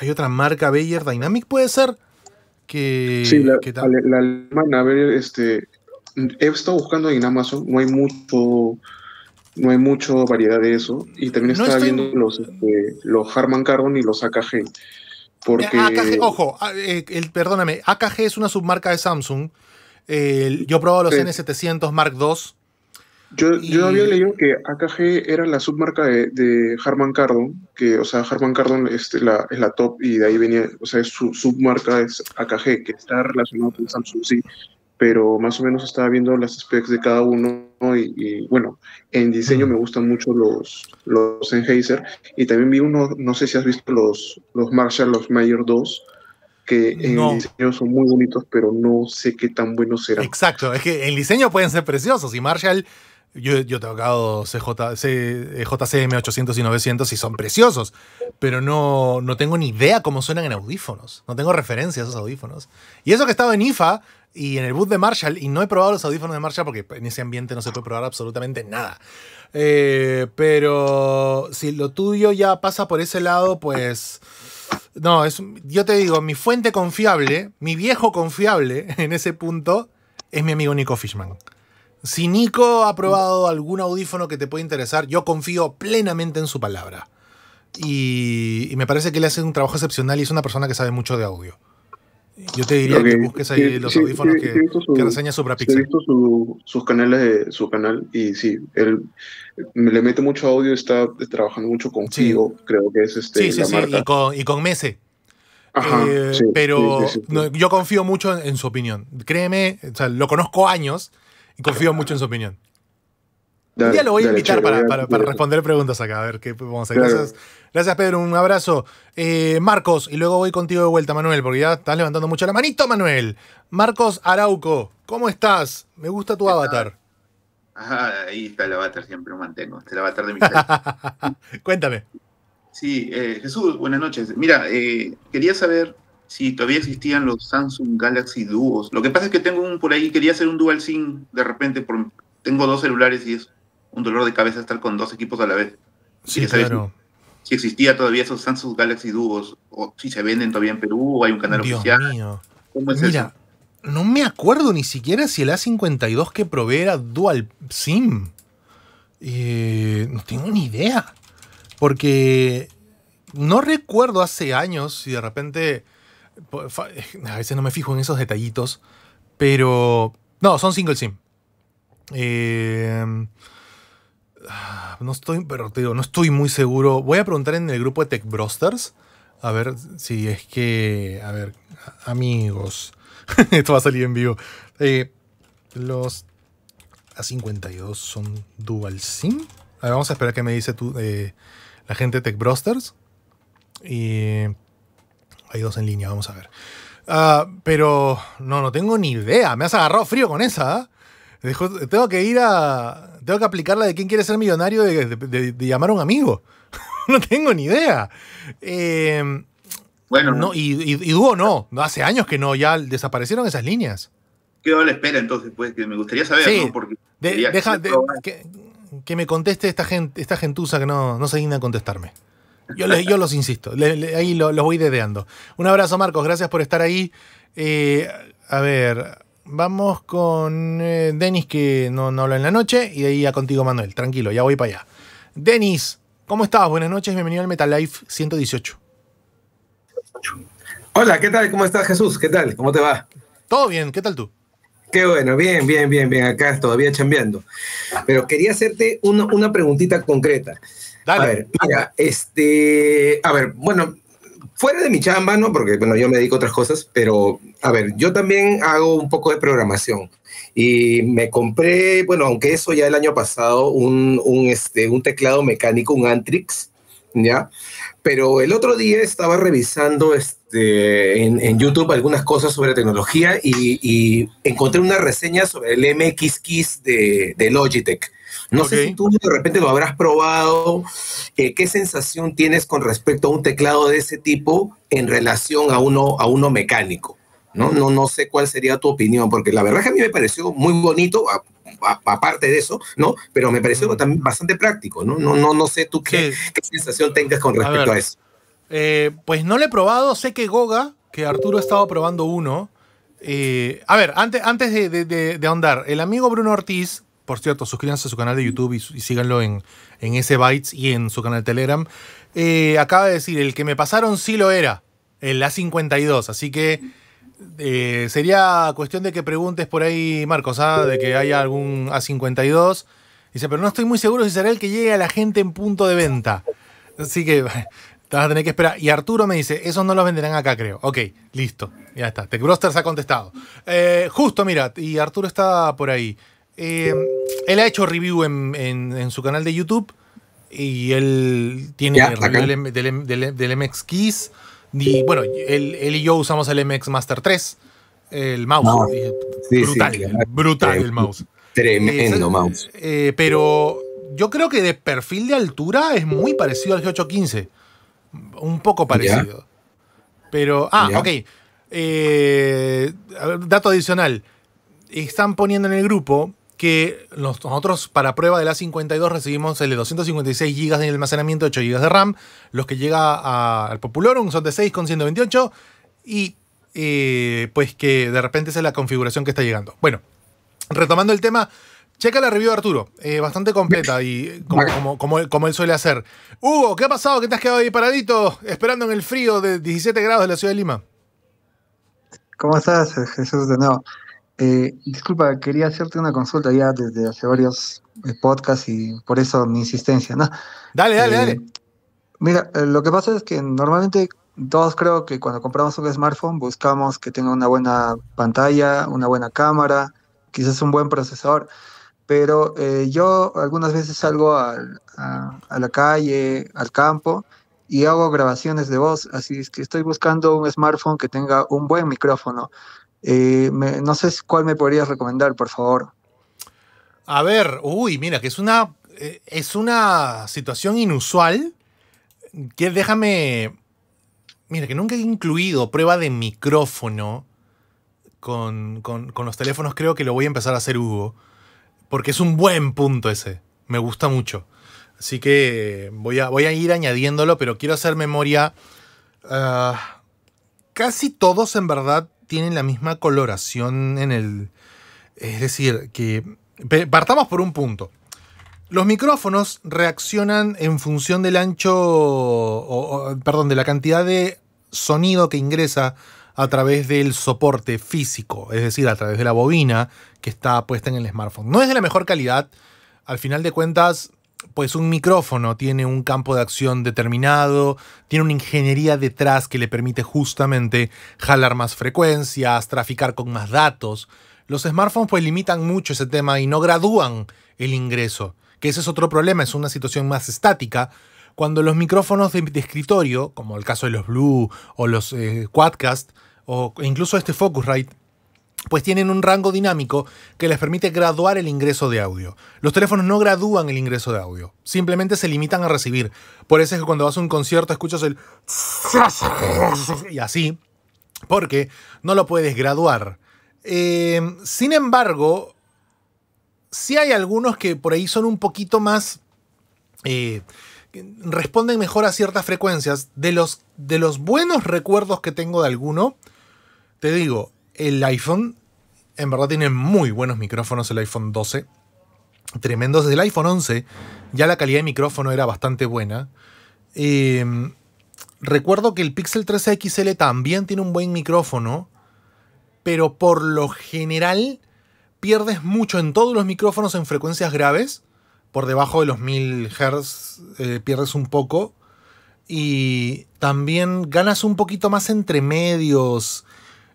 hay otra marca, Bayer Dynamic, puede ser. Que, sí, la, que alemana, ver, este, he estado buscando en Amazon, no hay mucho, no hay mucha variedad de eso. Y también estaba viendo los, este, los Harman Kardon y los AKG. Porque... ojo, eh, el, perdóname, AKG es una submarca de Samsung. yo probé los N700 Mark II yo, yo había leído que AKG era la submarca de, Harman Kardon, que, o sea, Harman Kardon es la, es la top y de ahí venía, o sea, su submarca es AKG, que está relacionado con Samsung, sí, pero más o menos estaba viendo las specs de cada uno y, bueno, en diseño mm. me gustan mucho los, los Enhazer y también vi uno, no sé si has visto los, los Marshall, los Mayer 2, que en diseño son muy bonitos, pero no sé qué tan buenos serán. Exacto, es que en diseño pueden ser preciosos y Marshall yo, he tocado CJ, JCM 800 y 900 y son preciosos, pero no, no tengo ni idea cómo suenan en audífonos. No tengo referencia a esos audífonos. Y eso que he estado en IFA y en el booth de Marshall y no he probado los audífonos de Marshall porque en ese ambiente no se puede probar absolutamente nada. Eh, pero si lo tuyo ya pasa por ese lado, pues... No, es, yo te digo, mi fuente confiable, mi viejo confiable en ese punto es mi amigo Nico Fishman. Si Nico ha probado algún audífono que te pueda interesar, yo confío plenamente en su palabra. Y, me parece que le hace un trabajo excepcional y es una persona que sabe mucho de audio. Yo te diría que busques ahí los audífonos que, su, que, reseña Suprapixel. He visto sus canales de su canal y sí, él le mete mucho audio, está trabajando mucho con creo que es este. Sí, la sí, marca. Y con, Mese. Eh, pero yo confío mucho en, su opinión. Créeme, lo conozco años y confío mucho en su opinión. un día lo voy a invitar para, responder preguntas acá, a ver qué a hacer. Gracias, Pedro, un abrazo. Eh, Marcos, y luego voy contigo de vuelta, Manuel, porque ya estás levantando mucho la manito, Manuel. Marcos Arauco, ¿cómo estás? Me gusta tu avatar. ahí está el avatar, siempre lo mantengo. Este es el avatar de mi Cuéntame. Sí, eh, Jesús, buenas noches. Mira, eh, quería saber si todavía existían los Samsung Galaxy Duos. Lo que pasa es que tengo un por ahí, quería hacer un dual SIM de repente, por, tengo dos celulares y es un dolor de cabeza estar con dos equipos a la vez. Sí, Si existía todavía esos Samsung Galaxy Duos, o si se venden todavía en Perú, o hay un canal Dios oficial. Mío. Mira, no me acuerdo ni siquiera si el A52 que probé era dual SIM. Eh, no tengo ni idea. Porque no recuerdo hace años si de repente a veces no me fijo en esos detallitos, pero... No, son single SIM. Eh, no estoy, no estoy muy seguro. Voy a preguntar en el grupo de Tech Brosters. A ver si es que. A ver, amigos. Esto va a salir en vivo. Eh, los A52 son dual SIM. A ver, vamos a esperar que me dice tú, eh, la gente de Tech Brosters hay dos en línea, vamos a ver. Ah, pero no, no tengo ni idea. Me has agarrado frío con esa. ¿ah? tengo que ir a. Tengo que aplicar la de quién quiere ser millonario de, llamar a un amigo. no tengo ni idea. Em, bueno. No, y, dúo no. Hace años que no, ya desaparecieron esas líneas. Quedo a la espera entonces, pues, que me gustaría saber, Porque deja, que, me conteste esta, gente, esta gentuza que no, no se digna a contestarme. Yo, los insisto, ahí los voy dedeando. Un abrazo, Marcos, gracias por estar ahí. Eh, a ver, vamos con eh, Denis, que no, habla en la noche, y de ahí a contigo, Manuel. Tranquilo, ya voy para allá. Denis, ¿cómo estás? Buenas noches, bienvenido al MetaLife 118. Hola, ¿qué tal? ¿Cómo estás, Jesús? ¿Qué tal? ¿Cómo te va? Todo bien, ¿qué tal tú? Qué bueno, bien, bien, bien, bien. Acá todavía chambeando. Pero quería hacerte una, una preguntita concreta. A ver, mira, este, a ver, bueno, fuera de mi chamba, ¿no? Porque, bueno, yo me dedico a otras cosas, pero, a ver, yo también hago un poco de programación. Y me compré, bueno, aunque eso ya el año pasado, un, este, un teclado mecánico, un Antrix, ¿ya? Pero el otro día estaba revisando este, en, YouTube algunas cosas sobre tecnología y, encontré una reseña sobre el MX Keys de Logitech. No sé si tú de repente lo habrás probado. Eh, ¿Qué sensación tienes con respecto a un teclado de ese tipo en relación a uno, a uno mecánico? ¿No? No, no sé cuál sería tu opinión, porque la verdad es que a mí me pareció muy bonito, aparte de eso, ¿no? Pero me pareció también bastante práctico, ¿no? No, no, no sé tú qué, sensación tengas con respecto a, eso. Eh, pues no lo he probado, sé que Goga, que Arturo ha estado probando uno. Eh, a ver, antes, antes de, de, de ahondar, el amigo Bruno Ortiz por cierto, suscríbanse a su canal de YouTube y, síganlo en, en ese Bytes y en su canal Telegram. Eh, acaba de decir, el que me pasaron sí lo era, el A52. Así que eh, sería cuestión de que preguntes por ahí, Marcos, ¿ah? de que haya algún A52. Dice, pero no estoy muy seguro si será el que llegue a la gente en punto de venta. Así que te vas a tener que esperar. Y Arturo me dice, esos no los venderán acá, creo. Ok, listo. Ya está. Techbrosters ha contestado. Eh, justo, mira, y Arturo está por ahí. Eh, él ha hecho review en, su canal de YouTube y él tiene review del, MX Keys. Y bueno, él, y yo usamos el MX Master 3, el mouse. brutal, brutal el mouse. Tremendo eh, mouse. Eh, pero yo creo que de perfil de altura es muy parecido al G815. Un poco parecido. Pero, ah, ok. dato adicional. Están poniendo en el grupo que nosotros para prueba de la 52 recibimos el de 256 GB de almacenamiento, 8 GB de RAM. Los que llega al Populorum son de 6 con 128 y eh, pues que de repente esa es la configuración que está llegando. Bueno, retomando el tema, checa la review de Arturo, eh, bastante completa y como, como, él suele hacer. Hugo, ¿qué ha pasado? ¿Qué te has quedado ahí paradito esperando en el frío de 17 grados de la ciudad de Lima? ¿Cómo estás, Jesús, de nuevo? Eh, disculpa, quería hacerte una consulta ya desde hace varios eh, podcasts y por eso mi insistencia, ¿no? Dale, dale, eh, dale. Mira, lo que pasa es que normalmente todos creo que cuando compramos un smartphone buscamos que tenga una buena pantalla, una buena cámara, quizás un buen procesador. Pero yo algunas veces salgo a, a, la calle, al campo, y hago grabaciones de voz. Así es que estoy buscando un smartphone que tenga un buen micrófono. Eh, no sé cuál me podrías recomendar, por favor. A ver, uy, mira, que es una, eh, es una situación inusual que déjame... Mira, que nunca he incluido prueba de micrófono con, los teléfonos. Creo que lo voy a empezar a hacer Hugo. Porque es un buen punto ese. Me gusta mucho. Así que voy a, voy a ir añadiéndolo, pero quiero hacer memoria. Ah, casi todos en verdad tienen la misma coloración en el... Es decir, que... Partamos por un punto. Los micrófonos reaccionan en función del ancho, perdón, de la cantidad de sonido que ingresa a través del soporte físico, es decir, a través de la bobina que está puesta en el smartphone. No es de la mejor calidad, al final de cuentas pues un micrófono tiene un campo de acción determinado, tiene una ingeniería detrás que le permite justamente jalar más frecuencias, traficar con más datos. Los smartphones pues limitan mucho ese tema y no gradúan el ingreso, que ese es otro problema, es una situación más estática. Cuando los micrófonos de, escritorio, como el caso de los Blue o los eh, Quadcast o incluso este Focusrite, pues tienen un rango dinámico que les permite graduar el ingreso de audio. Los teléfonos no gradúan el ingreso de audio, simplemente se limitan a recibir. Por eso es que cuando vas a un concierto escuchas el... y así, porque no lo puedes graduar. Eh, sin embargo, Si hay algunos que por ahí son un poquito más... Eh, responden mejor a ciertas frecuencias. De los, de los buenos recuerdos que tengo de alguno, te digo, el iPhone, en verdad tiene muy buenos micrófonos el iPhone 12. Tremendos. Desde el iPhone 11 ya la calidad de micrófono era bastante buena. Em, recuerdo que el Pixel 13 XL también tiene un buen micrófono, pero por lo general pierdes mucho en todos los micrófonos en frecuencias graves. Por debajo de los 1000 Hz eh, pierdes un poco. Y también ganas un poquito más entre medios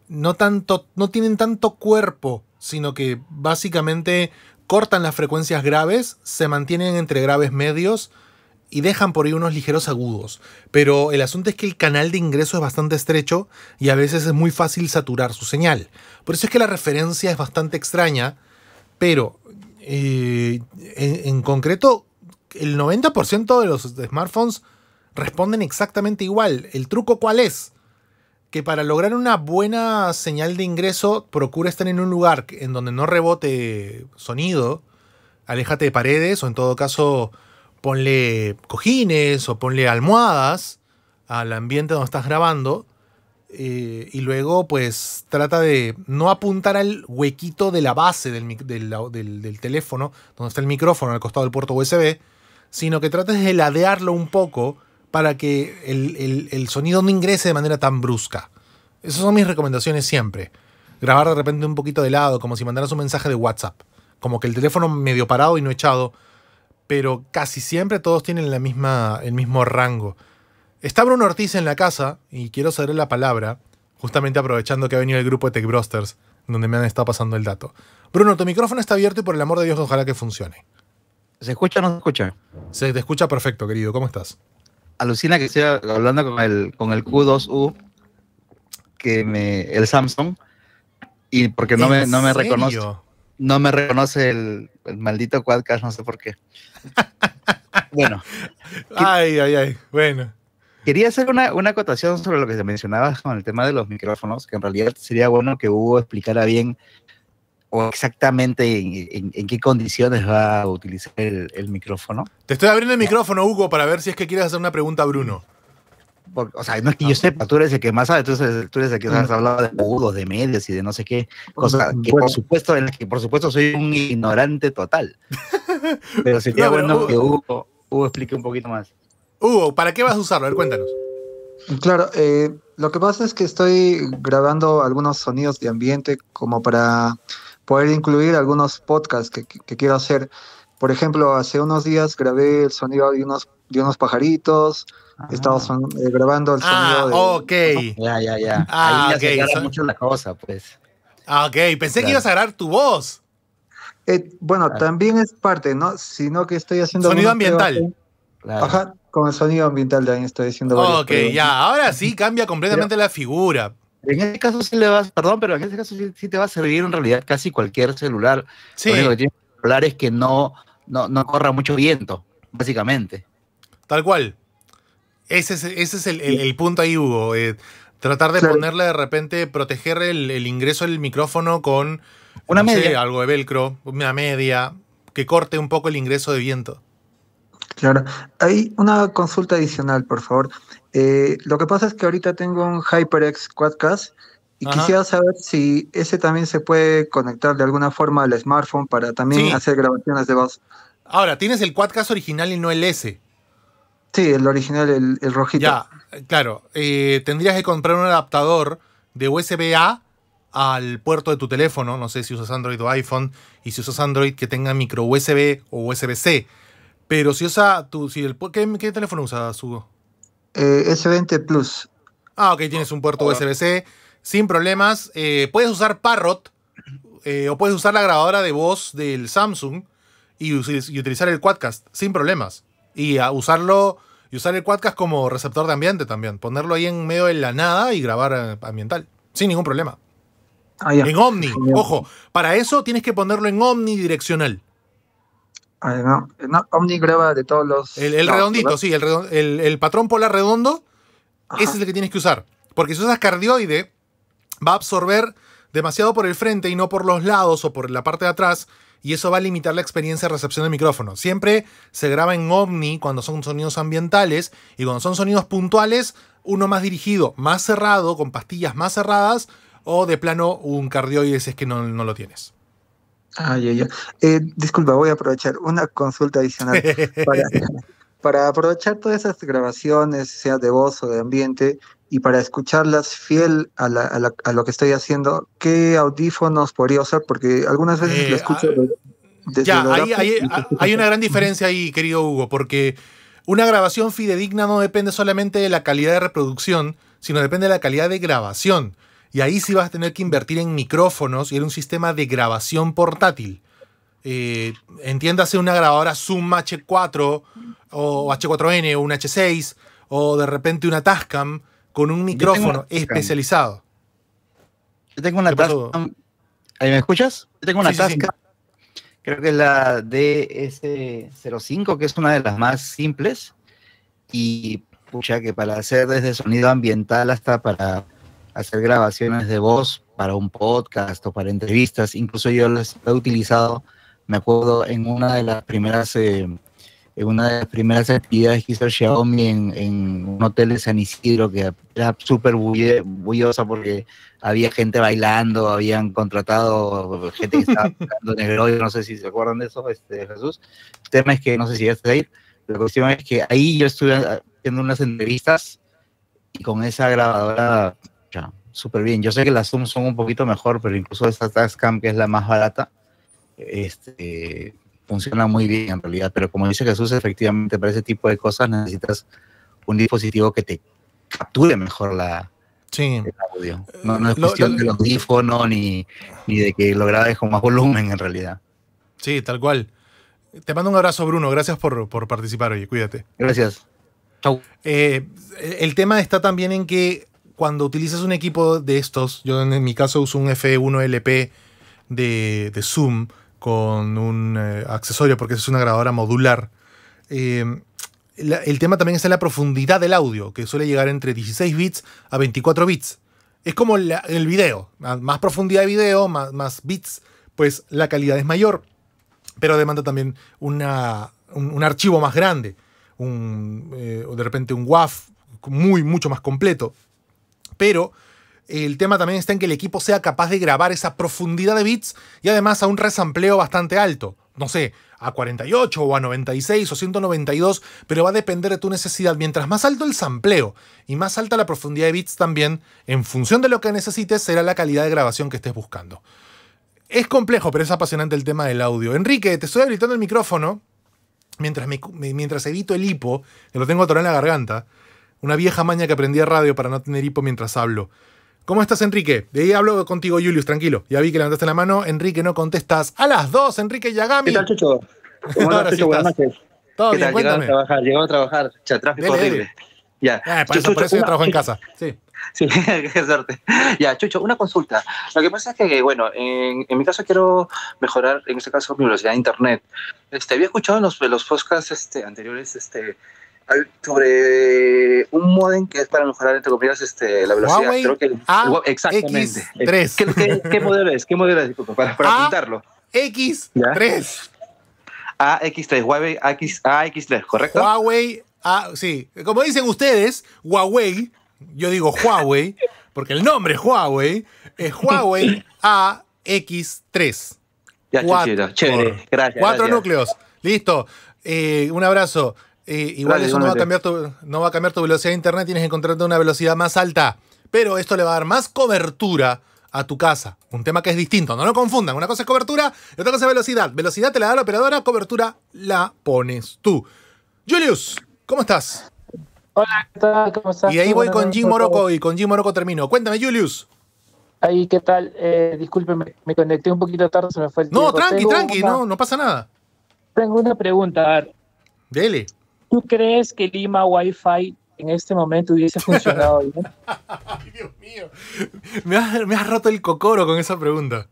no tanto, no tienen tanto cuerpo, sino que básicamente cortan las frecuencias graves, se mantienen entre graves medios y dejan por ahí unos ligeros agudos. Pero el asunto es que el canal de ingreso es bastante estrecho y a veces es muy fácil saturar su señal. Por eso es que la referencia es bastante extraña, pero eh, en, en concreto el 90% de los smartphones responden exactamente igual. ¿El truco cuál es? para lograr una buena señal de ingreso, procura estar en un lugar en donde no rebote sonido. Aléjate de paredes o en todo caso ponle cojines o ponle almohadas al ambiente donde estás grabando. Eh, y luego pues trata de no apuntar al huequito de la base del, del, del teléfono, donde está el micrófono al costado del puerto USB, sino que trates de ladearlo un poco para que el, sonido no ingrese de manera tan brusca. Esas son mis recomendaciones siempre. Grabar de repente un poquito de lado, como si mandaras un mensaje de WhatsApp. Como que el teléfono medio parado y no echado. Pero casi siempre todos tienen la misma, el mismo rango. Está Bruno Ortiz en la casa y quiero cederle la palabra, justamente aprovechando que ha venido el grupo de Brosters, donde me han estado pasando el dato. Bruno, tu micrófono está abierto y por el amor de Dios ojalá que funcione. ¿Se escucha o no se escucha? Se te escucha perfecto, querido. ¿Cómo estás? alucina que estoy hablando con el, con el Q2U, que me, el Samsung, y porque no me, no me reconoce. No me reconoce el, maldito Quadcast, no sé por qué. bueno. Ay, ay, ay. Bueno. Quería hacer una, una, acotación sobre lo que se mencionaba con el tema de los micrófonos, que en realidad sería bueno que Hugo explicara bien exactamente en, qué condiciones va a utilizar el, micrófono. Te estoy abriendo el micrófono, Hugo, para ver si es que quieres hacer una pregunta a Bruno. o sea, no es que yo ah. sepa, tú eres el que más sabe, tú eres, el que has hablado de de medios y de no sé qué, Cosa que por supuesto, en que por supuesto soy un ignorante total. Pero sería bueno que Hugo, explique un poquito más. Hugo, ¿para qué vas a usarlo? A ver, cuéntanos. Claro, eh, lo que pasa es que estoy grabando algunos sonidos de ambiente como para poder incluir algunos podcasts que, quiero hacer. Por ejemplo, hace unos días grabé el sonido de unos, de unos pajaritos, ah. estaba eh, grabando el ah, sonido ah, de... ok. Ya, ya, ya. Ah, Ahí okay. mucho la cosa, pues. Ah, ok. Pensé que ibas a grabar tu voz. Eh, bueno, también es parte, ¿no? Sino que estoy haciendo... Sonido ambiental. Ajá, con el sonido ambiental ahí estoy haciendo... varios... ok, ya. Ahora sí cambia completamente la figura. En ese caso sí le vas, perdón, pero en caso sí, te va a servir en realidad casi cualquier celular. Sí. Lo único que tiene que celular es que no, no, corra mucho viento, básicamente. Tal cual. Ese es, el, punto ahí, Hugo. Eh, tratar de ponerle de repente, proteger el, ingreso del micrófono con una media. algo de velcro, una media, que corte un poco el ingreso de viento. Claro. Hay una consulta adicional, por favor. Eh, lo que pasa es que ahorita tengo un HyperX Quadcast y quisiera saber si ese también se puede conectar de alguna forma al smartphone para también hacer grabaciones de voz. Ahora, tienes el Quadcast original y no el S. Sí, el original, el, rojito. Ya, eh, claro. Eh, tendrías que comprar un adaptador de USB A al puerto de tu teléfono. No sé si usas Android o iPhone. Y si usas Android, que tenga micro USB o USB-C. Pero si usas... tu. Si el, ¿qué, ¿Qué teléfono usas, Hugo? Eh, S20 Plus. Ah, ok, tienes un puerto USB-C sin problemas. Eh, puedes usar Parrot eh, o puedes usar la grabadora de voz del Samsung y, utilizar el Quadcast sin problemas. Y usarlo y usar el Quadcast como receptor de ambiente también. Ponerlo ahí en medio de la nada y grabar ambiental sin ningún problema. Ah, en Omni, ojo, para eso tienes que ponerlo en direccional. Ah, no, omni graba de todos los. El, redondito, sí, el, el, patrón polar redondo, ese es el que tienes que usar. Porque si usas cardioide, va a absorber demasiado por el frente y no por los lados o por la parte de atrás, y eso va a limitar la experiencia de recepción del micrófono. Siempre se graba en omni cuando son sonidos ambientales y cuando son sonidos puntuales, uno más dirigido, más cerrado, con pastillas más cerradas, o de plano un cardioide si es que no lo tienes. Ay, eh, disculpa, voy a aprovechar una consulta adicional para, aprovechar todas esas grabaciones, sea de voz o de ambiente, y para escucharlas fiel a, lo que estoy haciendo, ¿qué audífonos podría usar? Porque algunas veces lo eh, escucho. Ah, ya, hay, ah, hay una gran diferencia ahí, querido Hugo, porque una grabación fidedigna no depende solamente de la calidad de reproducción, sino depende de la calidad de grabación. Y ahí sí vas a tener que invertir en micrófonos y en un sistema de grabación portátil. Eh, entiéndase una grabadora Zoom H4 o H4N o un H6 o de repente una Tascam con un micrófono especializado. Yo tengo una Tascam. me escuchas? Yo tengo una Tascam. Creo que es la DS05, que es una de las más simples. Y pucha, que para hacer desde sonido ambiental hasta para hacer grabaciones de voz para un podcast o para entrevistas. Incluso yo las he utilizado, me acuerdo, en una de las primeras, eh, en una de las primeras actividades que hizo Xiaomi en, un hotel de San Isidro que era súper bullosa porque había gente bailando, habían contratado gente que estaba bailando negro, no sé si se acuerdan de eso, este, Jesús. El tema es que no sé si ya está ahí. La cuestión es que ahí yo estuve haciendo unas entrevistas y con esa grabadora súper bien. Yo sé que las Zoom son un poquito mejor, pero incluso esta Tascam, que es la más barata, este, funciona muy bien en realidad. Pero como dice Jesús, efectivamente para ese tipo de cosas necesitas un dispositivo que te capture mejor la, Sí. No, es cuestión de los audífonos ni, de que lo grabes con más volumen en realidad. Sí, tal cual. Te mando un abrazo, Bruno. Gracias por, participar, hoy. Cuídate. Gracias. Chau. Eh, el tema está también en que cuando utilizas un equipo de estos, yo en mi caso uso un F1LP de, Zoom con un eh, accesorio porque es una grabadora modular. Em, el tema también es en la profundidad del audio, que suele llegar entre 16 bits a 24 bits. Es como el video, más profundidad de video, más, bits, pues la calidad es mayor, pero demanda también un, archivo más grande, eh, o de repente un WAF muy, mucho más completo pero el tema también está en que el equipo sea capaz de grabar esa profundidad de bits y además a un resampleo bastante alto. No sé, a 48 o a 96 o 192, pero va a depender de tu necesidad. Mientras más alto el sampleo y más alta la profundidad de bits también, en función de lo que necesites, será la calidad de grabación que estés buscando. Es complejo, pero es apasionante el tema del audio. Enrique, te estoy habilitando el micrófono mientras, mientras evito el hipo, que lo tengo atorado en la garganta. Una vieja maña que aprendí de radio para no tener hipo mientras hablo. ¿Cómo estás, Enrique? De ahí hablo contigo, Julius, tranquilo. Ya vi que levantaste la mano. Enrique, no contestas. A las dos, Enrique Yagami. ¿Qué tal, Chucho? ¿Cómo Ahora Chucho? Buenas noches. Todo ¿Qué tal? Llegamos a trabajar, llegamos a trabajar. Cha, tráfico horrible. Ya. Eh, para Chucho, yo trabajo en casa. Sí. Sí, qué suerte. Ya, Chucho, una consulta. Lo que pasa es que, bueno, en, en mi caso quiero mejorar, en este caso, mi velocidad de internet. Este, había escuchado en los, los podcasts este, anteriores este, sobre un modem que es para mejorar, entre comillas, este, la velocidad. Huawei Creo que, A exactamente. X3. ¿Qué, qué, modelo es? ¿Qué modelo es? Disculpa, para, para X3. AX3, Huawei AX, AX3, ¿correcto? Huawei, A, sí. Como dicen ustedes, Huawei, yo digo Huawei, porque el nombre es Huawei, es Huawei AX3. Ya, chévere, Gracias, Cuatro núcleos. Listo. Eh, un abrazo. Eh, igual eso no va, a cambiar tu, no va a cambiar tu velocidad de internet, tienes que encontrarte una velocidad más alta. Pero esto le va a dar más cobertura a tu casa. Un tema que es distinto, no lo confundan. Una cosa es cobertura y otra cosa es velocidad. Velocidad te la da la operadora, cobertura la pones tú. Julius, ¿cómo estás? Hola, ¿qué tal? ¿Cómo estás? Y ahí voy con Jim Morocco y con Jim Morocco termino. Cuéntame, Julius. Ahí, ¿qué tal? Eh, me conecté un poquito tarde, se me fue el tiempo. No, tranqui, tranqui, no, no pasa nada. Tengo una pregunta, a ver. Dele. ¿Tú crees que Lima Wi-Fi en este momento hubiese funcionado bien? Ay, Dios mío. Me has, roto el cocoro con esa pregunta.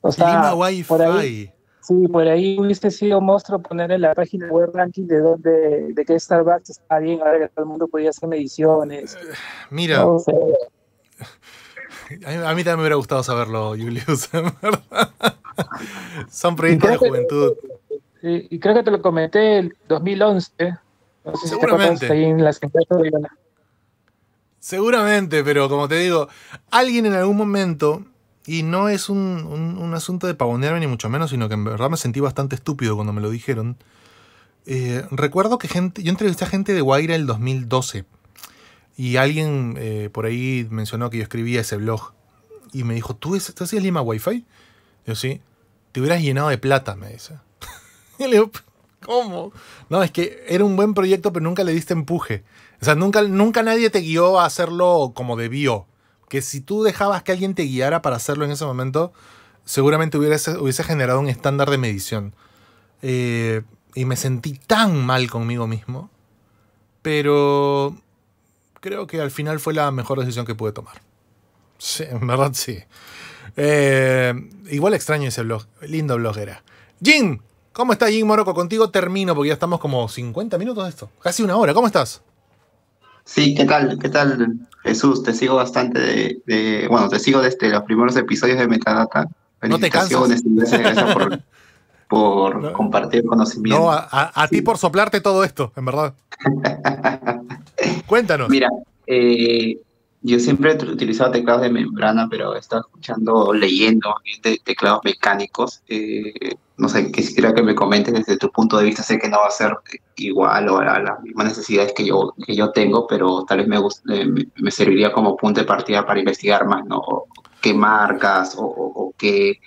O sea, Lima Wi-Fi. Por ahí, sí, por ahí hubiese sido monstruo poner en la página web ranking de dónde, de qué Starbucks está bien, ahora que todo el mundo podía hacer mediciones. Eh, mira. a, mí, también me hubiera gustado saberlo, Julius, Son proyectos de juventud y creo que te lo comenté el 2011. Seguramente. Seguramente, pero como te digo, alguien en algún momento, y no es un, asunto de pavonearme ni mucho menos, sino que en verdad me sentí bastante estúpido cuando me lo dijeron. Eh, recuerdo que gente, yo entrevisté a gente de Guaira el 2012 y alguien eh, por ahí mencionó que yo escribía ese blog y me dijo, ¿tú, ¿tú hacías Lima Wi-Fi? Yo sí, te hubieras llenado de plata, me dice. Y le digo, ¿cómo? No, es que era un buen proyecto, pero nunca le diste empuje. O sea, nunca, nunca nadie te guió a hacerlo como debió. Que si tú dejabas que alguien te guiara para hacerlo en ese momento, seguramente hubiese, generado un estándar de medición. Eh, y me sentí tan mal conmigo mismo. Pero creo que al final fue la mejor decisión que pude tomar. Sí, en verdad sí. Eh, igual extraño ese blog. Lindo blog era. Jim, ¿Cómo estás, Jim Moroco? Contigo termino porque ya estamos como 50 minutos de esto. Casi una hora. ¿Cómo estás? Sí, ¿qué tal? ¿Qué tal, Jesús? Te sigo bastante de, bueno, te sigo desde este, los primeros episodios de Metadata. No te cansas. Gracias por, compartir conocimiento. No, a, ti por soplarte todo esto, en verdad. Cuéntanos. Mira, eh, yo siempre he utilizado teclados de membrana, pero he estado escuchando, leyendo teclados mecánicos. Eh, no sé, quisiera que me comentes desde tu punto de vista, sé que no va a ser igual o a las mismas necesidades que yo, que yo tengo, pero tal vez eh, me, me serviría como punto de partida para investigar más, ¿no? ¿Qué marcas o, qué,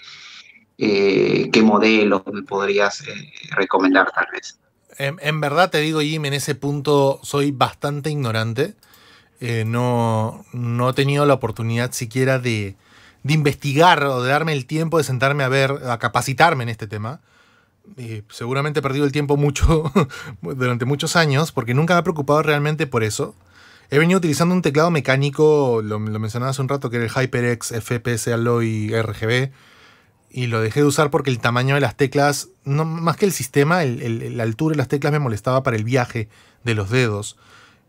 eh, qué modelos me podrías eh, recomendar tal vez? En, verdad te digo, Jim, en ese punto soy bastante ignorante. no he tenido la oportunidad siquiera de, de investigar o de darme el tiempo de sentarme a ver, a capacitarme en este tema. Y seguramente he perdido el tiempo mucho durante muchos años porque nunca me he preocupado realmente por eso. He venido utilizando un teclado mecánico, lo, mencionaba hace un rato, que era el HyperX FPS Alloy RGB. Y lo dejé de usar porque el tamaño de las teclas, más que el sistema, la altura de las teclas me molestaba para el viaje de los dedos.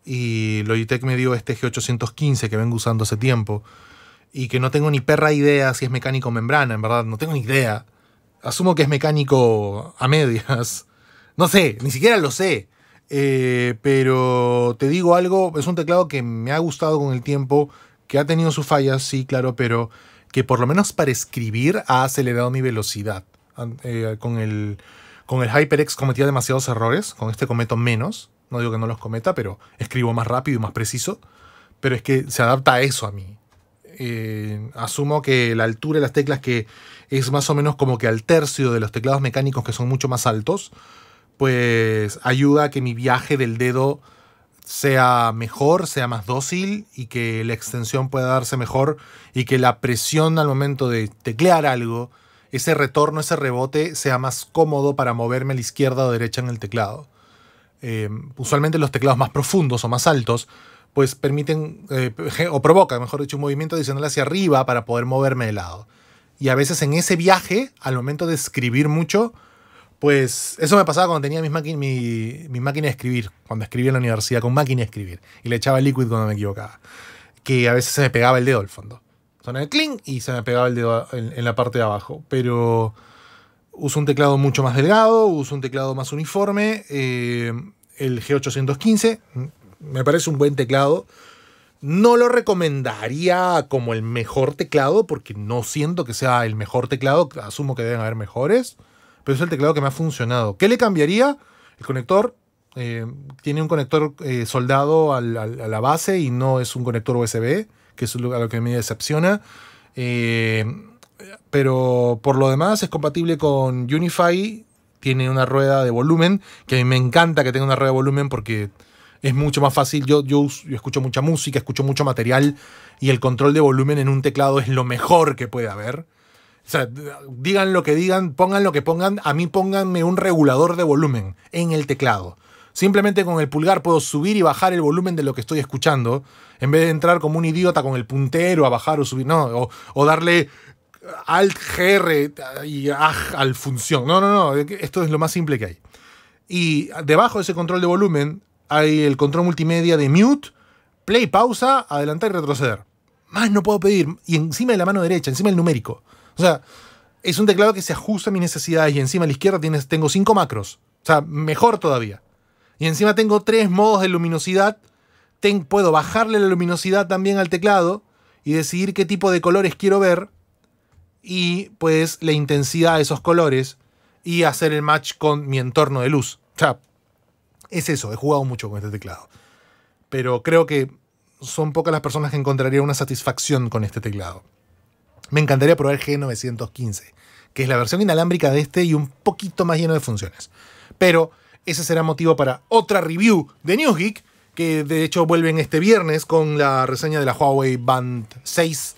Y Logitech me dio este G815 que vengo usando hace tiempo y que no tengo ni perra idea si es mecánico o membrana, en verdad, no tengo ni idea. Asumo que es mecánico a medias. No sé, ni siquiera lo sé. Eh, pero te digo algo, es un teclado que me ha gustado con el tiempo, que ha tenido sus fallas, sí, claro, pero que por lo menos para escribir ha acelerado mi velocidad. Eh, con, el, con el HyperX cometía demasiados errores, con este cometo menos. No digo que no los cometa, pero escribo más rápido y más preciso. Pero es que se adapta a eso a mí. Eh, asumo que la altura de las teclas, que es más o menos como que al tercio de los teclados mecánicos que son mucho más altos, pues ayuda a que mi viaje del dedo sea mejor, sea más dócil y que la extensión pueda darse mejor y que la presión al momento de teclear algo, ese retorno, ese rebote, sea más cómodo para moverme a la izquierda o derecha en el teclado. Eh, usualmente los teclados más profundos o más altos pues permiten eh, o provoca, mejor dicho, un movimiento adicional hacia arriba para poder moverme de lado. Y a veces en ese viaje, al momento de escribir mucho, pues eso me pasaba cuando tenía mis mi, mi, máquina de escribir, cuando escribía en la universidad con máquina de escribir y le echaba liquid cuando me equivocaba, que a veces se me pegaba el dedo al fondo. Sonaba el clink y se me pegaba el dedo en, la parte de abajo, pero uso un teclado mucho más delgado, uso un teclado más uniforme, eh, el G815 me parece un buen teclado. No lo recomendaría como el mejor teclado, porque no siento que sea el mejor teclado. Asumo que deben haber mejores, pero es el teclado que me ha funcionado. ¿Qué le cambiaría? El conector. Eh, tiene un conector eh, soldado a la base y no es un conector USB, que es lo, a lo que me decepciona. Eh, pero por lo demás es compatible con Unify. Tiene una rueda de volumen, que a mí me encanta que tenga una rueda de volumen porque es mucho más fácil. Yo, escucho mucha música, escucho mucho material y el control de volumen en un teclado es lo mejor que puede haber. digan lo que digan, pongan lo que pongan, a mí pónganme un regulador de volumen en el teclado. Simplemente con el pulgar puedo subir y bajar el volumen de lo que estoy escuchando, en vez de entrar como un idiota con el puntero a bajar o subir, no, o, darle alt gr y aj al función. No, no, no, esto es lo más simple que hay. Y debajo de ese control de volumen hay el control multimedia de mute, play, pausa, adelantar y retroceder. Más no puedo pedir. Y encima de la mano derecha, encima del numérico. O sea, es un teclado que se ajusta a mis necesidades y encima a la izquierda tienes, tengo cinco macros. O sea, mejor todavía. Y encima tengo tres modos de luminosidad. puedo bajarle la luminosidad también al teclado y decidir qué tipo de colores quiero ver y pues la intensidad de esos colores y hacer el match con mi entorno de luz. O sea, es eso, he jugado mucho con este teclado. Pero creo que son pocas las personas que encontrarían una satisfacción con este teclado. Me encantaría probar el G915, que es la versión inalámbrica de este y un poquito más lleno de funciones. Pero ese será motivo para otra review de New que de hecho vuelven este viernes con la reseña de la Huawei Band 6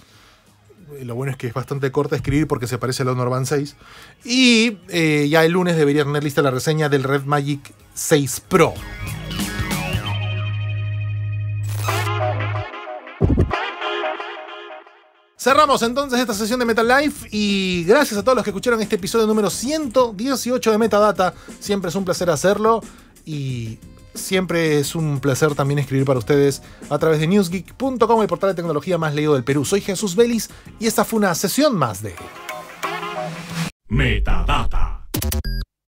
eh, lo bueno es que es bastante corta escribir porque se parece al Honor Band 6. Y eh, ya el lunes debería tener lista la reseña del Red Magic 6 Pro. Cerramos entonces esta sesión de Metal Life y gracias a todos los que escucharon este episodio número 118 de Metadata. Siempre es un placer hacerlo y Siempre es un placer también escribir para ustedes a través de newsgeek.com, el portal de tecnología más leído del Perú. Soy Jesús Vélez y esta fue una sesión más de Metadata.